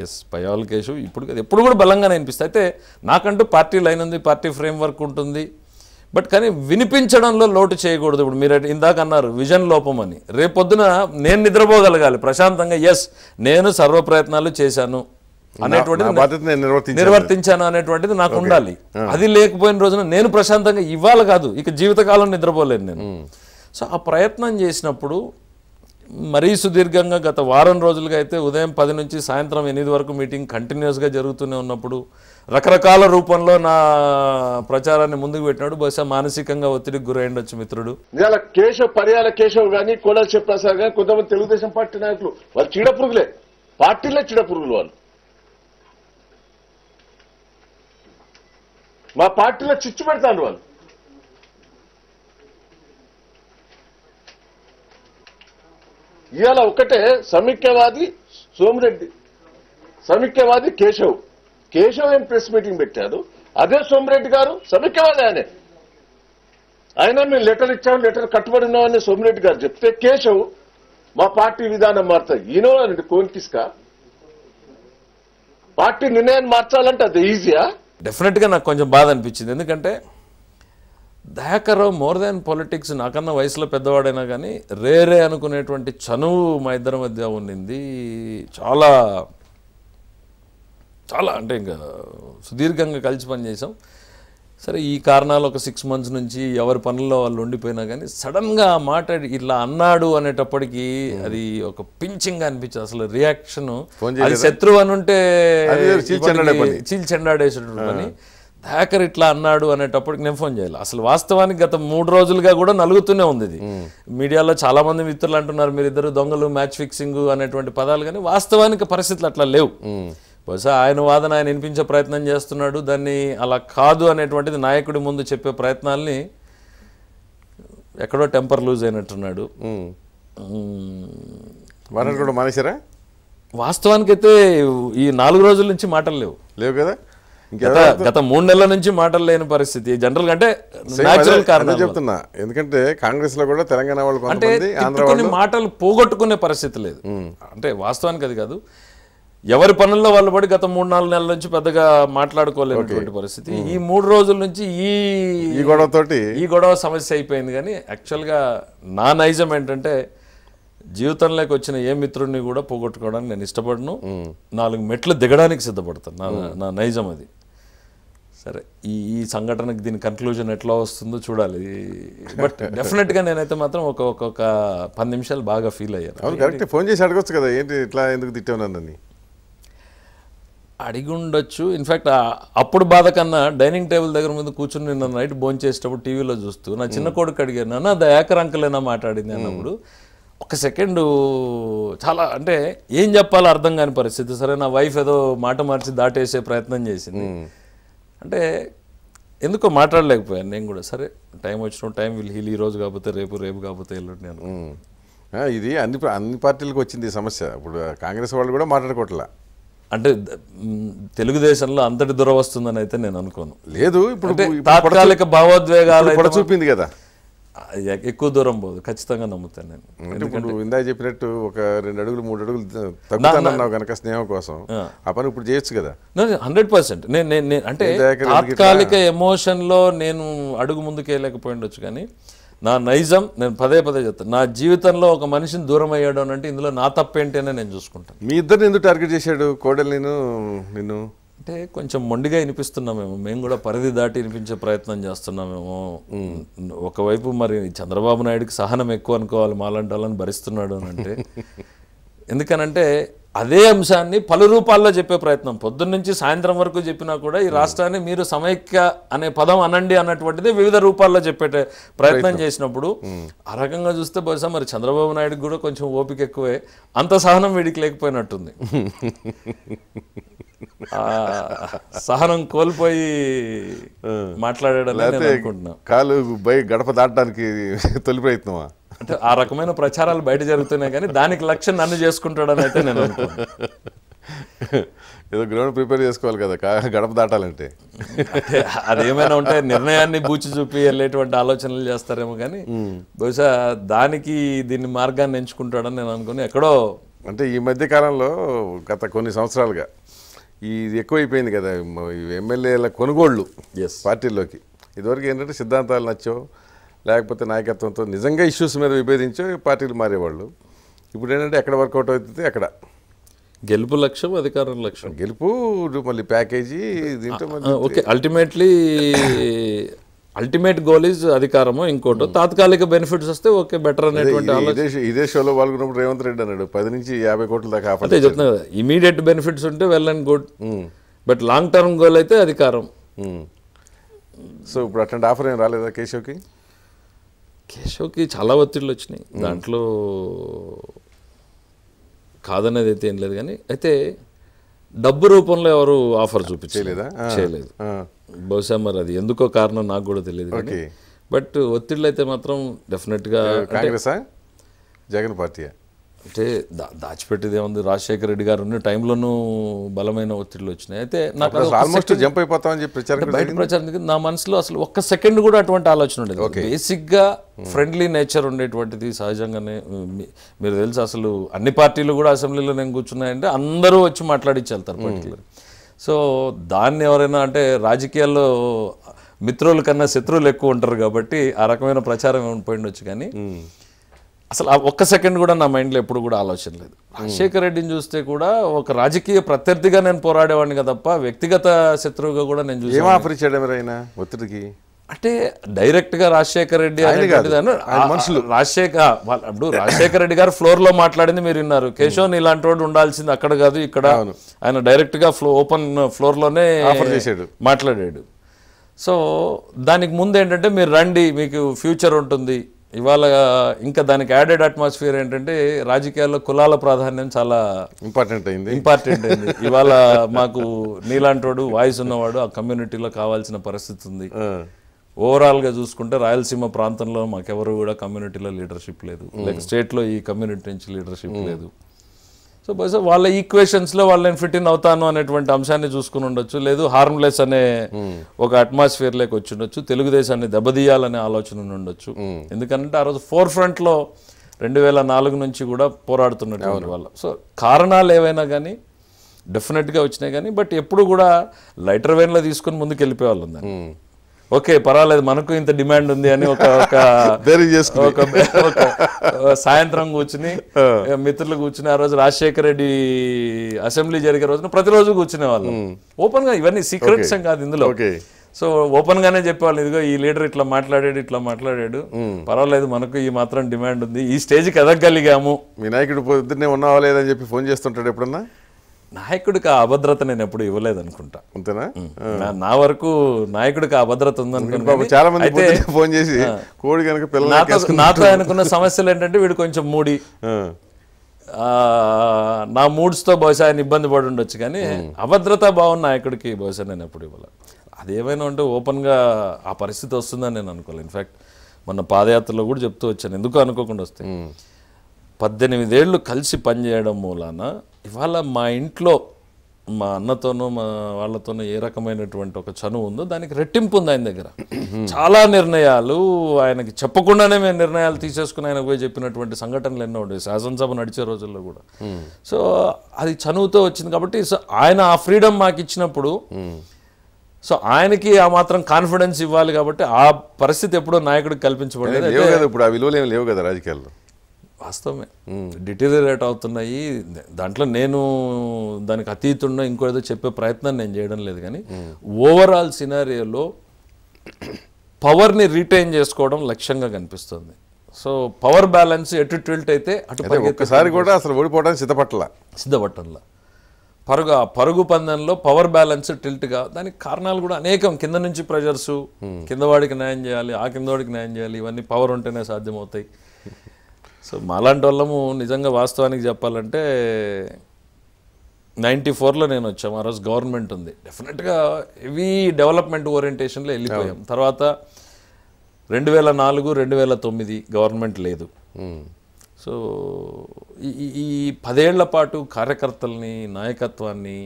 ఎస్ పయాల్ కేసు ఇప్పుడు ఎప్పుడు కూడా బలంగానే అనిపిస్తుంది అయితే నాకంటూ పార్టీ లైన్ ఉంది పార్టీ వర్క్ ఉంటుంది బట్ కానీ వినిపించడంలో లోటు చేయకూడదు ఇప్పుడు మీరు ఇందాక అన్నారు విజన్ లోపం అని రేపొద్దున నేను నిద్రపోగలగాలి ప్రశాంతంగా ఎస్ నేను సర్వ ప్రయత్నాలు చేశాను అనేటువంటిది నిర్వర్తించాను అనేటువంటిది నాకు ఉండాలి అది లేకపోయిన రోజున నేను ప్రశాంతంగా ఇవ్వాలి కాదు ఇక జీవితకాలం నిద్రపోలేను నేను సో ఆ ప్రయత్నం చేసినప్పుడు మరీ సుదీర్ఘంగా గత వారం రోజులుగా అయితే ఉదయం పది నుంచి సాయంత్రం ఎనిమిది వరకు మీటింగ్ కంటిన్యూస్గా జరుగుతూనే ఉన్నప్పుడు రకరకాల రూపంలో నా ప్రచారాన్ని ముందుకు పెట్టినాడు బహుశా మానసికంగా ఒత్తిడికి గురైండొచ్చు మిత్రుడు ఇవాళ కేశవ్ పర్యాల కేశవ్ కానీ కోడలు చెప్పేసారి కానీ కొంతమంది తెలుగుదేశం పార్టీ నాయకులు వాళ్ళు చీడపురుగులే పార్టీలే చీడపురుగులు వాళ్ళు మా పార్టీలో చిచ్చు పెడతాను వాళ్ళు ఇవాళ ఒకటే సమైక్యవాది సోమిరెడ్డి సమీక్యవాది కేశవ్ కేశవన్ ప్రెస్ మీటింగ్ పెట్టారు అదే సోమిరెడ్డి గారు సమైక్యవాది ఆయనే ఆయన మేము లెటర్ ఇచ్చాము లెటర్ కట్టుబడి ఉన్నామని సోమిరెడ్డి గారు చెప్తే కేశవ్ మా పార్టీ విధానం మారుతుంది అని కోల్కిస్క పార్టీ నిర్ణయాన్ని మార్చాలంటే అది ఈజీయా గా నాకు కొంచెం బాధ అనిపించింది ఎందుకంటే దయాకర్రావు మోర్ దాన్ పొలిటిక్స్ నాకన్నా వయసులో పెద్దవాడైనా కానీ రేరే అనుకునేటువంటి చనువు మా ఇద్దరి మధ్య ఉండింది చాలా చాలా అంటే ఇంకా సుదీర్ఘంగా కలిసి పనిచేసాం సరే ఈ కారణాలు ఒక సిక్స్ మంత్స్ నుంచి ఎవరి పనుల్లో వాళ్ళు ఉండిపోయినా కానీ సడన్గా మాట్లాడి ఇట్లా అన్నాడు అనేటప్పటికీ అది ఒక పించింగ్ అనిపించింది అసలు రియాక్షన్ అది శత్రువు అని ఉంటే చీల్చెండాడేసేటువంటి పని హ్యాకర్ ఇట్లా అన్నాడు అనేటప్పటికి నేను ఫోన్ చేయాలి అసలు వాస్తవానికి గత మూడు రోజులుగా కూడా నలుగుతూనే ఉంది ఇది మీడియాలో చాలా మంది మిత్రులు అంటున్నారు మీరు ఇద్దరు దొంగలు మ్యాచ్ ఫిక్సింగ్ అనేటువంటి పదాలు కానీ వాస్తవానికి పరిస్థితులు అట్లా లేవు బహుశా ఆయన వాదన ఆయన వినిపించే ప్రయత్నం చేస్తున్నాడు దాన్ని అలా కాదు అనేటువంటిది నాయకుడి ముందు చెప్పే ప్రయత్నాల్ని ఎక్కడో టెంపర్ లూజ్ అయినట్టున్నాడు కూడా మానేశారా వాస్తవానికైతే ఈ నాలుగు రోజుల నుంచి మాటలు లేవు లేవు కదా గత గత మూడు నెలల నుంచి మాటలు లేని పరిస్థితి జనరల్ అంటే న్యాచురల్ కారణం చెప్తున్నా ఎందుకంటే కాంగ్రెస్ లో కూడా తెలంగాణ వాళ్ళు అంటే కొన్ని మాటలు పోగొట్టుకునే పరిస్థితి లేదు అంటే వాస్తవానికి అది కాదు ఎవరి పనుల్లో వాళ్ళు పడి గత మూడు నాలుగు నెలల నుంచి పెద్దగా మాట్లాడుకోలేనటువంటి పరిస్థితి ఈ మూడు రోజుల నుంచి ఈ ఈ గొడవతోటి ఈ గొడవ సమస్య అయిపోయింది కానీ యాక్చువల్గా నా నైజం ఏంటంటే జీవితంలోకి వచ్చిన ఏ మిత్రుడిని కూడా పోగొట్టుకోవడానికి నేను ఇష్టపడను నాలుగు మెట్లు దిగడానికి సిద్ధపడతాను నా నా నైజం అది సరే ఈ ఈ సంఘటనకి దీని కన్క్లూజన్ ఎట్లా వస్తుందో చూడాలి బట్ డెఫినెట్గా నేనైతే మాత్రం ఒక ఒక్కొక్క పది నిమిషాలు బాగా ఫీల్ అయ్యాను ఫోన్ చేసి అడగచ్చు కదా ఏంటి ఇట్లా ఎందుకు తిట్టాను నన్ను అడిగి ఉండొచ్చు ఇన్ఫ్యాక్ట్ అప్పుడు బాధ కన్నా డైనింగ్ టేబుల్ దగ్గర ముందు కూర్చుని నిన్న నైట్ భోంచేసేటప్పుడు చేసేటప్పుడు టీవీలో చూస్తూ నా చిన్న కొడుకు అడిగాను నాన్న దయాకర్ అంకలేనా మాట్లాడింది అన్నప్పుడు ఒక సెకండు చాలా అంటే ఏం చెప్పాలో అర్థం కాని పరిస్థితి సరే నా వైఫ్ ఏదో మాట మార్చి దాటేసే ప్రయత్నం చేసింది అంటే ఎందుకో మాట్లాడలేకపోయాను నేను కూడా సరే టైం వచ్చిన టైం విల్ హీల్ ఈ రోజు కాకపోతే రేపు రేపు కాకపోతే వెళ్ళు నేను ఇది అన్ని అన్ని పార్టీలకు వచ్చింది సమస్య ఇప్పుడు కాంగ్రెస్ వాళ్ళు కూడా మాట్లాడుకోవట్లే అంటే తెలుగుదేశంలో అంతటి దురవస్తుందని అయితే నేను అనుకోను లేదు ఇప్పుడు తాత్కాలిక భావోద్వేగాలు చూపింది కదా ఎక్కువ దూరం పోదు ఖచ్చితంగా నమ్ముతాను నేను ఇప్పుడు ఇందాక చెప్పినట్టు ఒక రెండు అడుగులు మూడు అడుగులు తగ్గుతానన్నావు కనుక స్నేహం కోసం ఆ పని ఇప్పుడు చేయొచ్చు కదా హండ్రెడ్ పర్సెంట్ నేను అంటే తాత్కాలిక ఎమోషన్లో నేను అడుగు ముందుకు ఉండొచ్చు కానీ నా నైజం నేను పదే పదే చెప్తాను నా జీవితంలో ఒక మనిషిని దూరం అయ్యాడు అని అంటే ఇందులో నా తప్పేంటనే అని నేను చూసుకుంటాను మీ ఇద్దరు ఎందుకు టార్గెట్ చేశాడు కోడలు నేను నిన్ను అంటే కొంచెం మొండిగా వినిపిస్తున్నామేమో మేము కూడా పరిధి దాటి వినిపించే ప్రయత్నం చేస్తున్నామేమో ఒకవైపు మరి చంద్రబాబు నాయుడుకి సహనం ఎక్కువ అనుకోవాలి మాలంటాలని వాళ్ళని భరిస్తున్నాడు అని అంటే ఎందుకనంటే అదే అంశాన్ని పలు రూపాల్లో చెప్పే ప్రయత్నం పొద్దున్న నుంచి సాయంత్రం వరకు చెప్పినా కూడా ఈ రాష్ట్రాన్ని మీరు సమైక్య అనే పదం అనండి అన్నటువంటిది వివిధ రూపాల్లో చెప్పే ప్రయత్నం చేసినప్పుడు ఆ రకంగా చూస్తే బహుశా మరి చంద్రబాబు నాయుడుకి కూడా కొంచెం ఓపిక ఎక్కువే అంత సహనం వీడికి లేకపోయినట్టుంది సహనం కోల్పోయి మాట్లాడాడని అనుకుంటున్నా కాలు బై గడప దాటడానికి తొలి ప్రయత్నమా అంటే ఆ రకమైన ప్రచారాలు బయట జరుగుతున్నాయి కానీ దానికి లక్ష్యం నన్ను చేసుకుంటాడని అయితే నేను ఏదో గ్రౌండ్ ప్రిపేర్ చేసుకోవాలి కదా గడప దాటాలంటే అదేమైనా ఉంటే నిర్ణయాన్ని బూచి చూపి వెళ్ళేటువంటి ఆలోచనలు చేస్తారేమో కానీ బహుశా దానికి దీన్ని మార్గాన్ని ఎంచుకుంటాడని నేను అనుకుని ఎక్కడో అంటే ఈ మధ్య కాలంలో గత కొన్ని సంవత్సరాలుగా ఇది ఎక్కువైపోయింది కదా ఎమ్మెల్యేల కొనుగోళ్ళు ఎస్ పార్టీలోకి ఇదివరకు ఏంటంటే సిద్ధాంతాలు నచ్చో లేకపోతే నాయకత్వంతో నిజంగా ఇష్యూస్ మీద విభేదించే పార్టీలు మారేవాళ్ళు ఇప్పుడు ఏంటంటే ఎక్కడ వర్కౌట్ అవుతుంది అక్కడ గెలుపు లక్ష్యం అధికారం లక్ష్యం గెలుపు మళ్ళీ ప్యాకేజీ దీంట్లో okay ultimately ultimate goal is అధికారము ఇంకోటి hmm. తాత్కాలిక బెనిఫిట్స్ వస్తే ఓకే బెటర్ అనేటువంటి ఇదే షోలో పాల్గొన్నప్పుడు రేవంత్ రెడ్డి అన్నాడు పది నుంచి యాభై కోట్ల దాకా అంటే చెప్తున్నా కదా ఇమీడియట్ బెనిఫిట్స్ ఉంటే well and good hmm. But long term goal అయితే అధికారం hmm. సో ఇప్పుడు అట్లాంటి ఆఫర్ ఏం రాలేదా కేశవ్కి కేశవ్కి చాలా ఒత్తిళ్ళు వచ్చినాయి hmm. దాంట్లో కాదనేది అయితే ఏం లేదు కానీ అయితే డబ్బు రూపంలో ఎవరు ఆఫర్ చూపించలేదా చేయలేదు బహుశా మరి అది ఎందుకో కారణం నాకు కూడా తెలియదు బట్ ఒత్తిళ్ళు అయితే మాత్రం డెఫినెట్గా జగన్ పార్టీ అంటే దా దాచిపెట్టేది ఏముంది రాజశేఖర రెడ్డి గారు ఉన్న టైంలోనూ బలమైన ఒత్తిడిలు వచ్చినాయి అయితే నాకు ఆల్మోస్ట్ జంప్ అయిపోతామని చెప్పి ప్రచారం బయట ప్రచారం నా మనసులో అసలు ఒక్క సెకండ్ కూడా అటువంటి ఆలోచన ఉండేది బేసిక్గా ఫ్రెండ్లీ నేచర్ ఉండేటువంటిది సహజంగానే మీరు తెలుసు అసలు అన్ని పార్టీలు కూడా అసెంబ్లీలో నేను కూర్చున్నాయంటే అందరూ వచ్చి మాట్లాడించి వెళ్తారు పర్టికులర్ సో దాన్ని ఎవరైనా అంటే రాజకీయాల్లో మిత్రుల కన్నా శత్రువులు ఎక్కువ ఉంటారు కాబట్టి ఆ రకమైన ప్రచారం ఏమైనా పోయిండొచ్చు కానీ అసలు ఆ ఒక్క సెకండ్ కూడా నా మైండ్లో ఎప్పుడు కూడా ఆలోచన లేదు రాజశేఖర రెడ్డిని చూస్తే కూడా ఒక రాజకీయ ప్రత్యర్థిగా నేను పోరాడేవాడిని తప్ప వ్యక్తిగత శత్రువుగా కూడా నేను చూసి ఏమాపరిచాడు ఒత్తిడికి అంటే డైరెక్ట్ గా రాజశేఖర రెడ్డి మనుషులు రాజశేఖర అప్పుడు రాజశేఖర రెడ్డి గారు ఫ్లోర్ లో మాట్లాడింది మీరు విన్నారు కేశవ్ ఇలాంటి వాడు ఉండాల్సింది అక్కడ కాదు ఇక్కడ ఆయన డైరెక్ట్ గా ఫ్లో ఓపెన్ ఫ్లోర్ లోనే మాట్లాడాడు సో దానికి ముందు ఏంటంటే మీరు రండి మీకు ఫ్యూచర్ ఉంటుంది ఇవాళ ఇంకా దానికి యాడెడ్ అట్మాస్ఫియర్ ఏంటంటే రాజకీయాల్లో కులాల ప్రాధాన్యం చాలా ఇంపార్టెంట్ అయింది ఇంపార్టెంట్ అయింది ఇవాళ మాకు నీలాంటోడు వాయిస్ ఉన్నవాడు ఆ కమ్యూనిటీలో కావాల్సిన పరిస్థితి ఉంది ఓవరాల్గా చూసుకుంటే రాయలసీమ ప్రాంతంలో మాకెవరు కూడా కమ్యూనిటీలో లీడర్షిప్ లేదు స్టేట్ స్టేట్లో ఈ కమ్యూనిటీ నుంచి లీడర్షిప్ లేదు సో బహుశా వాళ్ళ ఈక్వేషన్స్ వాళ్ళు వాళ్ళని ఫిట్ ఇన్ అవుతాను అనేటువంటి అంశాన్ని చూసుకుని ఉండొచ్చు లేదు హార్మ్లెస్ అనే hmm. ఒక అట్మాస్ఫియర్ లేక వచ్చి ఉండొచ్చు తెలుగుదేశాన్ని దెబ్బతీయాలనే ఆలోచన ఉండొచ్చు hmm. ఎందుకంటే ఆ రోజు ఫోర్ ఫ్రంట్లో రెండు వేల నాలుగు నుంచి కూడా పోరాడుతున్నటువంటి వాళ్ళ సో కారణాలు ఏవైనా కానీ డెఫినెట్గా వచ్చినాయి కానీ బట్ ఎప్పుడు కూడా లైటర్ వేన్లో తీసుకొని ముందుకు వెళ్ళిపోయేవాళ్ళు ఉందండి ఓకే పర్వాలేదు మనకు ఇంత డిమాండ్ ఉంది అని ఒక ఒక సాయంత్రం కూర్చుని మిత్రులు కూర్చుని ఆ రోజు రాజశేఖర రెడ్డి అసెంబ్లీ జరిగే రోజున ప్రతిరోజు కూర్చునే వాళ్ళు ఓపెన్ గా ఇవన్నీ సీక్రెట్స్ కాదు ఇందులో సో ఓపెన్ గానే చెప్పేవాళ్ళు ఇదిగో ఈ లీడర్ ఇట్లా మాట్లాడాడు ఇట్లా మాట్లాడాడు పర్వాలేదు మనకు ఈ మాత్రం డిమాండ్ ఉంది ఈ స్టేజ్కి ఎదగలిగాము వినాయకుడు పొద్దున్నే ఉన్నావా లేదని చెప్పి ఫోన్ చేస్తుంటాడు ఎప్పుడన్నా నాయకుడికి ఆ అభద్రత నేను ఎప్పుడు ఇవ్వలేదు అనుకుంటా అంతేనా నా వరకు నాయకుడికి ఆ అభద్రత ఉందనుకుంటా చాలా మంది అయితే ఫోన్ చేసి కోడి కనుక పిల్లలు నాతో అనుకున్న సమస్యలు ఏంటంటే వీడు కొంచెం మూడి నా మూడ్స్తో బహుశా ఆయన ఇబ్బంది పడి ఉండొచ్చు కానీ అభద్రత భావం నాయకుడికి బహుశా నేను ఎప్పుడు ఇవ్వలేదు అదేమైనా ఉంటే ఓపెన్గా ఆ పరిస్థితి వస్తుందని నేను అనుకోలేదు ఇన్ఫ్యాక్ట్ మొన్న పాదయాత్రలో కూడా చెప్తూ వచ్చాను ఎందుకు అనుకోకుండా వస్తే పద్దెనిమిదేళ్ళు కలిసి పనిచేయడం మూలాన ఇవాళ మా ఇంట్లో మా అన్నతోనూ మా వాళ్ళతోనూ ఏ రకమైనటువంటి ఒక చనువు ఉందో దానికి రెట్టింపు ఉంది ఆయన దగ్గర చాలా నిర్ణయాలు ఆయనకి చెప్పకుండానే మేము నిర్ణయాలు తీసేసుకుని ఆయన పోయి చెప్పినటువంటి సంఘటనలు ఎన్నో ఉండేవి శాసనసభ నడిచే రోజుల్లో కూడా సో అది చనువుతో వచ్చింది కాబట్టి సో ఆయన ఆ ఫ్రీడమ్ మాకు ఇచ్చినప్పుడు సో ఆయనకి ఆ మాత్రం కాన్ఫిడెన్స్ ఇవ్వాలి కాబట్టి ఆ పరిస్థితి ఎప్పుడో నాయకుడికి కల్పించబడలేదు ఇప్పుడు ఆ విలువలు ఏమి లేవు కదా రాజకీయాల్లో వాస్తవమే డిటీరియరేట్ అవుతున్నాయి దాంట్లో నేను దానికి అతీతున్న ఏదో చెప్పే ప్రయత్నం నేను చేయడం లేదు కానీ ఓవరాల్ సినారియోలో పవర్ని రీటైన్ చేసుకోవడం లక్ష్యంగా కనిపిస్తుంది సో పవర్ బ్యాలెన్స్ ఎటు టిల్ట్ అయితే అటు ఒక్కసారి కూడా అసలు ఓడిపోవడానికి సిద్ధపట్ల సిద్ధపట్టంలా పరుగు ఆ పరుగు పందెంలో పవర్ బ్యాలెన్స్ టిల్ట్గా దానికి కారణాలు కూడా అనేకం కింద నుంచి ప్రెజర్సు కిందవాడికి న్యాయం చేయాలి ఆ కిందవాడికి న్యాయం చేయాలి ఇవన్నీ పవర్ ఉంటేనే సాధ్యమవుతాయి సో మాలాంటి వాళ్ళము నిజంగా వాస్తవానికి చెప్పాలంటే నైంటీ ఫోర్లో నేను వచ్చాము ఆ రోజు గవర్నమెంట్ ఉంది డెఫినెట్గా హెవీ డెవలప్మెంట్ ఓరియంటేషన్లో వెళ్ళిపోయాం తర్వాత రెండు వేల నాలుగు రెండు వేల తొమ్మిది గవర్నమెంట్ లేదు సో ఈ పదేళ్ల పాటు కార్యకర్తల్ని నాయకత్వాన్ని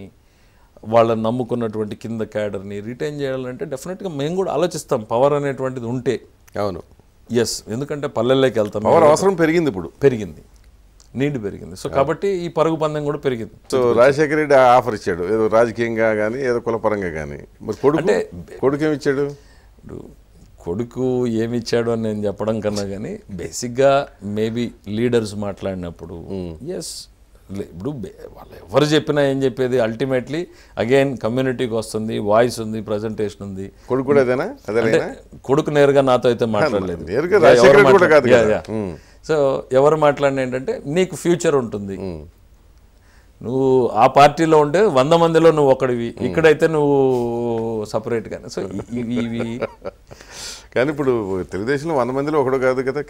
వాళ్ళని నమ్ముకున్నటువంటి కింద క్యాడర్ని రిటైన్ చేయాలంటే డెఫినెట్గా మేము కూడా ఆలోచిస్తాం పవర్ అనేటువంటిది ఉంటే అవును ఎస్ ఎందుకంటే పల్లెల్లోకి వెళ్తాం పవర్ అవసరం పెరిగింది ఇప్పుడు పెరిగింది నీడ్ పెరిగింది సో కాబట్టి ఈ పరుగు పందెం కూడా పెరిగింది సో రాజశేఖర రెడ్డి ఆఫర్ ఇచ్చాడు ఏదో రాజకీయంగా కానీ ఏదో కులపరంగా కానీ మరి కొడుకు అంటే కొడుకు ఏమి ఇచ్చాడు ఇప్పుడు కొడుకు ఏమి ఇచ్చాడు అని నేను చెప్పడం కన్నా కానీ బేసిక్గా మేబీ లీడర్స్ మాట్లాడినప్పుడు ఎస్ hmm. ఇప్పుడు వాళ్ళు ఎవరు చెప్పినా ఏం చెప్పేది అల్టిమేట్లీ అగైన్ కమ్యూనిటీకి వస్తుంది వాయిస్ ఉంది ప్రజెంటేషన్ ఉంది కొడుకు కొడుకు నేరుగా నాతో అయితే మాట్లాడలేదు సో ఎవరు మాట్లాడినా ఏంటంటే నీకు ఫ్యూచర్ ఉంటుంది నువ్వు ఆ పార్టీలో ఉంటే వంద మందిలో నువ్వు ఒకడివి ఇక్కడైతే నువ్వు సపరేట్గా సో ఇవి కానీ ఇప్పుడు తెలుగుదేశంలో వంద మందిలో ఒకడు కాదు కదా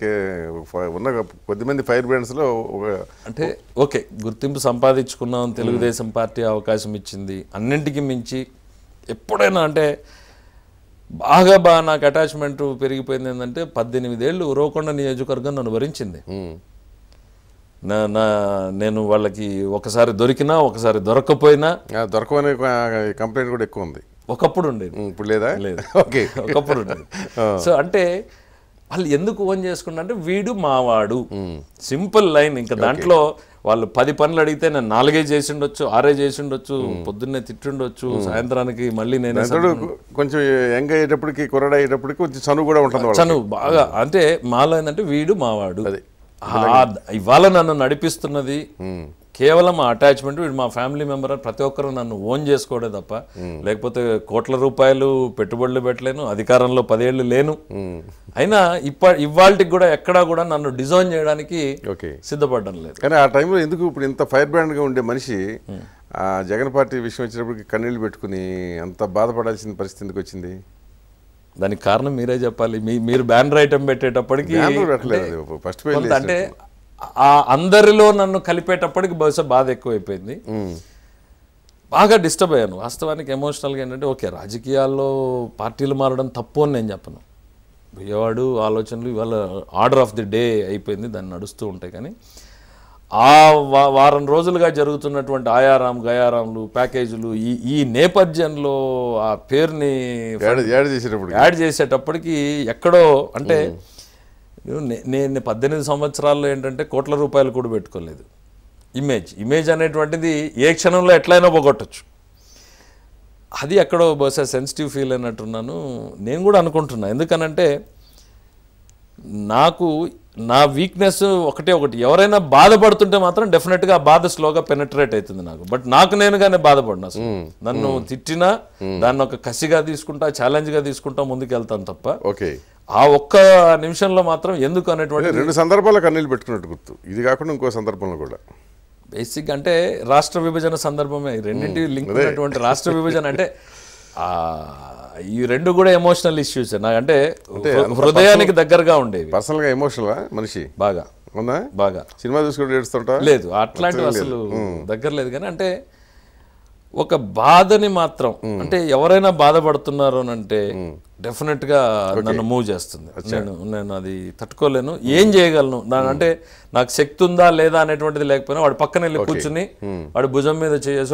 ఉన్న కొద్దిమంది ఫైర్ బ్రాండ్స్లో ఒక అంటే ఓకే గుర్తింపు సంపాదించుకున్నాం తెలుగుదేశం పార్టీ అవకాశం ఇచ్చింది అన్నింటికి మించి ఎప్పుడైనా అంటే బాగా బాగా నాకు అటాచ్మెంట్ పెరిగిపోయింది ఏంటంటే పద్దెనిమిదేళ్ళు ఉరవకొండ నియోజకవర్గం నన్ను భరించింది నా నా నేను వాళ్ళకి ఒకసారి దొరికినా ఒకసారి దొరకపోయినా దొరకనే కంప్లైంట్ కూడా ఎక్కువ ఉంది ఒకప్పుడు ఉండేది ఇప్పుడు లేదా లేదు ఓకే ఒకప్పుడు ఉండేది సో అంటే వాళ్ళు ఎందుకు ఓన్ చేసుకున్నా అంటే వీడు మావాడు సింపుల్ లైన్ ఇంకా దాంట్లో వాళ్ళు పది పనులు అడిగితే నేను నాలుగే చేసి ఉండొచ్చు ఆరే చేసి ఉండొచ్చు పొద్దున్నే తిట్టుండొచ్చు సాయంత్రానికి మళ్ళీ నేను కొంచెం యంగ్ అయ్యేటప్పటికి కుర్రడ అయ్యేటప్పటికి కొంచెం చనువు కూడా ఉంటుంది చనువు బాగా అంటే మాలో ఏంటంటే వీడు మావాడు ఇవాళ నన్ను నడిపిస్తున్నది కేవలం ఆ అటాచ్మెంట్ వీడు మా ఫ్యామిలీ మెంబర్ ప్రతి ఒక్కరు నన్ను ఓన్ చేసుకోవడే తప్ప లేకపోతే కోట్ల రూపాయలు పెట్టుబడులు పెట్టలేను అధికారంలో పదేళ్ళు లేను అయినా ఇప్ప ఇవాళకి కూడా ఎక్కడా కూడా నన్ను డిజైన్ చేయడానికి సిద్ధపడడం లేదు కానీ ఆ టైంలో ఎందుకు ఇప్పుడు ఇంత ఫైర్ బ్రాండ్ గా ఉండే మనిషి ఆ జగన్ పార్టీ విషయం వచ్చినప్పటికి కన్నీళ్ళు పెట్టుకుని అంత బాధపడాల్సిన పరిస్థితికి వచ్చింది దానికి కారణం మీరే చెప్పాలి మీ మీరు బ్యాన్ ఐటమ్ పెట్టేటప్పటికి ఫస్ట్ అంటే ఆ అందరిలో నన్ను కలిపేటప్పటికి బహుశా బాధ ఎక్కువైపోయింది బాగా డిస్టర్బ్ అయ్యాను వాస్తవానికి ఎమోషనల్గా ఏంటంటే ఓకే రాజకీయాల్లో పార్టీలు మారడం తప్పు అని నేను చెప్పను విజయవాడు ఆలోచనలు ఇవాళ ఆర్డర్ ఆఫ్ ది డే అయిపోయింది దాన్ని నడుస్తూ ఉంటాయి కానీ ఆ వారం రోజులుగా జరుగుతున్నటువంటి ఆయారాం గయారాంలు ప్యాకేజీలు ఈ ఈ నేపథ్యంలో ఆ పేరుని యాడ్ చేసేటప్పటికి ఎక్కడో అంటే నేను పద్దెనిమిది సంవత్సరాల్లో ఏంటంటే కోట్ల రూపాయలు కూడా పెట్టుకోలేదు ఇమేజ్ ఇమేజ్ అనేటువంటిది ఏ క్షణంలో ఎట్లయినా పోగొట్టచ్చు అది ఎక్కడో బహుశా సెన్సిటివ్ ఫీల్ అయినట్టున్నాను నేను కూడా అనుకుంటున్నాను ఎందుకనంటే నాకు నా వీక్నెస్ ఒకటే ఒకటి ఎవరైనా బాధపడుతుంటే మాత్రం డెఫినెట్గా ఆ బాధ స్లోగా పెనట్రేట్ అవుతుంది నాకు బట్ నాకు నేనుగానే అసలు hmm. నన్ను hmm. తిట్టినా hmm. దాన్ని ఒక కసిగా తీసుకుంటా ఛాలెంజ్గా తీసుకుంటా ముందుకు వెళ్తాను తప్ప ఓకే ఆ ఒక్క నిమిషంలో మాత్రం ఎందుకు అనేటువంటి రెండు సందర్భాల కన్నీళ్ళు పెట్టుకున్నట్టు గుర్తు ఇది కాకుండా ఇంకో సందర్భంలో కూడా బేసిక్ అంటే రాష్ట్ర విభజన సందర్భమే రెండింటి లింక్ ఉన్నటువంటి రాష్ట్ర విభజన అంటే ఈ రెండు కూడా ఎమోషనల్ ఇష్యూస్ నాకంటే హృదయానికి దగ్గరగా ఉండేవి పర్సనల్ గా ఎమోషనల్ మనిషి బాగా అవునా బాగా సినిమా చూసుకుంటూ ఏడుస్తుంటా లేదు అట్లాంటివి అసలు దగ్గర లేదు కానీ అంటే ఒక బాధని మాత్రం అంటే ఎవరైనా బాధపడుతున్నారు అని అంటే డెఫినెట్ గా నన్ను మూవ్ చేస్తుంది నేను నేను అది తట్టుకోలేను ఏం చేయగలను దాని అంటే నాకు శక్తి ఉందా లేదా అనేటువంటిది లేకపోయినా వాడు పక్కన వెళ్ళి కూర్చుని వాడు భుజం మీద చేసి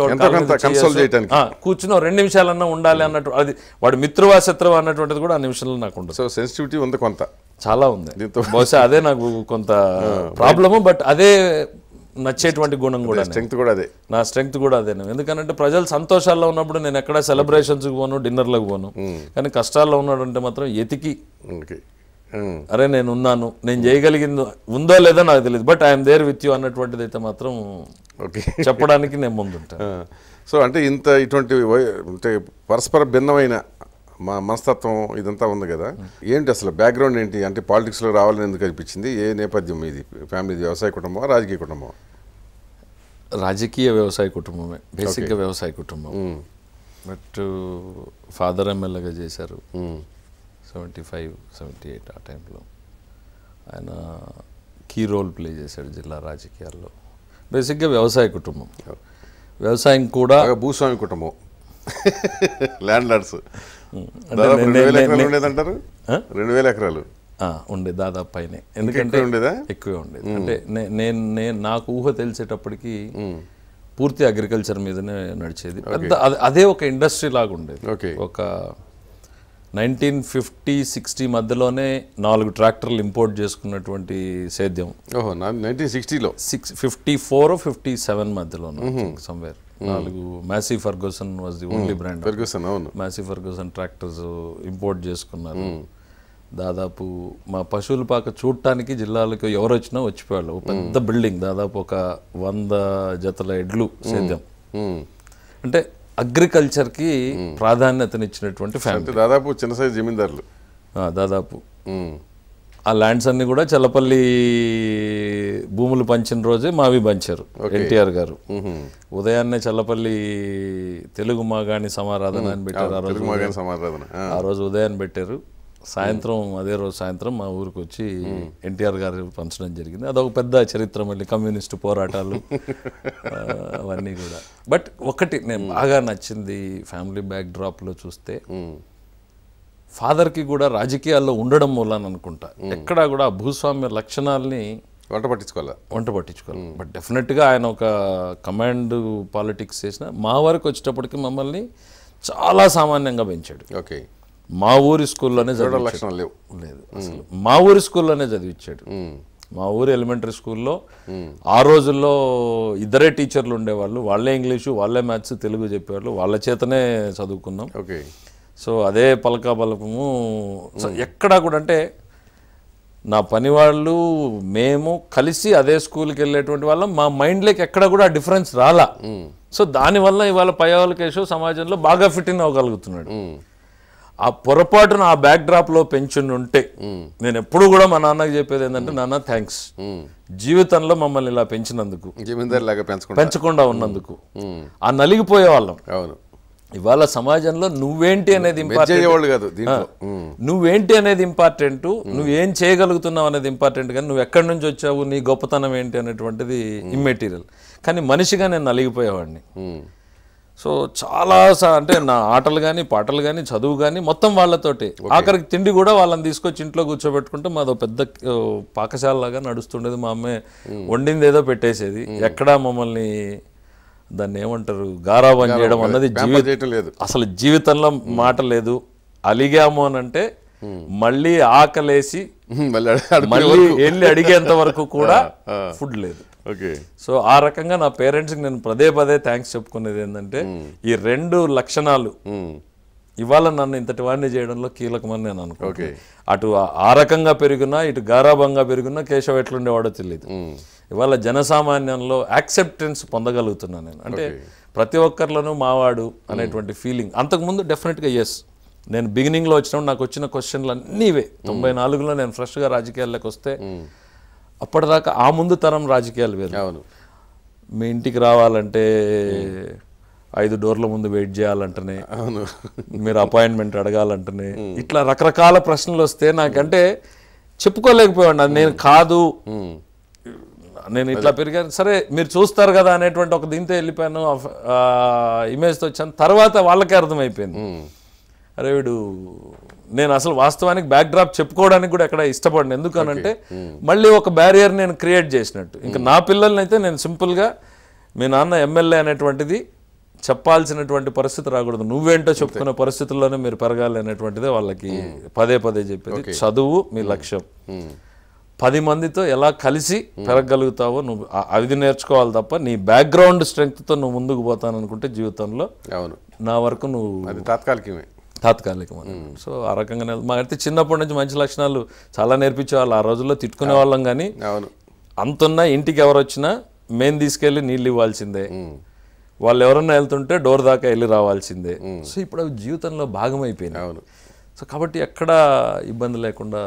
కూర్చుని రెండు నిమిషాలన్నా ఉండాలి అన్నట్టు అది వాడు మిత్రువా శత్రువా అన్నటువంటిది కూడా ఆ నిమిషంలో నాకు ఉండదు సో సెన్సిటివిటీ ఉంది కొంత చాలా ఉంది బహుశా అదే నాకు కొంత ప్రాబ్లము బట్ అదే నచ్చేటువంటి గుణం కూడా స్ట్రెంగ్త్ కూడా అదే నా స్ట్రెంగ్త్ కూడా అదే ఎందుకంటే ప్రజలు సంతోషాల్లో ఉన్నప్పుడు నేను ఎక్కడ సెలబ్రేషన్స్కి పోను డిన్నర్లకు పోను కానీ కష్టాల్లో ఉన్నాడంటే మాత్రం ఎతికి అరే నేను ఉన్నాను నేను చేయగలిగింది ఉందో లేదో నాకు తెలియదు but I'm there with you అన్నటువంటిది అయితే మాత్రం ఓకే చెప్పడానికి నేను ముందుంటాను సో అంటే ఇంత ఇటువంటి అంటే పరస్పర భిన్నమైన మా మనస్తత్వం ఇదంతా ఉంది కదా ఏంటి అసలు బ్యాక్గ్రౌండ్ ఏంటి అంటే పాలిటిక్స్లో రావాలని ఎందుకు అనిపించింది ఏ నేపథ్యం ఇది ఫ్యామిలీ వ్యవసాయ కుటుంబం రాజకీయ కుటుంబం రాజకీయ వ్యవసాయ కుటుంబమే బేసిక్గా వ్యవసాయ కుటుంబం hmm. బట్ ఫాదర్ ఎమ్మెల్యేగా చేశారు సెవెంటీ ఫైవ్ సెవెంటీ ఎయిట్ ఆ టైంలో ఆయన కీ రోల్ ప్లే చేశాడు జిల్లా రాజకీయాల్లో బేసిక్గా వ్యవసాయ కుటుంబం oh. వ్యవసాయం కూడా భూస్వామి కుటుంబం ల్యాండ్ లార్డ్స్ ఉండేదంటారు రెండు వేల ఎకరాలు ఉండేది దాదాపు పైన ఎందుకంటే ఉండేదా ఎక్కువే ఉండేది అంటే నేను నేను నాకు ఊహ తెలిసేటప్పటికి పూర్తి అగ్రికల్చర్ మీదనే నడిచేది పెద్ద అదే ఒక ఇండస్ట్రీ లాగా ఉండేది ఒక నైన్టీన్ ఫిఫ్టీ సిక్స్టీ మధ్యలోనే నాలుగు ట్రాక్టర్లు ఇంపోర్ట్ చేసుకున్నటువంటి సేద్యం six fifty four fifty seven మధ్యలోనే సమ్వేర్ నాలుగు Massey Ferguson was the only brand Ferguson అవును మ్యాసీ ఫర్గోసన్ ట్రాక్టర్స్ ఇంపోర్ట్ చేసుకున్నారు hmm. దాదాపు మా పశువుల పాక చూడటానికి జిల్లాలకు ఎవరు వచ్చినా వచ్చిపోయాళ్ళు పెద్ద hmm. బిల్డింగ్ దాదాపు ఒక వంద జతల ఎడ్లు hmm. సేద్యం అంటే అగ్రికల్చర్ కి ప్రాధాన్యతనిచ్చినటువంటి ఫ్యామిలీ దాదాపు చిన్న సైజు జమీందారులు దాదాపు ఆ ల్యాండ్స్ అన్ని కూడా చల్లపల్లి భూములు పంచిన రోజే మావి పంచారు ఎన్టీఆర్ గారు ఉదయాన్నే చల్లపల్లి తెలుగు మాగాణి సమారాధన అని పెట్టారు ఆ రోజు సమారాధన ఆ రోజు పెట్టారు సాయంత్రం అదే రోజు సాయంత్రం మా ఊరికి వచ్చి ఎన్టీఆర్ గారు పంచడం జరిగింది అదొక పెద్ద చరిత్ర మళ్ళీ కమ్యూనిస్ట్ పోరాటాలు అవన్నీ కూడా బట్ ఒకటి నేను బాగా నచ్చింది ఫ్యామిలీ బ్యాక్ చూస్తే ఫాదర్కి కూడా రాజకీయాల్లో ఉండడం మూలాన అనుకుంటా ఎక్కడా కూడా ఆ భూస్వామ్య లక్షణాలని వంట పట్టించుకోవాలి వంట పట్టించుకోవాలి బట్ డెఫినెట్గా ఆయన ఒక కమాండ్ పాలిటిక్స్ చేసిన మా వరకు వచ్చేటప్పటికి మమ్మల్ని చాలా సామాన్యంగా పెంచాడు ఓకే మా ఊరి స్కూల్లోనే చదివే లక్షణాలు లేవు లేదు అసలు మా ఊరి స్కూల్లోనే చదివించాడు మా ఊరు ఎలిమెంటరీ స్కూల్లో ఆ రోజుల్లో ఇద్దరే టీచర్లు ఉండేవాళ్ళు వాళ్ళే ఇంగ్లీషు వాళ్ళే మ్యాథ్స్ తెలుగు చెప్పేవాళ్ళు వాళ్ళ చేతనే చదువుకున్నాం ఓకే సో అదే పలక పలకము సో ఎక్కడ కూడా అంటే నా పని వాళ్ళు మేము కలిసి అదే స్కూల్కి వెళ్ళేటువంటి వాళ్ళం మా మైండ్లోకి ఎక్కడ కూడా డిఫరెన్స్ రాలా సో దానివల్ల ఇవాళ పయ్యవాళ్ళ కేశవ్ సమాజంలో బాగా ఫిట్ ఇన్ అవ్వగలుగుతున్నాడు ఆ పొరపాటును ఆ బ్యాక్ డ్రాప్లో ఉంటే నేను ఎప్పుడు కూడా మా నాన్నకు చెప్పేది ఏంటంటే నాన్న థ్యాంక్స్ జీవితంలో మమ్మల్ని ఇలా పెంచినందుకు పెంచకుండా ఉన్నందుకు ఆ నలిగిపోయే వాళ్ళం అవును ఇవాళ సమాజంలో నువ్వేంటి అనేది ఇంపార్టెంట్ కాదు నువ్వేంటి అనేది ఇంపార్టెంట్ నువ్వేం చేయగలుగుతున్నావు అనేది ఇంపార్టెంట్ కానీ నువ్వు ఎక్కడి నుంచి వచ్చావు నీ గొప్పతనం ఏంటి అనేటువంటిది ఇమ్మెటీరియల్ కానీ మనిషిగా నేను నలిగిపోయేవాడిని సో చాలా అంటే నా ఆటలు కానీ పాటలు కానీ చదువు కానీ మొత్తం వాళ్ళతోటి ఆఖరికి తిండి కూడా వాళ్ళని తీసుకొచ్చి ఇంట్లో కూర్చోబెట్టుకుంటే మాదో పెద్ద పాకశాలలాగా నడుస్తుండేది మా అమ్మే వండింది ఏదో పెట్టేసేది ఎక్కడా మమ్మల్ని దాన్ని ఏమంటారు గారాబం చేయడం అన్నది లేదు అసలు జీవితంలో మాట లేదు అలిగాము అని అంటే మళ్ళీ ఆకలేసి మళ్ళీ వెళ్ళి అడిగేంత వరకు కూడా ఫుడ్ లేదు ఓకే సో ఆ రకంగా నా పేరెంట్స్ నేను పదే పదే థ్యాంక్స్ చెప్పుకునేది ఏంటంటే ఈ రెండు లక్షణాలు ఇవాళ నన్ను ఇంతటి వాడిని చేయడంలో కీలకమని నేను అనుకో అటు ఆ రకంగా పెరిగినా ఇటు గారాభంగా పెరిగినా కేశవ్ ఎట్లుండేవాడో తెలియదు ఇవాళ జనసామాన్యంలో యాక్సెప్టెన్స్ పొందగలుగుతున్నాను నేను అంటే ప్రతి ఒక్కరిలోనూ మావాడు అనేటువంటి ఫీలింగ్ అంతకుముందు డెఫినెట్గా ఎస్ నేను బిగినింగ్లో వచ్చినప్పుడు నాకు వచ్చిన క్వశ్చన్లు అన్నీ ఇవే తొంభై నాలుగులో నేను ఫ్రెష్గా రాజకీయాల్లోకి వస్తే అప్పటిదాకా ఆ ముందు తరం రాజకీయాలు వేరు మీ ఇంటికి రావాలంటే ఐదు డోర్ల ముందు వెయిట్ చేయాలంటనే అవును మీరు అపాయింట్మెంట్ అడగాలంటనే ఇట్లా రకరకాల ప్రశ్నలు వస్తే నాకంటే చెప్పుకోలేకపోయాను నేను కాదు నేను ఇట్లా పెరిగాను సరే మీరు చూస్తారు కదా అనేటువంటి ఒక దీంతో వెళ్ళిపోయాను ఇమేజ్తో వచ్చాను తర్వాత వాళ్ళకే అర్థమైపోయింది అరే వీడు నేను అసలు వాస్తవానికి బ్యాక్ డ్రాప్ చెప్పుకోవడానికి కూడా ఎక్కడ ఇష్టపడను ఎందుకనంటే మళ్ళీ ఒక బ్యారియర్ నేను క్రియేట్ చేసినట్టు ఇంకా నా పిల్లల్ని అయితే నేను సింపుల్గా మీ నాన్న ఎమ్మెల్యే అనేటువంటిది చెప్పాల్సినటువంటి పరిస్థితి రాకూడదు నువ్వేంటో చెప్పుకునే పరిస్థితుల్లోనే మీరు పెరగాలి అనేటువంటిదే వాళ్ళకి పదే పదే చెప్పేది చదువు మీ లక్ష్యం పది మందితో ఎలా కలిసి పెరగలుగుతావో నువ్వు అది నేర్చుకోవాలి తప్ప నీ బ్యాక్గ్రౌండ్ స్ట్రెంగ్త్తో నువ్వు ముందుకు పోతాను అనుకుంటే జీవితంలో నా వరకు నువ్వు అది తాత్కాలికమే తాత్కాలికమే సో ఆ రకంగానే అయితే చిన్నప్పటి నుంచి మంచి లక్షణాలు చాలా నేర్పించేవాళ్ళు ఆ రోజుల్లో తిట్టుకునే వాళ్ళం కానీ అంతున్నా ఇంటికి ఎవరు వచ్చినా మేము తీసుకెళ్ళి నీళ్ళు ఇవ్వాల్సిందే వాళ్ళు ఎవరన్నా వెళ్తుంటే డోర్ దాకా వెళ్ళి రావాల్సిందే సో ఇప్పుడు అవి జీవితంలో భాగం అయిపోయినాయి సో కాబట్టి ఎక్కడ ఇబ్బంది లేకుండా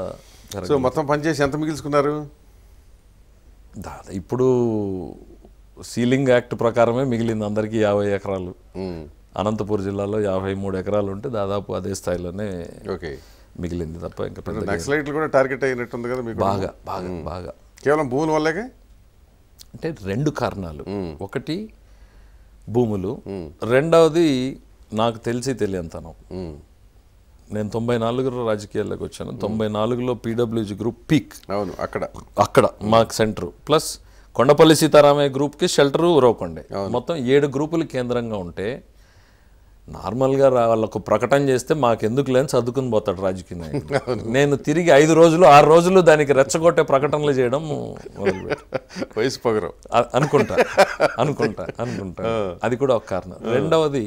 సో మొత్తం పనిచేసి ఎంత మిగిల్చుకున్నారు ఇప్పుడు సీలింగ్ యాక్ట్ ప్రకారమే మిగిలింది అందరికీ యాభై ఎకరాలు అనంతపూర్ జిల్లాలో యాభై మూడు ఎకరాలు ఉంటే దాదాపు అదే స్థాయిలోనే ఓకే మిగిలింది తప్ప ఇంకా నక్సలైట్లు కూడా టార్గెట్ అయినట్టుంది కదా మీకు బాగా బాగా బాగా కేవలం భూముల వల్లే అంటే రెండు కారణాలు ఒకటి భూములు రెండవది నాకు తెలిసి తెలియంతనం నేను తొంభై నాలుగులో రాజకీయాల్లోకి వచ్చాను తొంభై నాలుగులో పీడబ్ల్యూజీ గ్రూప్ పీక్ అవును అక్కడ అక్కడ మాకు సెంటర్ ప్లస్ కొండపల్లి సీతారామయ్య గ్రూప్కి షెల్టరు ఉరవకొండే మొత్తం ఏడు గ్రూపులు కేంద్రంగా ఉంటే నార్మల్గా వాళ్ళకు ప్రకటన చేస్తే మాకెందుకు లేని చదువుకుని పోతాడు రాజకీయ నాయకులు నేను తిరిగి ఐదు రోజులు ఆరు రోజులు దానికి రెచ్చగొట్టే ప్రకటనలు చేయడం వయసు పగరం అనుకుంటా అనుకుంటా అనుకుంటా అది కూడా ఒక కారణం రెండవది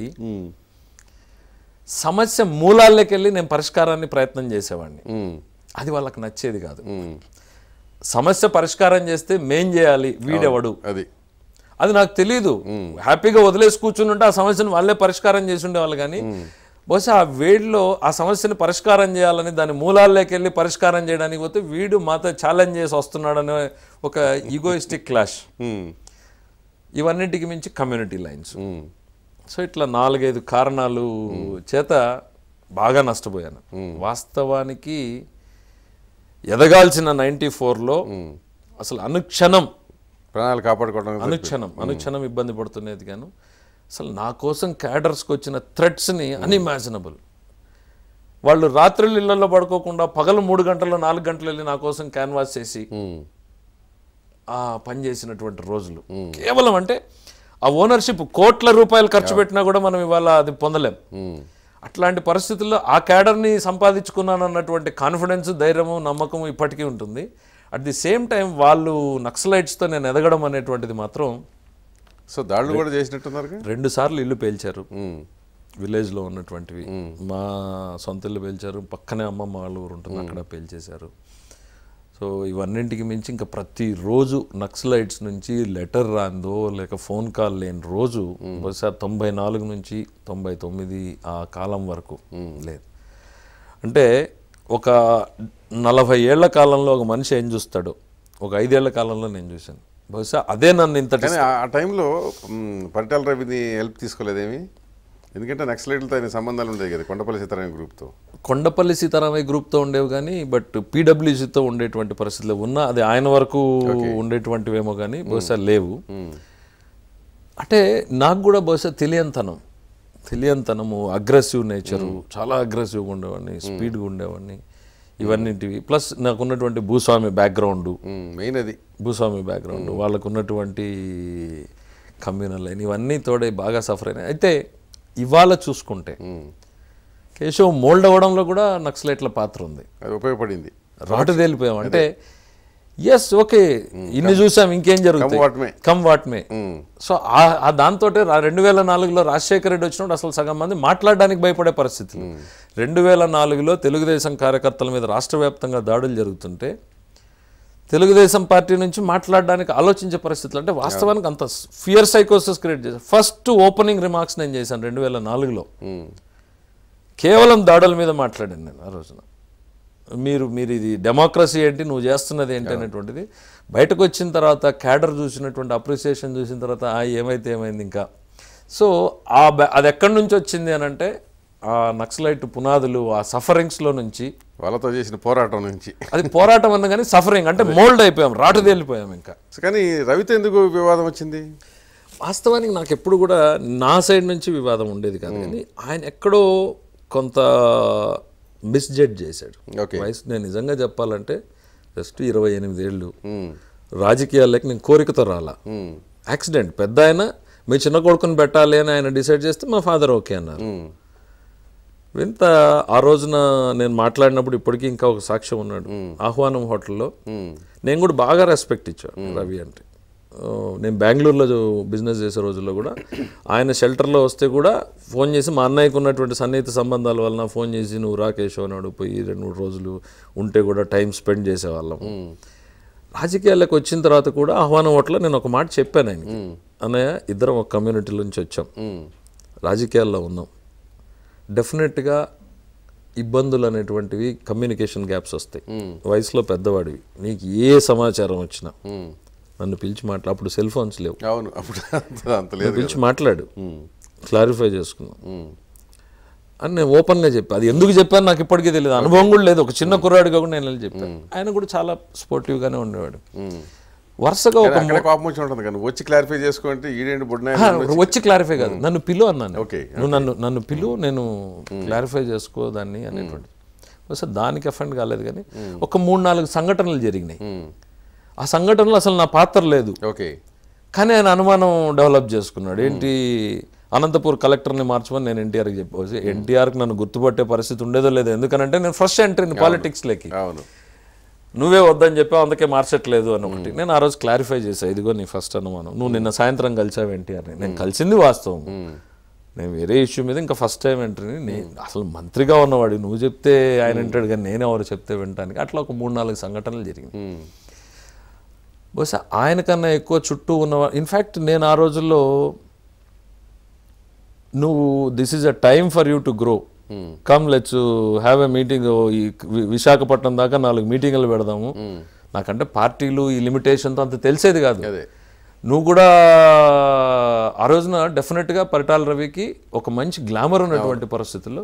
సమస్య మూలాల్లోకి వెళ్ళి నేను పరిష్కారాన్ని ప్రయత్నం చేసేవాడిని అది వాళ్ళకి నచ్చేది కాదు సమస్య పరిష్కారం చేస్తే మేం చేయాలి వీడెవడు అది అది నాకు తెలియదు హ్యాపీగా వదిలేసి కూర్చుంటే ఆ సమస్యను వాళ్ళే పరిష్కారం చేసి ఉండేవాళ్ళు కానీ బహుశా ఆ వేడిలో ఆ సమస్యను పరిష్కారం చేయాలని దాని మూలాల్లోకి వెళ్ళి పరిష్కారం చేయడానికి పోతే వీడు మాతో ఛాలెంజ్ చేసి వస్తున్నాడనే ఒక ఈగోయిస్టిక్ క్లాష్ ఇవన్నిటికి మించి కమ్యూనిటీ లైన్స్ సో ఇట్లా నాలుగైదు కారణాలు చేత బాగా నష్టపోయాను వాస్తవానికి ఎదగాల్సిన నైంటీ ఫోర్లో అసలు అనుక్షణం ప్రాణాలు కాపాడుకోవడం అనుక్షణం అనుక్షణం ఇబ్బంది పడుతున్నది గాను అసలు నా కోసం క్యాడర్స్కి వచ్చిన థ్రెట్స్ని అన్ఇమాజినబుల్ వాళ్ళు రాత్రులు ఇళ్లలో పడుకోకుండా పగలు మూడు గంటల్లో నాలుగు గంటలు వెళ్ళి నా కోసం క్యాన్వాస్ చేసి ఆ పని చేసినటువంటి రోజులు కేవలం అంటే ఆ ఓనర్షిప్ కోట్ల రూపాయలు ఖర్చు పెట్టినా కూడా మనం ఇవాళ అది పొందలేం అట్లాంటి పరిస్థితుల్లో ఆ క్యాడర్ని సంపాదించుకున్నాను అన్నటువంటి కాన్ఫిడెన్స్ ధైర్యము నమ్మకం ఇప్పటికీ ఉంటుంది అట్ ది సేమ్ టైం వాళ్ళు నక్సలైట్స్తో నేను ఎదగడం అనేటువంటిది మాత్రం సో దాడులు కూడా చేసినట్టున్నారు రెండు సార్లు ఇల్లు పేల్చారు విలేజ్లో ఉన్నటువంటివి మా సొంత ఇల్లు పేల్చారు పక్కనే అమ్మమ్మ వాళ్ళ ఊరు ఉంటుంది అక్కడ పేల్చేశారు సో ఇవన్నింటికి మించి ఇంకా ప్రతిరోజు నక్సలైట్స్ నుంచి లెటర్ రాందో లేక ఫోన్ కాల్ లేని రోజు బహుశా తొంభై నాలుగు నుంచి తొంభై తొమ్మిది ఆ కాలం వరకు లేదు అంటే ఒక నలభై ఏళ్ల కాలంలో ఒక మనిషి ఏం చూస్తాడు ఒక ఐదేళ్ల కాలంలో నేను చూశాను బహుశా అదే నన్ను ఇంత ఆ టైంలో పరిటాల రవిని హెల్ప్ తీసుకోలేదేమి ఎందుకంటే నక్సలైట్లతో ఆయన సంబంధాలు ఉండేవి కదా కొండపల్లి సీతారామయ్య గ్రూప్తో కొండపల్లి సీతారామయ్య గ్రూప్తో ఉండేవి కానీ బట్ పీడబ్ల్యూసీతో ఉండేటువంటి పరిస్థితులు ఉన్నా అది ఆయన వరకు ఉండేటువంటివేమో కానీ బహుశా లేవు అంటే నాకు కూడా బహుశా తెలియంతనం తెలియంతనము అగ్రెసివ్ నేచరు చాలా అగ్రెసివ్గా ఉండేవాడిని స్పీడ్గా ఉండేవాడిని ఇవన్నింటివి ప్లస్ నాకున్నటువంటి భూస్వామి బ్యాక్గ్రౌండ్ మెయిన్ అది భూస్వామి బ్యాక్గ్రౌండ్ వాళ్ళకు ఉన్నటువంటి కమ్యూనల్ లైన్ ఇవన్నీ తోడే బాగా సఫర్ అయినాయి అయితే ఇవాళ చూసుకుంటే కేశవ్ మోల్డ్ అవ్వడంలో కూడా నక్సలైట్ల పాత్ర ఉంది అది ఉపయోగపడింది రాటు తేలిపోయాం అంటే ఎస్ ఓకే hmm, ఇన్ని చూసాం ఇంకేం జరుగుతుంది కమ్ వాట్ మే సో ఆ దాంతో రెండు వేల నాలుగులో రాజశేఖర రెడ్డి వచ్చినప్పుడు అసలు సగం మంది మాట్లాడడానికి భయపడే పరిస్థితి hmm. రెండు వేల నాలుగులో తెలుగుదేశం కార్యకర్తల మీద రాష్ట్ర వ్యాప్తంగా దాడులు జరుగుతుంటే తెలుగుదేశం పార్టీ నుంచి మాట్లాడడానికి ఆలోచించే పరిస్థితులు అంటే వాస్తవానికి అంత ఫియర్ సైకోసిస్ క్రియేట్ చేశాను ఫస్ట్ ఓపెనింగ్ రిమార్క్స్ నేను చేశాను రెండు వేల నాలుగులో hmm. కేవలం దాడుల మీద మాట్లాడాను నేను ఆ రోజున మీరు మీరు ఇది డెమోక్రసీ ఏంటి నువ్వు చేస్తున్నది ఏంటి అనేటువంటిది బయటకు వచ్చిన తర్వాత క్యాడర్ చూసినటువంటి అప్రిసియేషన్ చూసిన తర్వాత ఏమైతే ఏమైంది ఇంకా సో ఆ అది ఎక్కడి నుంచి వచ్చింది అని అంటే ఆ నక్సలైట్ పునాదులు ఆ సఫరింగ్స్లో నుంచి వాళ్ళతో చేసిన పోరాటం నుంచి అది పోరాటం అన్న కానీ సఫరింగ్ అంటే మోల్డ్ అయిపోయాం రాటుదేలిపోయాం ఇంకా కానీ రవితో ఎందుకు వివాదం వచ్చింది వాస్తవానికి నాకు ఎప్పుడు కూడా నా సైడ్ నుంచి వివాదం ఉండేది కాదు కానీ ఆయన ఎక్కడో కొంత మిస్జడ్జ్ చేశాడు వయసు నేను నిజంగా చెప్పాలంటే జస్ట్ ఇరవై ఎనిమిదేళ్ళు రాజకీయాల్లోకి నేను కోరికతో రాలా యాక్సిడెంట్ పెద్ద ఆయన మీ చిన్న కొడుకుని పెట్టాలి అని ఆయన డిసైడ్ చేస్తే మా ఫాదర్ ఓకే అన్నారు వింత ఆ రోజున నేను మాట్లాడినప్పుడు ఇప్పటికీ ఇంకా ఒక సాక్ష్యం ఉన్నాడు ఆహ్వానం హోటల్లో నేను కూడా బాగా రెస్పెక్ట్ ఇచ్చాను రవి అంటే నేను బెంగళూరులో బిజినెస్ చేసే రోజుల్లో కూడా ఆయన షెల్టర్లో వస్తే కూడా ఫోన్ చేసి మా అన్నయ్యకు ఉన్నటువంటి సన్నిహిత సంబంధాల వలన ఫోన్ చేసి నువ్వు రాకేష్ అని పోయి రెండు మూడు రోజులు ఉంటే కూడా టైం స్పెండ్ చేసేవాళ్ళం రాజకీయాలకు వచ్చిన తర్వాత కూడా ఆహ్వానం ఓట్ల నేను ఒక మాట చెప్పాను ఆయన అన్నయ్య ఇద్దరం ఒక కమ్యూనిటీ నుంచి వచ్చాం రాజకీయాల్లో ఉన్నాం డెఫినెట్గా ఇబ్బందులు అనేటువంటివి కమ్యూనికేషన్ గ్యాప్స్ వస్తాయి వయసులో పెద్దవాడివి నీకు ఏ సమాచారం వచ్చినా నన్ను పిలిచి మాట్లా అప్పుడు సెల్ ఫోన్స్ లేవు అవును అప్పుడు పిలిచి మాట్లాడు క్లారిఫై చేసుకున్నాం అని నేను ఓపెన్గా చెప్పాను అది ఎందుకు చెప్పాను నాకు ఇప్పటికీ తెలియదు అనుభవం కూడా లేదు ఒక చిన్న కుర్రాడు కాకుండా నేను చెప్పాను ఆయన కూడా చాలా సపోర్టివ్గానే ఉండేవాడు వరుసగా ఒక వచ్చి ఉంటుంది కానీ వచ్చి క్లారిఫై చేసుకుంటే వచ్చి క్లారిఫై కాదు నన్ను పిలు అన్నాను ఓకే నువ్వు నన్ను నన్ను పిలు నేను క్లారిఫై చేసుకో దాన్ని అనేటువంటి సార్ దానికి ఎఫెండ్ కాలేదు కానీ ఒక మూడు నాలుగు సంఘటనలు జరిగినాయి ఆ సంఘటనలో అసలు నా పాత్ర లేదు ఓకే కానీ ఆయన అనుమానం డెవలప్ చేసుకున్నాడు ఏంటి అనంతపూర్ కలెక్టర్ని మార్చమని నేను ఎన్టీఆర్కి చెప్పవచ్చు ఎన్టీఆర్కి నన్ను గుర్తుపట్టే పరిస్థితి ఉండేదో లేదో ఎందుకంటే నేను ఫస్ట్ ఎంట్రీని పాలిటిక్స్లోకి నువ్వే వద్దని చెప్పావు అందుకే మార్చట్లేదు అని ఒకటి నేను ఆ రోజు క్లారిఫై చేశాను ఇదిగో నీ ఫస్ట్ అనుమానం నువ్వు నిన్న సాయంత్రం కలిసావు ఎన్టీఆర్ని నేను కలిసింది వాస్తవం నేను వేరే ఇష్యూ మీద ఇంకా ఫస్ట్ టైం ఎంట్రీని నేను అసలు మంత్రిగా ఉన్నవాడు నువ్వు చెప్తే ఆయన వింటాడు కానీ నేను ఎవరు చెప్తే వినటానికి అట్లా ఒక మూడు నాలుగు సంఘటనలు జరిగింది బహుశా ఆయన కన్నా ఎక్కువ చుట్టూ ఉన్న ఇన్ఫ్యాక్ట్ నేను ఆ రోజుల్లో నువ్వు this is a time for you to grow come let's have a meeting ఈ విశాఖపట్నం దాకా నాలుగు మీటింగ్లు పెడదాము hmm. నాకంటే పార్టీలు ఈ లిమిటేషన్తో అంత తెలిసేది కాదు నువ్వు కూడా ఆ రోజున డెఫినెట్గా పరిటాల రవికి ఒక మంచి గ్లామర్ ఉన్నటువంటి పరిస్థితుల్లో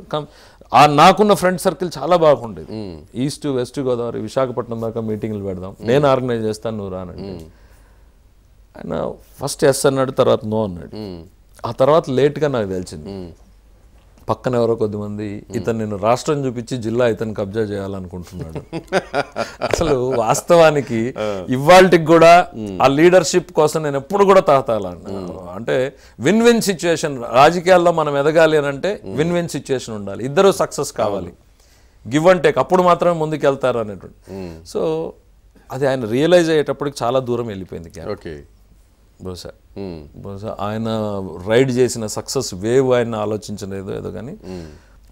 ఆ నాకున్న ఫ్రెండ్ సర్కిల్ చాలా బాగుండేది ఈస్ట్ వెస్ట్ గోదావరి విశాఖపట్నం దాకా మీటింగ్లు పెడదాం నేను ఆర్గనైజ్ చేస్తాను నువ్వు రానండి ఆయన ఫస్ట్ ఎస్ అన్నాడు తర్వాత నో అన్నాడు ఆ తర్వాత లేట్గా నాకు తెలిసింది పక్కన ఎవరో కొద్దిమంది ఇతను నేను రాష్ట్రం చూపించి జిల్లా ఇతను కబ్జా చేయాలనుకుంటున్నాడు అసలు వాస్తవానికి ఇవాళకి కూడా ఆ లీడర్షిప్ కోసం నేను ఎప్పుడు కూడా తాతాలను అంటే విన్ విన్ సిచ్యుయేషన్ రాజకీయాల్లో మనం ఎదగాలి అని అంటే విన్ విన్ సిచ్యుయేషన్ ఉండాలి ఇద్దరు సక్సెస్ కావాలి గివ్ అండ్ టేక్ అప్పుడు మాత్రమే ముందుకు వెళ్తారు అనేటువంటి సో అది ఆయన రియలైజ్ అయ్యేటప్పటికి చాలా దూరం వెళ్ళిపోయింది ఓకే బహుశా బహుశా ఆయన రైడ్ చేసిన సక్సెస్ వేవ్ ఆయన ఆలోచించలేదు ఏదో కానీ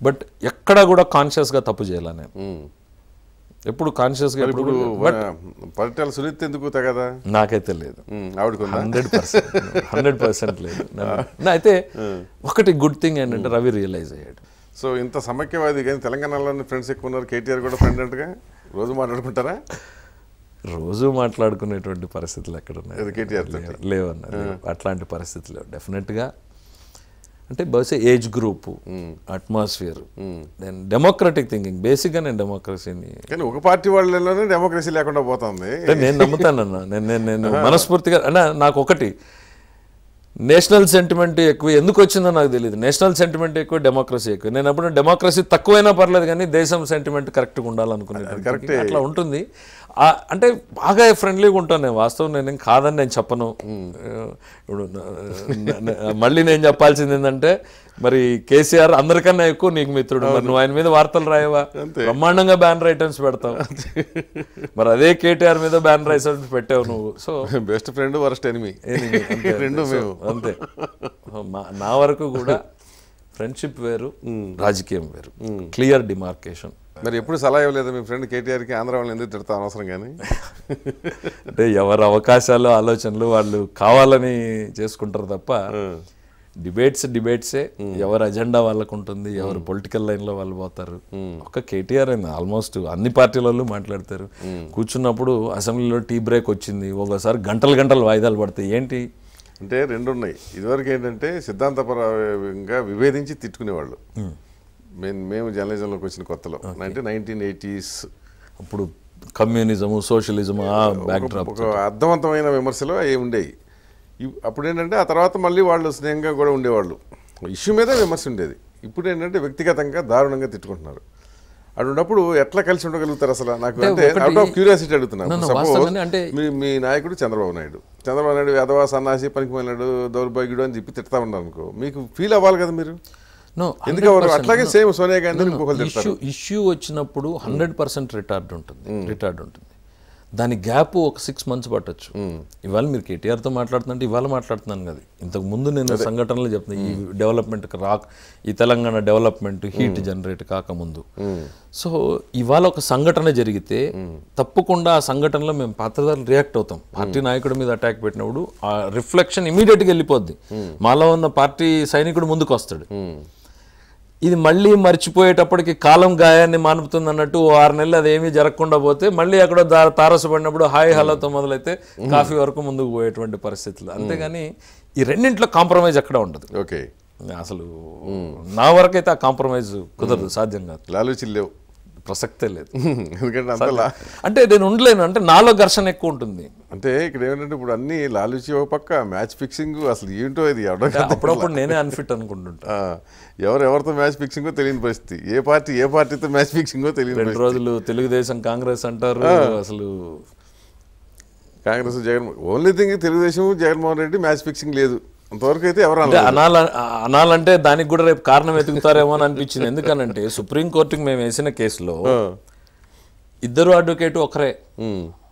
బట్ ఎక్కడ కూడా కాన్షియస్గా తప్పు నేను ఎప్పుడు కాన్షియస్ ఇప్పుడు పరిటాల ఎందుకు తగదా నాకైతే లేదు హండ్రెడ్ పర్సెంట్ హండ్రెడ్ పర్సెంట్ లేదు అయితే ఒకటి గుడ్ థింగ్ ఏంటంటే రవి రియలైజ్ అయ్యాడు సో ఇంత సమైక్యవాది కానీ తెలంగాణలోని ఫ్రెండ్స్ ఎక్కువ ఉన్నారు కేటీఆర్ కూడా ఫ్రెండ్ అంటే రోజు మాట్లాడుకుంటారా రోజు మాట్లాడుకునేటువంటి పరిస్థితులు ఎక్కడ ఉన్నాయి లేవన్నారు అట్లాంటి పరిస్థితులు లేవు డెఫినెట్గా అంటే బహుశా age group atmosphere then democratic thinking బేసిక్గా నేను డెమోక్రసీని కానీ ఒక పార్టీ వాళ్ళలోనే డెమోక్రసీ లేకుండా పోతుంది నేను నమ్ముతానన్నా నేను నేను నేను మనస్ఫూర్తిగా అన్న నాకు ఒకటి నేషనల్ సెంటిమెంట్ ఎక్కువ ఎందుకు వచ్చిందో నాకు తెలియదు నేషనల్ సెంటిమెంట్ ఎక్కువ డెమోక్రసీ ఎక్కువ నేను అప్పుడు డెమోక్రసీ తక్కువైనా పర్లేదు కానీ దేశం సెంటిమెంట్ కరెక్ట్గా ఉండాలనుకునేది అట్లా ఉంటుంది అంటే బాగా ఫ్రెండ్లీగా ఉంటాను నేను వాస్తవం నేను కాదని నేను చెప్పను ఇప్పుడు మళ్ళీ నేను చెప్పాల్సింది ఏంటంటే మరి కేసీఆర్ అందరికన్నా ఎక్కువ నీకు మిత్రుడు మరి నువ్వు ఆయన మీద వార్తలు రాయవా బ్రహ్మాండంగా బ్యాన్ ఐటమ్స్ పెడతావు మరి అదే కేటీఆర్ మీద బ్యాన్ ఐటమ్స్ పెట్టావు నువ్వు so best friend worst enemy మేము అంతే నా వరకు కూడా ఫ్రెండ్షిప్ వేరు రాజకీయం వేరు క్లియర్ డిమార్కేషన్ మరి ఎప్పుడు సలహా ఇవ్వలేదు మీ ఫ్రెండ్ కేటీఆర్కి ఆంధ్ర వాళ్ళని ఎందుకు తిడతా అవసరం కానీ అంటే ఎవరి అవకాశాలు ఆలోచనలు వాళ్ళు కావాలని చేసుకుంటారు తప్ప డిబేట్స్ డిబేట్సే ఎవరు అజెండా వాళ్ళకు ఉంటుంది ఎవరు పొలిటికల్ లైన్లో వాళ్ళు పోతారు ఒక కేటీఆర్ అయింది ఆల్మోస్ట్ అన్ని పార్టీలలో మాట్లాడతారు కూర్చున్నప్పుడు అసెంబ్లీలో టీ బ్రేక్ వచ్చింది ఒకసారి గంటలు గంటలు వాయిదాలు పడతాయి ఏంటి అంటే రెండు ఉన్నాయి ఇదివరకు ఏంటంటే సిద్ధాంతపరంగా విభేదించి తిట్టుకునేవాళ్ళు మేము మేము జర్నలిజంలోకి వచ్చిన కొత్తలో అంటే నైన్టీన్ ఎయిటీస్ అప్పుడు కమ్యూనిజం సోషలిజం ఒక అర్థవంతమైన విమర్శలు అవి ఉండేవి అప్పుడు ఏంటంటే ఆ తర్వాత మళ్ళీ వాళ్ళు స్నేహంగా కూడా ఉండేవాళ్ళు ఇష్యూ మీద విమర్శ ఉండేది ఇప్పుడు ఏంటంటే వ్యక్తిగతంగా దారుణంగా తిట్టుకుంటున్నారు ఉన్నప్పుడు ఎట్లా కలిసి ఉండగలుగుతారు అసలు నాకు అంటే అవుట్ ఆఫ్ క్యూరియాసిటీ అడుగుతున్నాను సపోజ్ మీ మీ నాయకుడు చంద్రబాబు నాయుడు చంద్రబాబు నాయుడు యాదవ సన్నాసి పనికిపోయినాడు దౌర్భాగ్యుడు అని చెప్పి తిడతా ఉన్నారు అనుకో మీకు ఫీల్ అవ్వాలి కదా మీరు అట్లాగే same Sonia Gandhi issue issue వచ్చినప్పుడు హండ్రెడ్ పర్సెంట్ రిటార్డ్ ఉంటుంది రిటార్డ్ hmm. ఉంటుంది దాని గ్యాప్ ఒక సిక్స్ మంత్స్ పట్టచ్చు ఇవాళ మీరు కేటీఆర్తో మాట్లాడుతుంటే ఇవాళ మాట్లాడుతున్నాను కదా ఇంతకు ముందు నేను సంఘటనలు చెప్తున్నాను ఈ డెవలప్మెంట్ hmm. రాక్ ఈ తెలంగాణ డెవలప్మెంట్ హీట్ జనరేట్ కాకముందు సో hmm. ఇవాళ ఒక సంఘటన జరిగితే తప్పకుండా ఆ సంఘటనలో మేము పాత్రధారులు రియాక్ట్ అవుతాం పార్టీ నాయకుడి మీద అటాక్ పెట్టినప్పుడు ఆ రిఫ్లెక్షన్ ఇమీడియట్గా వెళ్ళిపోద్ది మాలో ఉన్న పార్టీ సైనికుడు ముందుకు వస్తాడు ఇది మళ్ళీ మర్చిపోయేటప్పటికి కాలం గాయాన్ని మానుపుతుంది అన్నట్టు ఆరు నెలలు అదేమీ జరగకుండా పోతే మళ్ళీ అక్కడ తారసపడినప్పుడు హాయ్ హలోతో మొదలైతే కాఫీ వరకు ముందుకు పోయేటువంటి పరిస్థితులు అంతేగాని ఈ రెండింటిలో కాంప్రమైజ్ అక్కడ ఉండదు ఓకే అసలు నా వరకైతే ఆ కాంప్రమైజ్ కుదరదు సాధ్యం కాదు లాలోచి లేవు ప్రసక్తే లేదు ఎందుకంటే అంతలా అంటే నేను ఉండలేను అంటే నాలో ఘర్షణ ఎక్కువ ఉంటుంది అంటే ఇక్కడ ఏమిటంటే ఇప్పుడు అన్ని లాలుచి ఒక పక్క మ్యాచ్ ఫిక్సింగ్ అసలు ఏంటో ఇది అప్పుడప్పుడు నేనే అన్ఫిట్ అనుకుంటుంటా ఎవరు ఎవరితో మ్యాచ్ ఫిక్సింగో తెలియని పరిస్థితి ఏ పార్టీ ఏ పార్టీతో మ్యాచ్ ఫిక్సింగో తెలియదు రెండు రోజులు తెలుగుదేశం కాంగ్రెస్ అంటారు అసలు Congress Jagan only thing Telugu Desam Jaganmohan Reddy match fixing లేదు అనాల అనాలంటే దానికి కూడా రేపు కారణం వెతుకుతారేమో అని అనిపించింది ఎందుకనంటే సుప్రీంకోర్టుకి మేము వేసిన కేసులో ఇద్దరు అడ్వకేట్ ఒకరే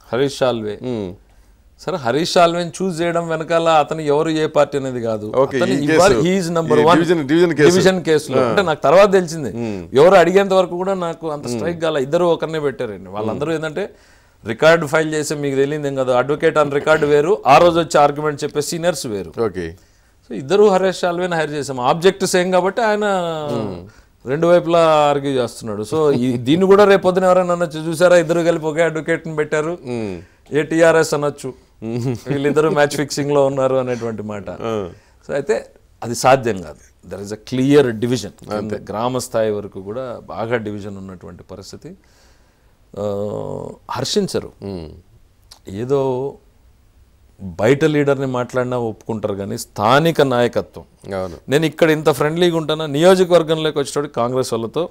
హరీష్ సాల్వే సరే హరీష్ సాల్వేని చూస్ చేయడం వెనకాల అతను ఎవరు ఏ పార్టీ అనేది కాదు నంబర్ వన్ డివిజన్ కేసులో అంటే నాకు తర్వాత తెలిసింది ఎవరు అడిగేంత వరకు కూడా నాకు అంత స్ట్రైక్ కాల ఇద్దరు ఒకరినే పెట్టారండి వాళ్ళందరూ ఏంటంటే రికార్డు ఫైల్ చేసే మీకు తెలియదు కదా అడ్వకేట్ అని రికార్డు వేరు ఆ రోజు వచ్చి ఆర్గ్యుమెంట్ చెప్పే సీనియర్స్ వేరు ఓకే సో ఇద్దరు హరీష్ సాల్వే హైర్ చేసాం ఆబ్జెక్ట్ సేమ్ కాబట్టి ఆయన hmm. రెండు వైపులా ఆర్గ్యూ చేస్తున్నాడు సో దీన్ని కూడా రేపు పొద్దున ఎవరైనా అనొచ్చు చూసారా ఇద్దరు కలిపి ఒకే అడ్వకేట్ని పెట్టారు hmm. ఏ టీఆర్ఎస్ అనొచ్చు వీళ్ళిద్దరు మ్యాచ్ hmm. ఫిక్సింగ్ లో ఉన్నారు అనేటువంటి మాట సో అయితే అది సాధ్యం కాదు there is a clear division గ్రామ స్థాయి వరకు కూడా బాగా డివిజన్ ఉన్నటువంటి పరిస్థితి హర్షించరు ఏదో బయట లీడర్ని మాట్లాడినా ఒప్పుకుంటారు కానీ స్థానిక నాయకత్వం నేను ఇక్కడ ఇంత ఫ్రెండ్లీగా ఉంటానా నియోజకవర్గంలోకి వచ్చేటప్పుడు కాంగ్రెస్ వాళ్ళతో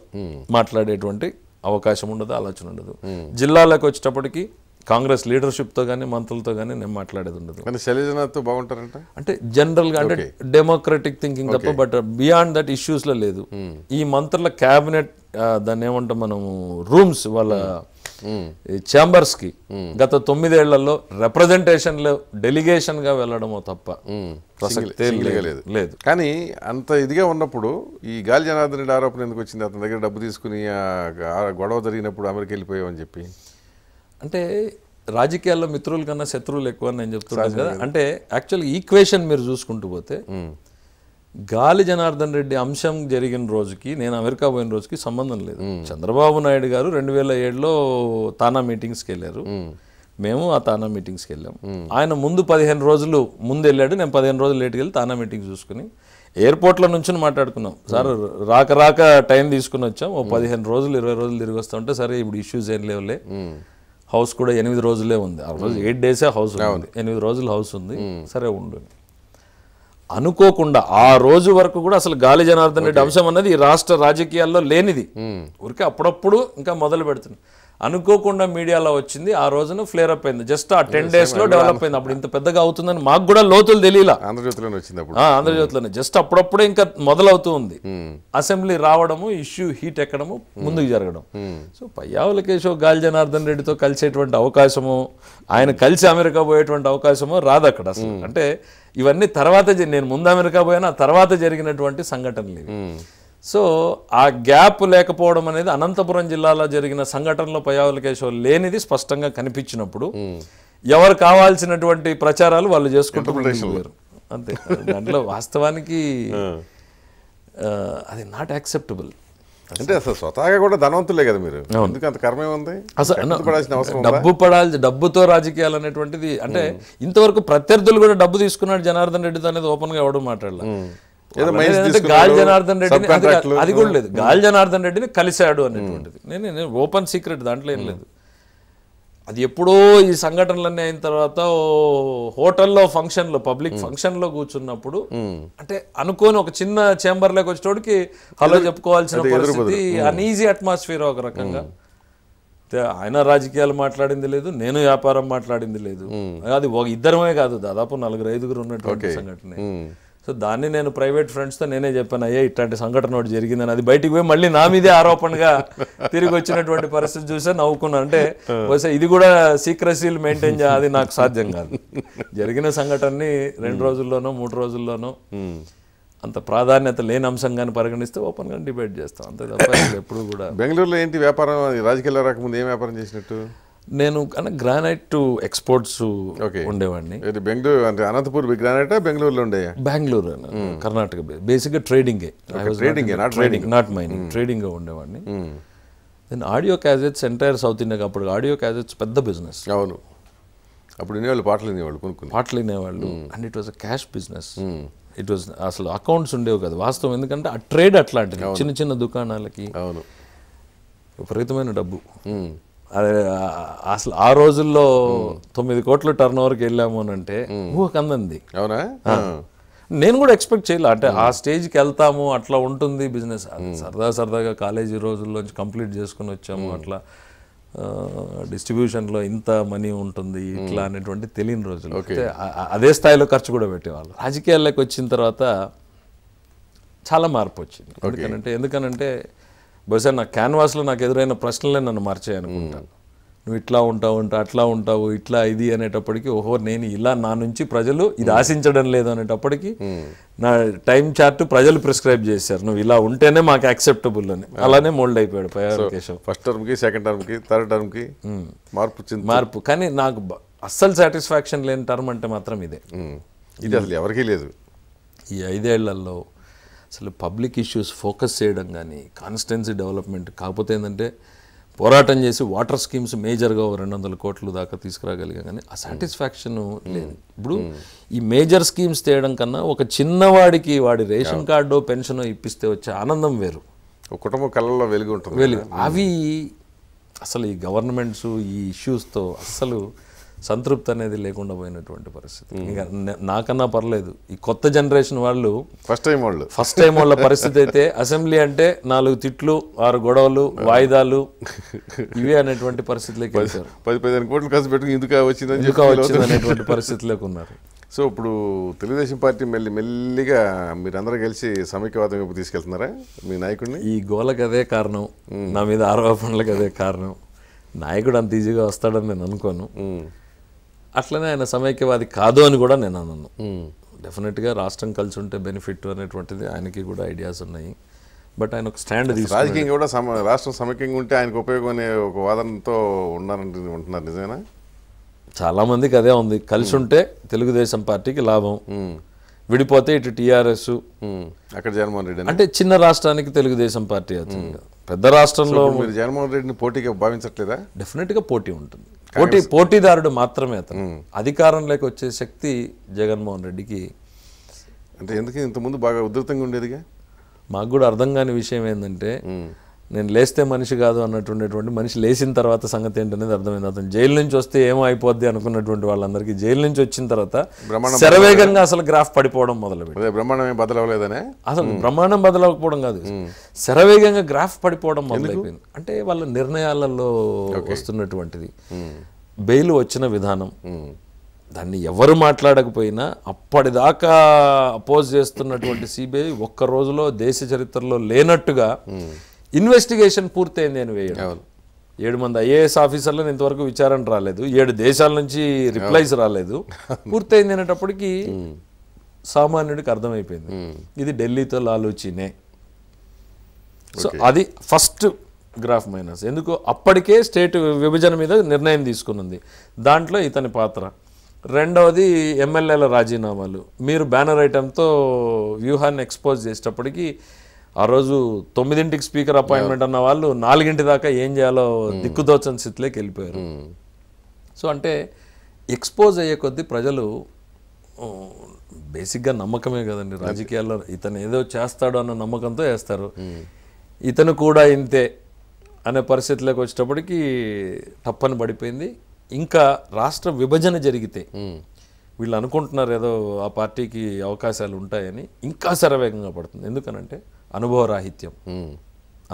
మాట్లాడేటువంటి అవకాశం ఉండదు ఆలోచన ఉండదు జిల్లాలకు వచ్చేటప్పటికి కాంగ్రెస్ లీడర్షిప్తో కానీ మంత్రులతో కానీ నేను మాట్లాడేది ఉండదు శైలజనాథ్తో బాగుంటారంట అంటే జనరల్గా అంటే డెమోక్రటిక్ థింకింగ్ తప్ప బట్ బియాండ్ దట్ ఇష్యూస్లో లేదు ఈ మంత్రుల క్యాబినెట్ దాన్ని ఏమంటాం మనము రూమ్స్ వాళ్ళ చాంబర్స్కి గత తొమ్మిదేళ్లలో రిప్రజెంటేషన్లో డెలిగేషన్గా వెళ్ళడమో తప్ప లేదు కానీ అంత ఇదిగా ఉన్నప్పుడు ఈ గాలి జనార్దన్ రెడ్డి ఆరోపణ ఎందుకు వచ్చింది అతని దగ్గర డబ్బు తీసుకుని గొడవ జరిగినప్పుడు అమెరికా వెళ్ళిపోయామని చెప్పి అంటే రాజకీయాల్లో మిత్రుల కన్నా శత్రువులు ఎక్కువ అని నేను చెప్తున్నాను కదా అంటే యాక్చువల్గా ఈక్వేషన్ మీరు చూసుకుంటూ పోతే గాలి జనార్దన్ రెడ్డి అంశం జరిగిన రోజుకి నేను అమెరికా పోయిన రోజుకి సంబంధం లేదు చంద్రబాబు నాయుడు గారు రెండు వేల ఏడులో తానా మీటింగ్స్కి వెళ్ళారు మేము ఆ తానా మీటింగ్స్కి వెళ్ళాం ఆయన ముందు పదిహేను రోజులు ముందు వెళ్ళాడు నేను పదిహేను రోజులు లేట్కి వెళ్ళి తానా మీటింగ్ చూసుకుని ఎయిర్పోర్ట్లో నుంచి మాట్లాడుకున్నాం సార్ రాక రాక టైం తీసుకుని వచ్చాం ఓ పదిహేను రోజులు ఇరవై రోజులు తిరిగి వస్తుంటే సరే ఇప్పుడు ఇష్యూస్ ఏం లేవులే హౌస్ కూడా ఎనిమిది రోజులే ఉంది ఆ రోజు ఎయిట్ డేసే హౌస్ ఉంది ఎనిమిది రోజులు హౌస్ ఉంది సరే ఉండు అనుకోకుండా ఆ రోజు వరకు కూడా అసలు గాలి జనార్దన్ రెడ్డి అంశం అన్నది ఈ రాష్ట్ర రాజకీయాల్లో లేనిది ఊరికే అప్పుడప్పుడు ఇంకా మొదలు పెడుతుంది అనుకోకుండా మీడియాలో వచ్చింది ఆ రోజున ఫ్లేర్ అప్ అయింది జస్ట్ ఆ టెన్ డేస్ లో డెవలప్ అయింది అప్పుడు ఇంత పెద్దగా అవుతుందని మాకు కూడా లోతులు తెలియలా ఆంధ్రజ్యోతిలోనే వచ్చింది జస్ట్ అప్పుడప్పుడే ఇంకా మొదలవుతూ ఉంది అసెంబ్లీ hmm. రావడము ఇష్యూ హీట్ ఎక్కడము hmm. ముందుకు జరగడం సో hmm. పయ్యావుల కేశవ్ గాలి జనార్దన్ రెడ్డితో కలిసేటువంటి అవకాశము ఆయన కలిసి అమెరికా పోయేటువంటి అవకాశము రాదు అక్కడ అసలు అంటే ఇవన్నీ తర్వాత నేను ముందు అమెరికా పోయినా తర్వాత జరిగినటువంటి సంఘటనలు ఇవి సో ఆ గ్యాప్ లేకపోవడం అనేది అనంతపురం జిల్లాలో జరిగిన సంఘటనలో పయావుల కేశవ్ లేనిది స్పష్టంగా కనిపించినప్పుడు hmm. ఎవరు కావాల్సినటువంటి ప్రచారాలు వాళ్ళు చేసుకుంటున్నారు అంతే దాంట్లో వాస్తవానికి hmm. అది నాట్ యాక్సెప్టబుల్ అంటే అసలు స్వతహాగా కూడా ధనవంతులే కదా మీరు ఎందుకు అంత కర్మే ఉంది అసలు డబ్బు పడాల్సి డబ్బుతో రాజకీయాలు అనేటువంటిది అంటే hmm. ఇంతవరకు ప్రత్యర్థులు కూడా డబ్బు తీసుకున్నాడు జనార్దన్ రెడ్డితో అనేది ఓపెన్గా ఎవడు మాట్లాడాలి గాలి అది కూడా లేదు గాలి జనార్దన్ రెడ్డిని కలిశాడు అనేటువంటిది నేను నేను ఓపెన్ సీక్రెట్ దాంట్లో ఏం లేదు అది ఎప్పుడో ఈ సంఘటనలన్నీ అయిన తర్వాత హోటల్లో ఫంక్షన్లో పబ్లిక్ ఫంక్షన్లో కూర్చున్నప్పుడు అంటే అనుకోని ఒక చిన్న చేంబర్లోకి వచ్చేటోడికి హలో చెప్పుకోవాల్సిన పరిస్థితి అన్ఈజీ అట్మాస్ఫియర్ ఒక రకంగా ఆయన రాజకీయాలు మాట్లాడింది లేదు నేను వ్యాపారం మాట్లాడింది లేదు అది ఇద్దరమే కాదు దాదాపు నలుగురు ఐదుగురు ఉన్నటువంటి సంఘటన సో దాన్ని నేను ప్రైవేట్ ఫ్రెండ్స్తో నేనే చెప్పాను అయ్యే ఇట్లాంటి సంఘటన ఒకటి జరిగిందని అది బయటికి పోయి మళ్ళీ నా మీదే ఆరోపణగా తిరిగి వచ్చినటువంటి పరిస్థితి చూసే నవ్వుకున్నా అంటే బహుశా ఇది కూడా సీక్రసీలు మెయింటైన్ అది నాకు సాధ్యం కాదు జరిగిన సంఘటనని రెండు hmm. రోజుల్లోనో మూడు రోజుల్లోనో hmm. అంత ప్రాధాన్యత లేని అంశంగానే పరిగణిస్తే ఓపెన్గా డిబేట్ చేస్తాం అంతే తప్ప ఎప్పుడు కూడా బెంగళూరులో ఏంటి వ్యాపారం రాజకీయాల రాకముందు ఏం వ్యాపారం చేసినట్టు నేను గ్రానైట్ ఎక్స్పోర్ట్స్ ఉండేవాడిని బెంగళూరు అంటే అనంతపూర్ గ్రానైట్ బెంగళూరులో ఉండే బెంగళూరు hmm. కర్ణాటక బేసిక్గా ట్రేడింగే ట్రేడింగ్ నాట్ మైనింగ్ ట్రేడింగ్గా ఉండేవాడిని then audio cassettes entire south ఇండియాకి అప్పుడు ఆడియో క్యాజెట్స్ పెద్ద బిజినెస్ అవును అప్పుడు వినేవాళ్ళు పాటలు వినేవాళ్ళు కొనుక్కుని పాటలు వినేవాళ్ళు and it was a cash business it was అసలు అకౌంట్స్ ఉండేవి కదా వాస్తవం ఎందుకంటే ఆ ట్రేడ్ అట్లాంటిది చిన్న చిన్న దుకాణాలకి అవును విపరీతమైన డబ్బు hmm. అసలు ఆ రోజుల్లో తొమ్మిది కోట్లు టర్న్ ఓవర్కి వెళ్ళాము అని అంటే ఊహకు అవునా నేను కూడా ఎక్స్పెక్ట్ చేయలే అంటే ఆ స్టేజ్కి వెళ్తాము అట్లా ఉంటుంది బిజినెస్ సరదా సరదాగా కాలేజీ రోజుల్లోంచి కంప్లీట్ చేసుకుని వచ్చాము అట్లా డిస్ట్రిబ్యూషన్లో ఇంత మనీ ఉంటుంది ఇట్లా అనేటువంటి తెలియని రోజులు అదే స్థాయిలో ఖర్చు కూడా పెట్టేవాళ్ళు రాజకీయాల్లోకి వచ్చిన తర్వాత చాలా మార్పు వచ్చింది ఎందుకనంటే ఎందుకనంటే బహుశా నా క్యాన్వాస్లో నాకు ఎదురైన ప్రశ్నలే నన్ను మార్చేయనుకుంటాను నువ్వు ఇట్లా ఉంటావు అంటే అట్లా ఉంటావు ఇట్లా ఇది అనేటప్పటికి ఓహో నేను ఇలా నా నుంచి ప్రజలు ఇది ఆశించడం లేదు అనేటప్పటికి నా టైం చార్ట్ ప్రజలు ప్రిస్క్రైబ్ చేశారు నువ్వు ఇలా ఉంటేనే మాకు యాక్సెప్టబుల్ అని అలానే మోల్డ్ అయిపోయాడు కేశవ్ ఫస్ట్ టర్మ్కి సెకండ్ టర్మ్కి థర్డ్ టర్మ్కి మార్పు మార్పు కానీ నాకు అస్సలు సాటిస్ఫాక్షన్ లేని టర్మ్ అంటే మాత్రం ఇదే ఇది అసలు ఎవరికీ లేదు ఈ ఐదేళ్లలో అసలు పబ్లిక్ ఇష్యూస్ ఫోకస్ చేయడం కానీ కాన్స్టెన్సీ డెవలప్మెంట్ కాకపోతే ఏంటంటే పోరాటం చేసి వాటర్ స్కీమ్స్ మేజర్గా రెండు వందల కోట్లు దాకా తీసుకురాగలిగా కానీ ఆ సాటిస్ఫాక్షన్ లేదు ఇప్పుడు ఈ మేజర్ స్కీమ్స్ తేయడం కన్నా ఒక చిన్నవాడికి వాడి రేషన్ కార్డో పెన్షనో ఇప్పిస్తే వచ్చే ఆనందం వేరు కుటుంబ కళల్లో వెలుగు ఉంటుంది వెలుగు అవి అసలు ఈ గవర్నమెంట్స్ ఈ ఇష్యూస్తో అస్సలు సంతృప్తి అనేది లేకుండా పోయినటువంటి పరిస్థితి ఇంకా నాకన్నా పర్లేదు ఈ కొత్త జనరేషన్ వాళ్ళు ఫస్ట్ టైం వాళ్ళు ఫస్ట్ టైం వాళ్ళ పరిస్థితి అయితే అసెంబ్లీ అంటే నాలుగు తిట్లు ఆరు గొడవలు వాయిదాలు ఇవే అనేటువంటి పరిస్థితిలోకి వచ్చారు పది పదిహేను కోట్లు ఖర్చు పెట్టుకుని ఎందుకు వచ్చిందని ఎందుకు వచ్చింది అనేటువంటి పరిస్థితులకు ఉన్నారు సో ఇప్పుడు తెలుగుదేశం పార్టీ మెల్లి మెల్లిగా మీరందరూ కలిసి సమైక్యవాదం వైపు తీసుకెళ్తున్నారా మీ నాయకుడిని ఈ గోలకు అదే కారణం నా మీద ఆరోపణలకు అదే కారణం నాయకుడు అంత ఈజీగా వస్తాడని నేను అనుకోను అట్లనే ఆయన సమైక్యవాది కాదు అని కూడా నేను అన్నాను డెఫినెట్గా రాష్ట్రం కలిసి ఉంటే బెనిఫిట్ అనేటువంటిది ఆయనకి కూడా ఐడియాస్ ఉన్నాయి బట్ ఆయన ఒక స్టాండ్ రాజకీయం కూడా సమ రాష్ట్రం సమైక్యంగా ఉంటే ఆయనకు ఉపయోగం ఒక వాదనతో ఉండాలంటే ఉంటున్నారు నిజమేనా చాలామందికి అదే ఉంది కలిసి ఉంటే తెలుగుదేశం పార్టీకి లాభం విడిపోతే ఇటు టీఆర్ఎస్ అక్కడ జగన్మోహన్ రెడ్డి అంటే చిన్న రాష్ట్రానికి తెలుగుదేశం పార్టీ అవుతుంది పెద్ద రాష్ట్రంలో మీరు జగన్మోహన్ రెడ్డిని పోటీగా భావించట్లేదా డెఫినెట్గా పోటీ ఉంటుంది పోటీ పోటీదారుడు మాత్రమే అతను అధికారంలోకి వచ్చే శక్తి జగన్మోహన్ రెడ్డికి అంటే ఎందుకు ఇంతకుముందు బాగా ఉధృతంగా ఉండేదిగా మాకు కూడా అర్థం కాని విషయం ఏంటంటే నేను లేస్తే మనిషి కాదు అన్నటువంటి మనిషి లేచిన తర్వాత సంగతి ఏంటనేది అర్థమైంది అతను జైలు నుంచి వస్తే ఏమో అయిపోద్ది అనుకున్నటువంటి వాళ్ళందరికీ జైలు నుంచి వచ్చిన తర్వాత శరవేగంగా అసలు గ్రాఫ్ పడిపోవడం మొదలు బ్రహ్మాండం ఏం బదలవలేదనే అసలు బ్రహ్మాండం బదలవకపోవడం కాదు శరవేగంగా గ్రాఫ్ పడిపోవడం మొదలైపోయింది అంటే వాళ్ళ నిర్ణయాలలో వస్తున్నటువంటిది బెయిల్ వచ్చిన విధానం దాన్ని ఎవరు మాట్లాడకపోయినా అప్పటిదాకా అపోజ్ చేస్తున్నటువంటి సిబిఐ ఒక్క రోజులో దేశ చరిత్రలో లేనట్టుగా ఇన్వెస్టిగేషన్ పూర్తయింది అని వేయడం ఏడు మంది ఐఏఎస్ ఆఫీసర్లను ఇంతవరకు విచారణ రాలేదు ఏడు దేశాల నుంచి రిప్లైస్ రాలేదు పూర్తయింది అనేటప్పటికీ సామాన్యుడికి అర్థమైపోయింది ఇది ఢిల్లీతో లాలోచినే సో అది ఫస్ట్ గ్రాఫ్ మైనస్ ఎందుకు అప్పటికే స్టేట్ విభజన మీద నిర్ణయం తీసుకునుంది దాంట్లో ఇతని పాత్ర రెండవది ఎమ్మెల్యేల రాజీనామాలు మీరు బ్యానర్ ఐటెంతో వ్యూహాన్ని ఎక్స్పోజ్ చేసేటప్పటికీ ఆ రోజు తొమ్మిదింటికి స్పీకర్ అపాయింట్మెంట్ అన్న వాళ్ళు నాలుగింటి దాకా ఏం చేయాలో hmm. దిక్కుదోచని స్థితిలోకి వెళ్ళిపోయారు hmm. సో అంటే ఎక్స్పోజ్ అయ్యే కొద్దీ ప్రజలు బేసిక్గా నమ్మకమే కదండి రాజకీయాల్లో ఇతను ఏదో చేస్తాడు అన్న నమ్మకంతో వేస్తారు hmm. ఇతను కూడా ఇంతే అనే పరిస్థితిలోకి వచ్చేటప్పటికి తప్పని పడిపోయింది ఇంకా రాష్ట్ర విభజన జరిగితే వీళ్ళు అనుకుంటున్నారు ఏదో ఆ పార్టీకి అవకాశాలు ఉంటాయని ఇంకా శరవేగంగా పడుతుంది ఎందుకనంటే అనుభవరాహిత్యం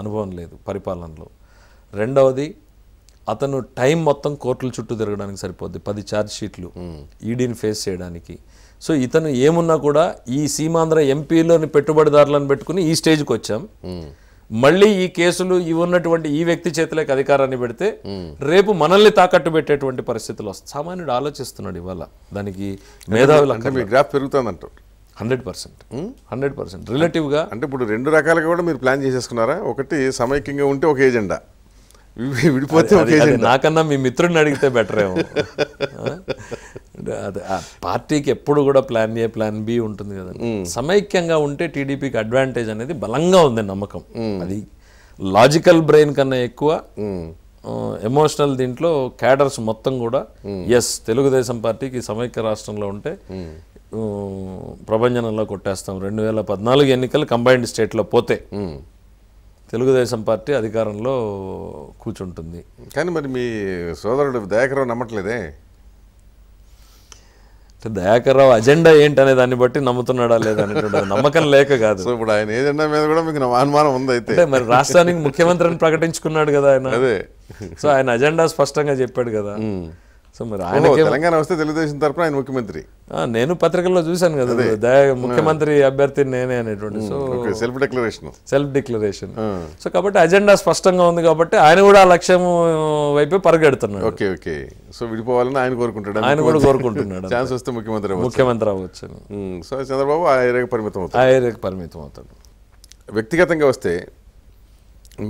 అనుభవం లేదు పరిపాలనలో రెండవది అతను టైం మొత్తం కోర్టుల చుట్టూ తిరగడానికి సరిపోద్ది పది ఛార్జ్ షీట్లు ఈడీని ఫేస్ చేయడానికి సో ఇతను ఏమున్నా కూడా ఈ సీమాంధ్ర ఎంపీలోని పెట్టుబడిదారులను పెట్టుకుని ఈ స్టేజ్కి వచ్చాం మళ్ళీ ఈ కేసులు ఈ ఉన్నటువంటి ఈ వ్యక్తి చేతిలోకి అధికారాన్ని పెడితే రేపు మనల్ని తాకట్టు పెట్టేటువంటి పరిస్థితులు వస్తాయి సామాన్యుడు ఆలోచిస్తున్నాడు ఇవాళ దానికి మేధావులు గ్రాఫ్ పెరుగుతుందంటారు హండ్రెడ్ పర్సెంట్ హండ్రెడ్ పర్సెంట్ రిలేటివ్గా అంటే ఇప్పుడు రెండు రకాలుగా కూడా మీరు ప్లాన్ చేసేసుకున్నారా ఒకటి సమైక్యంగా ఉంటే ఒక ఏజెండా విడిపోతే నాకన్నా మీ మిత్రుడిని అడిగితే బెటర్ ఏమో అదే పార్టీకి ఎప్పుడు కూడా ప్లాన్ ఏ ప్లాన్ బి ఉంటుంది కదా సమైక్యంగా ఉంటే టీడీపీకి అడ్వాంటేజ్ అనేది బలంగా ఉంది నమ్మకం అది లాజికల్ బ్రెయిన్ కన్నా ఎక్కువ ఎమోషనల్ దీంట్లో క్యాడర్స్ మొత్తం కూడా ఎస్ తెలుగుదేశం పార్టీకి సమైక్య రాష్ట్రంలో ఉంటే ప్రభంజనంలో కొట్టేస్తాం రెండు వేల పద్నాలుగు ఎన్నికలు కంబైన్డ్ స్టేట్లో పోతే తెలుగుదేశం పార్టీ అధికారంలో కూర్చుంటుంది కానీ మరి మీ సోదరుడు దయాకరావు నమ్మట్లేదే దయాకర్రావు అజెండా ఏంటనే దాన్ని బట్టి నమ్ముతున్నాడా లేదా అనేటువంటి నమ్మకం లేక కాదు ఇప్పుడు ఆయన ఏజెండా మీద కూడా మీకు అనుమానం ఉంది అయితే మరి రాష్ట్రానికి ముఖ్యమంత్రిని ప్రకటించుకున్నాడు కదా ఆయన అదే సో ఆయన అజెండా స్పష్టంగా చెప్పాడు కదా సో మరి ఆయన తెలంగాణ వస్తే తెలుగుదేశం తరఫున ఆయన ముఖ్యమంత్రి నేను పత్రికల్లో చూశాను కదా ముఖ్యమంత్రి అభ్యర్థి నేనే అనేటువంటి so self declaration self declaration so కాబట్టి అజెండా స్పష్టంగా ఉంది కాబట్టి ఆయన కూడా ఆ లక్ష్యం వైపే పరిగెడుతున్నాడు ఓకే ఓకే సో విడిపోవాలని ఆయన కోరుకుంటాడు ఆయన కూడా కోరుకుంటున్నాడు ఛాన్స్ వస్తే ముఖ్యమంత్రి ముఖ్యమంత్రి అవ్వచ్చు సో చంద్రబాబు ఆ ఏరియాకి పరిమితం అవుతాడు ఆ ఏరియాకి పరిమితం అవుతాడు వ్యక్తిగతంగా వస్తే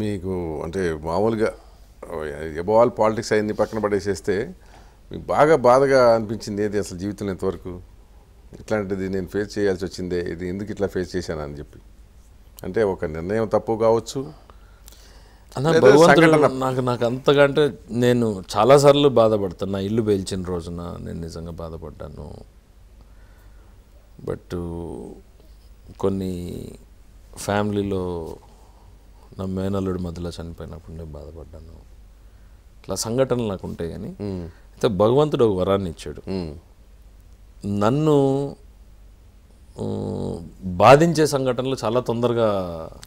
మీకు అంటే మామూలుగా ఎబోవాల్ పాలిటిక్స్ అయింది పక్కన పడేసేస్తే మీకు బాగా బాధగా అనిపించింది ఏది అసలు జీవితంలో ఇంతవరకు ఇట్లాంటిది నేను ఫేస్ చేయాల్సి వచ్చిందే ఇది ఎందుకు ఇట్లా ఫేస్ చేశాను అని చెప్పి అంటే ఒక నిర్ణయం తప్పు కావచ్చు భగవంతుడు నాకు నాకు అంటే నేను చాలాసార్లు బాధపడుతున్నా నా ఇల్లు పేల్చిన రోజున నేను నిజంగా బాధపడ్డాను బట్ కొన్ని ఫ్యామిలీలో నా మేనల్లుడు మధ్యలో చనిపోయినప్పుడు నేను బాధపడ్డాను ఇట్లా సంఘటనలు నాకు ఉంటాయి కానీ అయితే భగవంతుడు ఒక వరాన్ని ఇచ్చాడు నన్ను బాధించే సంఘటనలు చాలా తొందరగా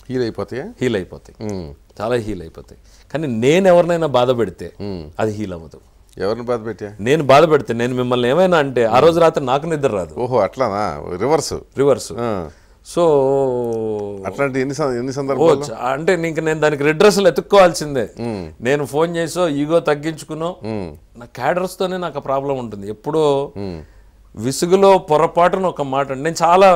హీల్ అయిపోతాయి హీల్ అయిపోతాయి చాలా హీల్ అయిపోతాయి కానీ నేను ఎవరినైనా బాధ పెడితే అది హీల్ అవ్వదు ఎవరిని బాధ పెట్టా నేను బాధ పెడితే నేను మిమ్మల్ని ఏమైనా అంటే ఆ రోజు రాత్రి నాకు నిద్ర రాదు ఓహో అట్లానా రివర్స్ రివర్స్ సో అట్లాంటి ఎన్ని సందర్భాలు అంటే నీకు నేను దానికి రెడ్రెస్లు ఎత్తుక్కోవాల్సిందే నేను ఫోన్ చేసో ఈగో తగ్గించుకునో నా క్యాడర్స్తోనే నాకు ప్రాబ్లం ఉంటుంది ఎప్పుడో విసుగులో పొరపాటున ఒక మాట నేను చాలా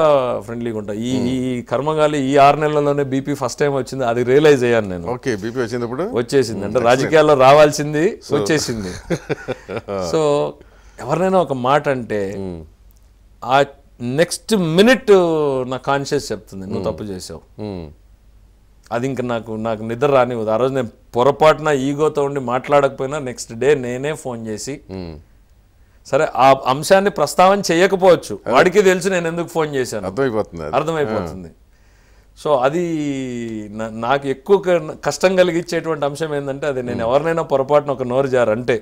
ఫ్రెండ్లీగా ఉంటా ఈ ఈ కర్మగాలి ఈ ఆరు నెలల్లోనే బీపీ ఫస్ట్ టైం వచ్చింది అది రియలైజ్ అయ్యాను నేను ఓకే బీపీ వచ్చింది ఇప్పుడు వచ్చేసింది అంటే రాజకీయాల్లో రావాల్సింది వచ్చేసింది సో ఎవరినైనా ఒక మాట అంటే ఆ నెక్స్ట్ మినిట్ నా కాన్షియస్ చెప్తుంది నువ్వు తప్పు చేసావు అది ఇంకా నాకు నాకు నిద్ర రానివ్వదు ఆ రోజు నేను పొరపాటున ఈగోతో ఉండి మాట్లాడకపోయినా నెక్స్ట్ డే నేనే ఫోన్ చేసి సరే ఆ అంశాన్ని ప్రస్తావన చేయకపోవచ్చు వాడికి తెలుసు నేను ఎందుకు ఫోన్ చేశాను అర్థమైపోతుంది అర్థమైపోతుంది సో అది నాకు ఎక్కువ కష్టం కలిగించేటువంటి అంశం ఏంటంటే అది నేను ఎవరినైనా పొరపాటున ఒక నోరు జారంటే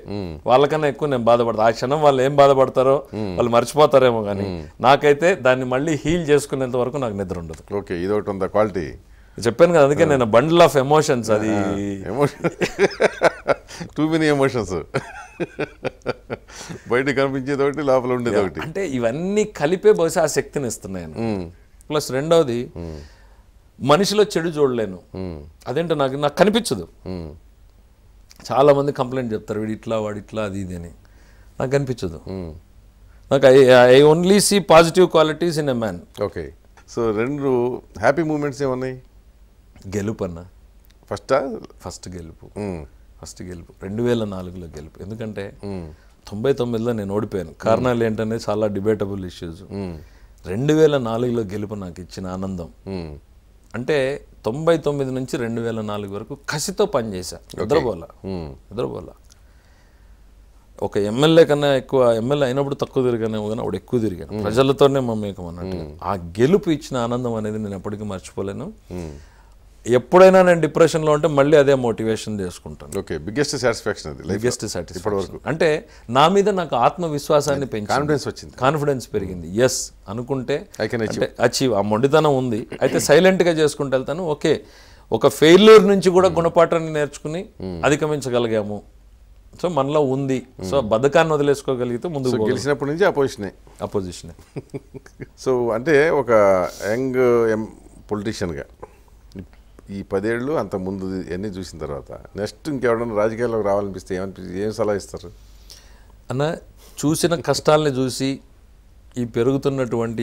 వాళ్ళకన్నా ఎక్కువ నేను బాధపడతా ఆ క్షణం వాళ్ళు ఏం బాధపడతారో వాళ్ళు మర్చిపోతారేమో కానీ నాకైతే దాన్ని మళ్ళీ హీల్ చేసుకునేంత వరకు నాకు నిద్ర ఉండదు ఓకే ఇది ఒకటి ఉందా క్వాలిటీ చెప్పాను కదా అందుకే నేను బండిల్ ఆఫ్ ఎమోషన్స్ అది టూ మెనీ ఎమోషన్స్ బయట కనిపించేది ఒకటి లోపల ఉండేది ఒకటి అంటే ఇవన్నీ కలిపే బహుశా ఆ శక్తిని ఇస్తున్నాయి ప్లస్ రెండవది మనిషిలో చెడు చూడలేను అదేంటో నాకు నాకు కనిపించదు చాలామంది కంప్లైంట్ చెప్తారు వీడి ఇట్లా వాడి ఇట్లా అది ఇది అని నాకు కనిపించదు నాకు I I only see positive qualities in a man okay so రెండు హ్యాపీ మూమెంట్స్ ఏమున్నాయి గెలుపు అన్న ఫస్ట్ ఫస్ట్ గెలుపు ఫస్ట్ గెలుపు రెండు వేల నాలుగులో గెలుపు ఎందుకంటే తొంభై తొమ్మిదిలో నేను ఓడిపోయాను కారణాలు ఏంటనేది చాలా డిబేటబుల్ ఇష్యూస్ రెండు వేల నాలుగులో గెలుపు నాకు ఇచ్చిన ఆనందం అంటే తొంభై తొమ్మిది నుంచి రెండు వేల నాలుగు వరకు కసితో పనిచేశా నిద్రపోలా నిద్రపోలా ఒక ఎమ్మెల్యే కన్నా ఎక్కువ ఎమ్మెల్యే అయినప్పుడు తక్కువ తిరిగానే కానీ అప్పుడు ఎక్కువ తిరిగాను ప్రజలతోనే మమ్మీ ఆ గెలుపు ఇచ్చిన ఆనందం అనేది నేను ఎప్పటికీ మర్చిపోలేను ఎప్పుడైనా నేను డిప్రెషన్లో ఉంటే మళ్ళీ అదే మోటివేషన్ చేసుకుంటాను ఓకే బిగ్గెస్ట్ సాటిస్ఫాక్షన్ అది బిగ్గెస్ట్ సాటిస్ఫాక్షన్ అంటే నా మీద నాకు ఆత్మవిశ్వాసాన్ని పెంచి కాన్ఫిడెన్స్ వచ్చింది కాన్ఫిడెన్స్ పెరిగింది ఎస్ hmm. అనుకుంటే ఐ కెన్ అచీవ్ ఆ మొండితనం ఉంది అయితే సైలెంట్గా చేసుకుంటూ వెళ్తాను ఓకే ఒక ఫెయిల్యూర్ నుంచి కూడా hmm. గుణపాఠాన్ని నేర్చుకుని hmm. అధిగమించగలిగాము సో మనలో ఉంది సో బద్ధకాన్ని వదిలేసుకోగలిగితే ముందు గెలిచినప్పటి నుంచి అపోజిషనే అపోజిషనే సో అంటే ఒక యంగ్ పొలిటీషియన్గా ఈ పదేళ్ళు అంత ముందు ఇవన్నీ చూసిన తర్వాత నెక్స్ట్ ఇంకెవడన్నా రాజకీయాల్లోకి రావాలనిపిస్తే ఏమనిపిస్తుంది ఏం సలహా ఇస్తారు అన్న చూసిన కష్టాలని చూసి ఈ పెరుగుతున్నటువంటి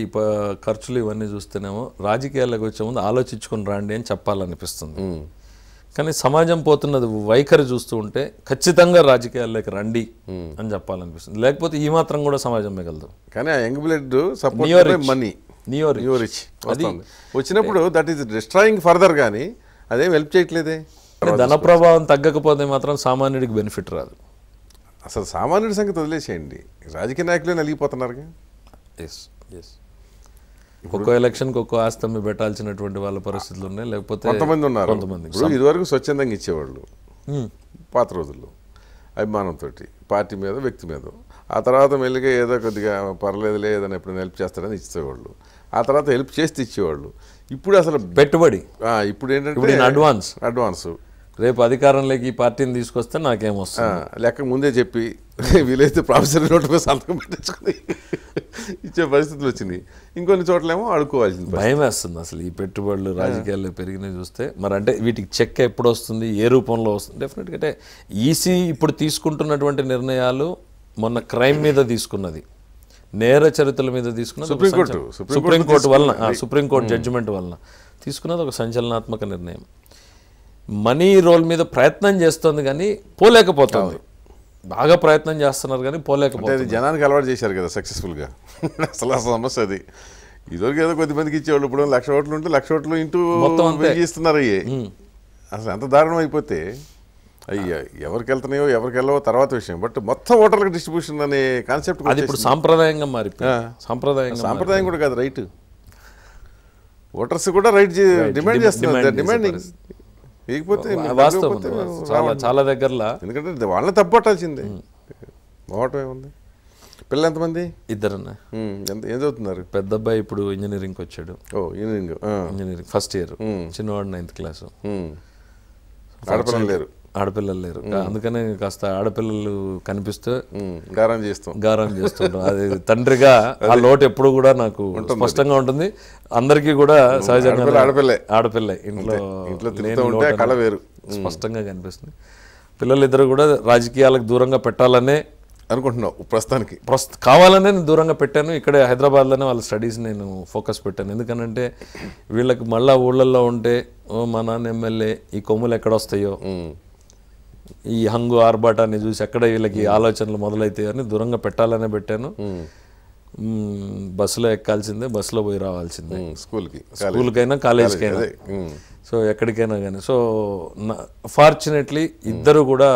ఖర్చులు ఇవన్నీ చూస్తేనేమో రాజకీయాల్లోకి వచ్చే ముందు ఆలోచించుకుని రాండి అని చెప్పాలనిపిస్తుంది కానీ సమాజం పోతున్నది వైఖరి చూస్తూ ఉంటే ఖచ్చితంగా రాజకీయాల్లోకి రండి అని చెప్పాలనిపిస్తుంది లేకపోతే ఈ మాత్రం కూడా సమాజం మిగలదు కానీ ఆ young blood support money neo neo rich వచ్చినప్పుడు దట్ ఈస్ డిస్ట్రాయింగ్ ఫర్దర్ కానీ అదేం హెల్ప్ చేయట్లేదే ధన ప్రభావం తగ్గకపోతే మాత్రం సామాన్యుడికి బెనిఫిట్ రాదు అసలు సామాన్యుడి సంగతి వదిలేసేయండి రాజకీయ నాయకులే నలిగిపోతున్నారు ఎస్ ఎస్ ఒక్కో ఎలక్షన్కి ఒక్కో ఆస్తమి పెట్టాల్సినటువంటి వాళ్ళ పరిస్థితులు ఉన్నాయి లేకపోతే కొంతమంది ఉన్నారు కొంతమంది ఇదివరకు స్వచ్ఛందంగా ఇచ్చేవాళ్ళు పాత రోజుల్లో అభిమానంతో పార్టీ మీద వ్యక్తి మీద ఆ తర్వాత మెల్లిగా ఏదో కొద్దిగా పర్లేదులే ఏదైనా ఎప్పుడైనా హెల్ప్ చేస్తారని ఇచ్చేవాళ్ళు ఆ తర్వాత హెల్ప్ చేసి తెచ్చేవాళ్ళు ఇప్పుడు అసలు పెట్టుబడి ఇప్పుడు ఏంటంటే అడ్వాన్స్ అడ్వాన్స్ రేపు అధికారంలోకి ఈ పార్టీని తీసుకొస్తే నాకేమొస్తా లెక్క ముందే చెప్పి వీలైతే ప్రాఫెసర్ నోటు సంతకం పెట్టించుకుని ఇచ్చే పరిస్థితులు వచ్చినాయి ఇంకొన్ని చోట్లేమో ఆడుకోవాల్సింది భయం వేస్తుంది అసలు ఈ పెట్టుబడులు రాజకీయాల్లో పెరిగినవి చూస్తే మరి అంటే వీటికి చెక్ ఎప్పుడు వస్తుంది ఏ రూపంలో వస్తుంది డెఫినెట్గా అంటే ఈసీ ఇప్పుడు తీసుకుంటున్నటువంటి నిర్ణయాలు మొన్న క్రైమ్ మీద తీసుకున్నది నేర చరిత్రల మీద తీసుకున్న సుప్రీంకోర్టు సుప్రీంకోర్టు వలన సుప్రీంకోర్టు జడ్జిమెంట్ వలన తీసుకున్నది ఒక సంచలనాత్మక నిర్ణయం మనీ రోల్ మీద ప్రయత్నం చేస్తుంది కానీ పోలేకపోతుంది బాగా ప్రయత్నం చేస్తున్నారు కానీ పోలేకపోతే జనానికి అలవాటు చేశారు కదా సక్సెస్ఫుల్గా అసలు సమస్య అది ఇదివరకు ఏదో కొద్దిమందికి ఇచ్చేవాళ్ళు ఇప్పుడు లక్ష ఓట్లు ఉంటే లక్ష ఓట్లు ఇంటూ ఇస్తున్నారు అసలు అంత దారుణం అయిపోతే అయ్యా ఎవరికి వెళ్తున్నాయో ఎవరికి వెళ్ళవో తర్వాత విషయం బట్ మొత్తం ఓటర్లకు డిస్ట్రిబ్యూషన్ అనే కాన్సెప్ట్ అది ఇప్పుడు సాంప్రదాయంగా మారి సాంప్రదాయం సాంప్రదాయం కూడా కాదు రైట్ ఓటర్స్ కూడా రైట్ డిమాండ్ చేస్తున్నారు డిమాండింగ్ ఇకపోతే చాలా చాలా దగ్గరలో ఎందుకంటే వాళ్ళని తప్పట్టాల్సిందే మోటమే ఉంది పిల్లలు ఎంతమంది ఇద్దరన్నా ఎంత ఏం చదువుతున్నారు పెద్ద అబ్బాయి ఇప్పుడు ఇంజనీరింగ్కి వచ్చాడు ఓ ఇంజనీరింగ్ ఇంజనీరింగ్ ఫస్ట్ ఇయర్ చిన్నవాడు నైన్త్ క్లాస్ ఆడపిల్లలు లేరు ఆడపిల్లలు లేరు అందుకనే కాస్త ఆడపిల్లలు కనిపిస్తే గారం చేస్తాం గారం చేస్తుంటాం అది తండ్రిగా ఆ లోటు ఎప్పుడు కూడా నాకు స్పష్టంగా ఉంటుంది అందరికీ కూడా సహజంగా ఆడపిల్లే ఆడపిల్లే ఇంట్లో ఇంట్లో కళ వేరు స్పష్టంగా కనిపిస్తుంది పిల్లలు ఇద్దరు కూడా రాజకీయాలకు దూరంగా పెట్టాలనే అనుకుంటున్నావు ప్రస్తుతానికి ప్రస్తు కావాలనే నేను దూరంగా పెట్టాను ఇక్కడే హైదరాబాద్లోనే వాళ్ళ స్టడీస్ నేను ఫోకస్ పెట్టాను ఎందుకనంటే వీళ్ళకి మళ్ళీ ఊళ్ళల్లో ఉంటే ఓ మా నాన్న ఎమ్మెల్యే ఈ కొమ్ములు ఎక్కడ వస్తాయో ఈ హంగు ఆర్భాటాన్ని చూసి ఎక్కడ వీళ్ళకి hmm. ఆలోచనలు మొదలైతే అని దూరంగా పెట్టాలనే పెట్టాను hmm. Hmm, బస్సులో ఎక్కాల్సిందే బస్సులో పోయి రావాల్సిందే స్కూల్కి స్కూల్కైనా కాలేజ్కైనా సో ఎక్కడికైనా కానీ సో ఫార్చునేట్లీ ఇద్దరు కూడా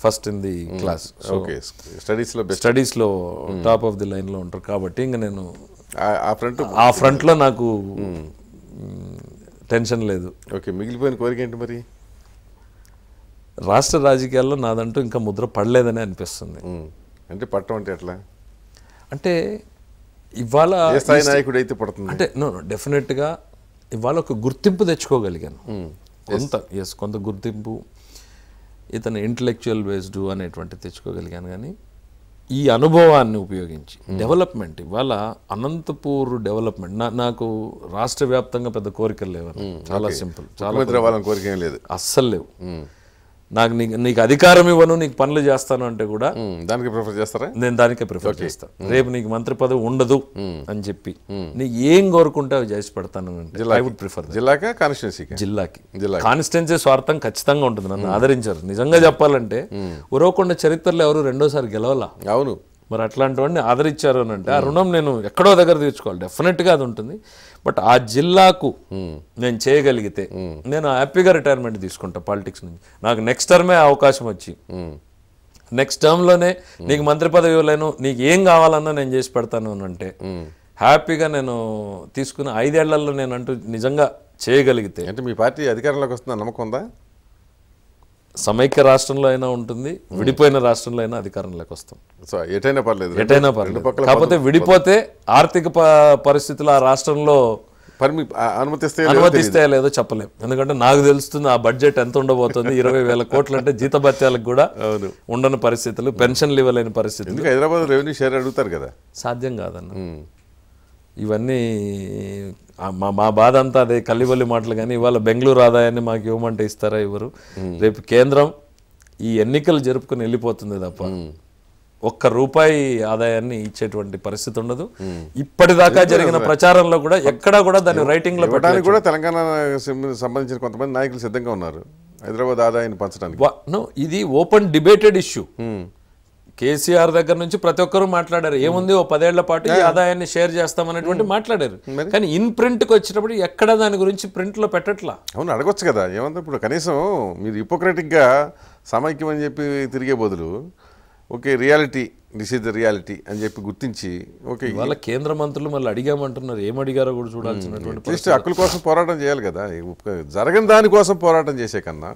first in the class okay స్టడీస్లో స్టడీస్లో టాప్ ఆఫ్ ది లైన్లో ఉంటారు కాబట్టి ఇంకా నేను ఆ ఫ్రంట్ ఆ ఫ్రంట్లో నాకు టెన్షన్ లేదు ఓకే మిగిలిపోయిన కోరిక ఏంటి మరి రాష్ట్ర రాజకీయాల్లో నాదంటూ ఇంకా ముద్ర పడలేదని అనిపిస్తుంది అంటే పట్టం అంటే ఎట్లా అంటే ఇవాళ నాయకుడు అయితే పడుతుంది అంటే నో డెఫినెట్గా ఇవాళ ఒక గుర్తింపు తెచ్చుకోగలిగాను కొంత ఎస్ కొంత గుర్తింపు ఇతను ఇంటలెక్చువల్ బేస్డ్ అనేటువంటి తెచ్చుకోగలిగాను కానీ ఈ అనుభవాన్ని ఉపయోగించి డెవలప్మెంట్ ఇవాళ అనంతపూర్ డెవలప్మెంట్ నా నాకు రాష్ట్ర వ్యాప్తంగా పెద్ద కోరికలు లేవని చాలా సింపుల్ చాలా కోరిక లేదు అస్సలు లేవు నాకు నీకు నీకు అధికారం ఇవ్వను నీకు పనులు చేస్తాను అంటే కూడా దానికి ప్రిఫర్ చేస్తారా నేను దానికే ప్రిఫర్ చేస్తాను రేపు నీకు మంత్రి పదవి ఉండదు అని చెప్పి నీకు ఏం కోరుకుంటే అవి చేసి పెడతాను ఐ వుడ్ ప్రిఫర్ జిల్లాకి కాన్స్టిట్యున్సీకి జిల్లాకి జిల్లా కాన్స్టిట్యున్సీ స్వార్థం ఖచ్చితంగా ఉంటుంది నన్ను ఆదరించారు నిజంగా చెప్పాలంటే ఉరవకొండ చరిత్రలో ఎవరు రెండోసారి గెలవాలా అవును మరి అట్లాంటి వాడిని ఆదరించారు అని అంటే ఆ రుణం నేను ఎక్కడో దగ్గర తీర్చుకోవాలి డెఫినెట్గా అది ఉంటుంది బట్ ఆ జిల్లాకు నేను చేయగలిగితే నేను హ్యాపీగా రిటైర్మెంట్ తీసుకుంటా పాలిటిక్స్ నుంచి నాకు నెక్స్ట్ టర్మే అవకాశం వచ్చి నెక్స్ట్ టర్మ్లోనే నీకు మంత్రి పదవి ఇవ్వలేను నీకు ఏం కావాలన్నా నేను చేసి పెడతాను అంటే హ్యాపీగా నేను తీసుకున్న ఐదేళ్లలో నేను అంటూ నిజంగా చేయగలిగితే అంటే మీ పార్టీ అధికారంలోకి వస్తుందని నమ్మకం ఉందా సమైక్య రాష్ట్రంలో అయినా ఉంటుంది విడిపోయిన రాష్ట్రంలో అయినా అధికారంలోకి వస్తాం ఎటైనా పర్లేదు ఎటైనా పర్లేదు కాకపోతే విడిపోతే ఆర్థిక పరిస్థితులు ఆ రాష్ట్రంలో అనుమతిస్తే అనుమతిస్తే లేదో చెప్పలేం ఎందుకంటే నాకు తెలుస్తుంది ఆ బడ్జెట్ ఎంత ఉండబోతుంది ఇరవై వేల కోట్లు అంటే జీతభత్యాలకు కూడా ఉండని పరిస్థితులు పెన్షన్లు ఇవ్వలేని పరిస్థితులు హైదరాబాద్ రెవెన్యూ షేర్ అడుగుతారు కదా సాధ్యం కాదన్న ఇవన్నీ మా మా బాధ అంతా అదే కల్లిబల్లి మాటలు కానీ ఇవాళ బెంగళూరు ఆదాయాన్ని మాకు ఇవ్వమంటే ఇస్తారా ఇవ్వరు రేపు కేంద్రం ఈ ఎన్నికలు జరుపుకుని వెళ్ళిపోతుంది తప్ప ఒక్క రూపాయి ఆదాయాన్ని ఇచ్చేటువంటి పరిస్థితి ఉండదు ఇప్పటిదాకా జరిగిన ప్రచారంలో కూడా ఎక్కడా కూడా దాన్ని రైటింగ్ లో పెట్టడానికి కూడా తెలంగాణ సంబంధించిన కొంతమంది నాయకులు సిద్ధంగా ఉన్నారు హైదరాబాద్ ఆదాయాన్ని పంచడానికి ఇది ఓపెన్ డిబేటెడ్ ఇష్యూ కేసీఆర్ దగ్గర నుంచి ప్రతి ఒక్కరు మాట్లాడారు ఏముంది ఓ పదేళ్ల పాటు ఈ ఆదాయాన్ని షేర్ చేస్తాం అనేటువంటి hmm. మాట్లాడారు కానీ ఇన్ ప్రింట్కి వచ్చినప్పుడు ఎక్కడ దాని గురించి ప్రింట్లో పెట్టట్లా అవును అడగొచ్చు కదా ఏమంటే ఇప్పుడు కనీసం మీరు గా సమైక్యం అని చెప్పి తిరిగే బదులు okay reality this is the reality అని చెప్పి గుర్తించి ఓకే వాళ్ళ కేంద్ర మంత్రులు మళ్ళీ అడిగామంటున్నారు ఏం అడిగారో కూడా చూడాల్సినటువంటి హక్కుల కోసం పోరాటం చేయాలి కదా జరగని దానికోసం పోరాటం చేసే కన్నా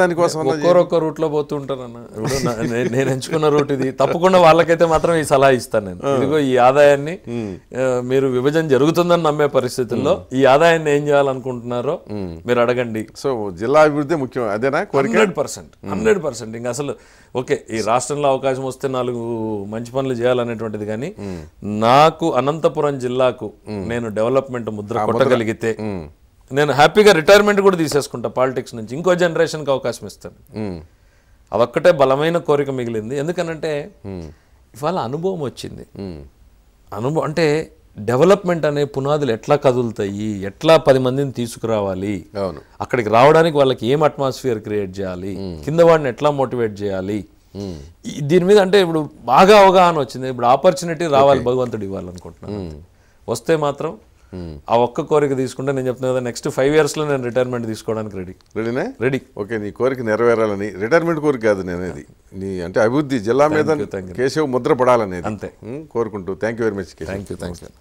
దానికోసం ఒక్కరొక్క రూట్లో పోతూ ఉంటానన్న ఇప్పుడు నేను ఎంచుకున్న రూట్ ఇది తప్పకుండా వాళ్ళకైతే మాత్రం ఈ సలహా ఇస్తాను నేను ఇదిగో ఈ ఆదాయాన్ని మీరు విభజన జరుగుతుందని నమ్మే పరిస్థితుల్లో ఈ ఆదాయాన్ని ఏం చేయాలనుకుంటున్నారో మీరు అడగండి సో జిల్లా అభివృద్ధి ముఖ్యం అదేనా హండ్రెడ్ పర్సెంట్ హండ్రెడ్ పర్సెంట్ ఇంకా అసలు ఓకే ఈ రాష్ట్రంలో అవకాశం వస్తే నాలుగు మంచి పనులు చేయాలనేటువంటిది కానీ నాకు అనంతపురం జిల్లాకు నేను డెవలప్మెంట్ ముద్ర కొట్టగలిగితే నేను హ్యాపీగా రిటైర్మెంట్ కూడా తీసేసుకుంటా పాలిటిక్స్ నుంచి ఇంకో జనరేషన్కి అవకాశం ఇస్తాను అదొక్కటే బలమైన కోరిక మిగిలింది ఎందుకనంటే ఇవాళ అనుభవం వచ్చింది అనుభవం అంటే డెవలప్మెంట్ అనే పునాదులు ఎట్లా కదులుతాయి ఎట్లా పది మందిని తీసుకురావాలి అక్కడికి రావడానికి వాళ్ళకి ఏం అట్మాస్ఫియర్ క్రియేట్ చేయాలి కింద వాడిని ఎట్లా మోటివేట్ చేయాలి దీని మీద అంటే ఇప్పుడు బాగా అవగాహన వచ్చింది ఇప్పుడు ఆపర్చునిటీ రావాలి భగవంతుడు ఇవ్వాలనుకుంటున్నాను వస్తే మాత్రం ఆ ఒక్క కోరిక తీసుకుంటే నేను చెప్తున్నా కదా నెక్స్ట్ ఫైవ్ ఇయర్స్లో నేను రిటైర్మెంట్ తీసుకోవడానికి రెడీ రెడీనే రెడీ ఓకే నీ కోరిక నెరవేరాలని రిటైర్మెంట్ కోరిక కాదు అది నీ అంటే అభివృద్ధి జిల్లా మీద కేశవ్ ముద్ర పడాలనేది అంతే కోరుకుంటూ thank you very much thank you thank you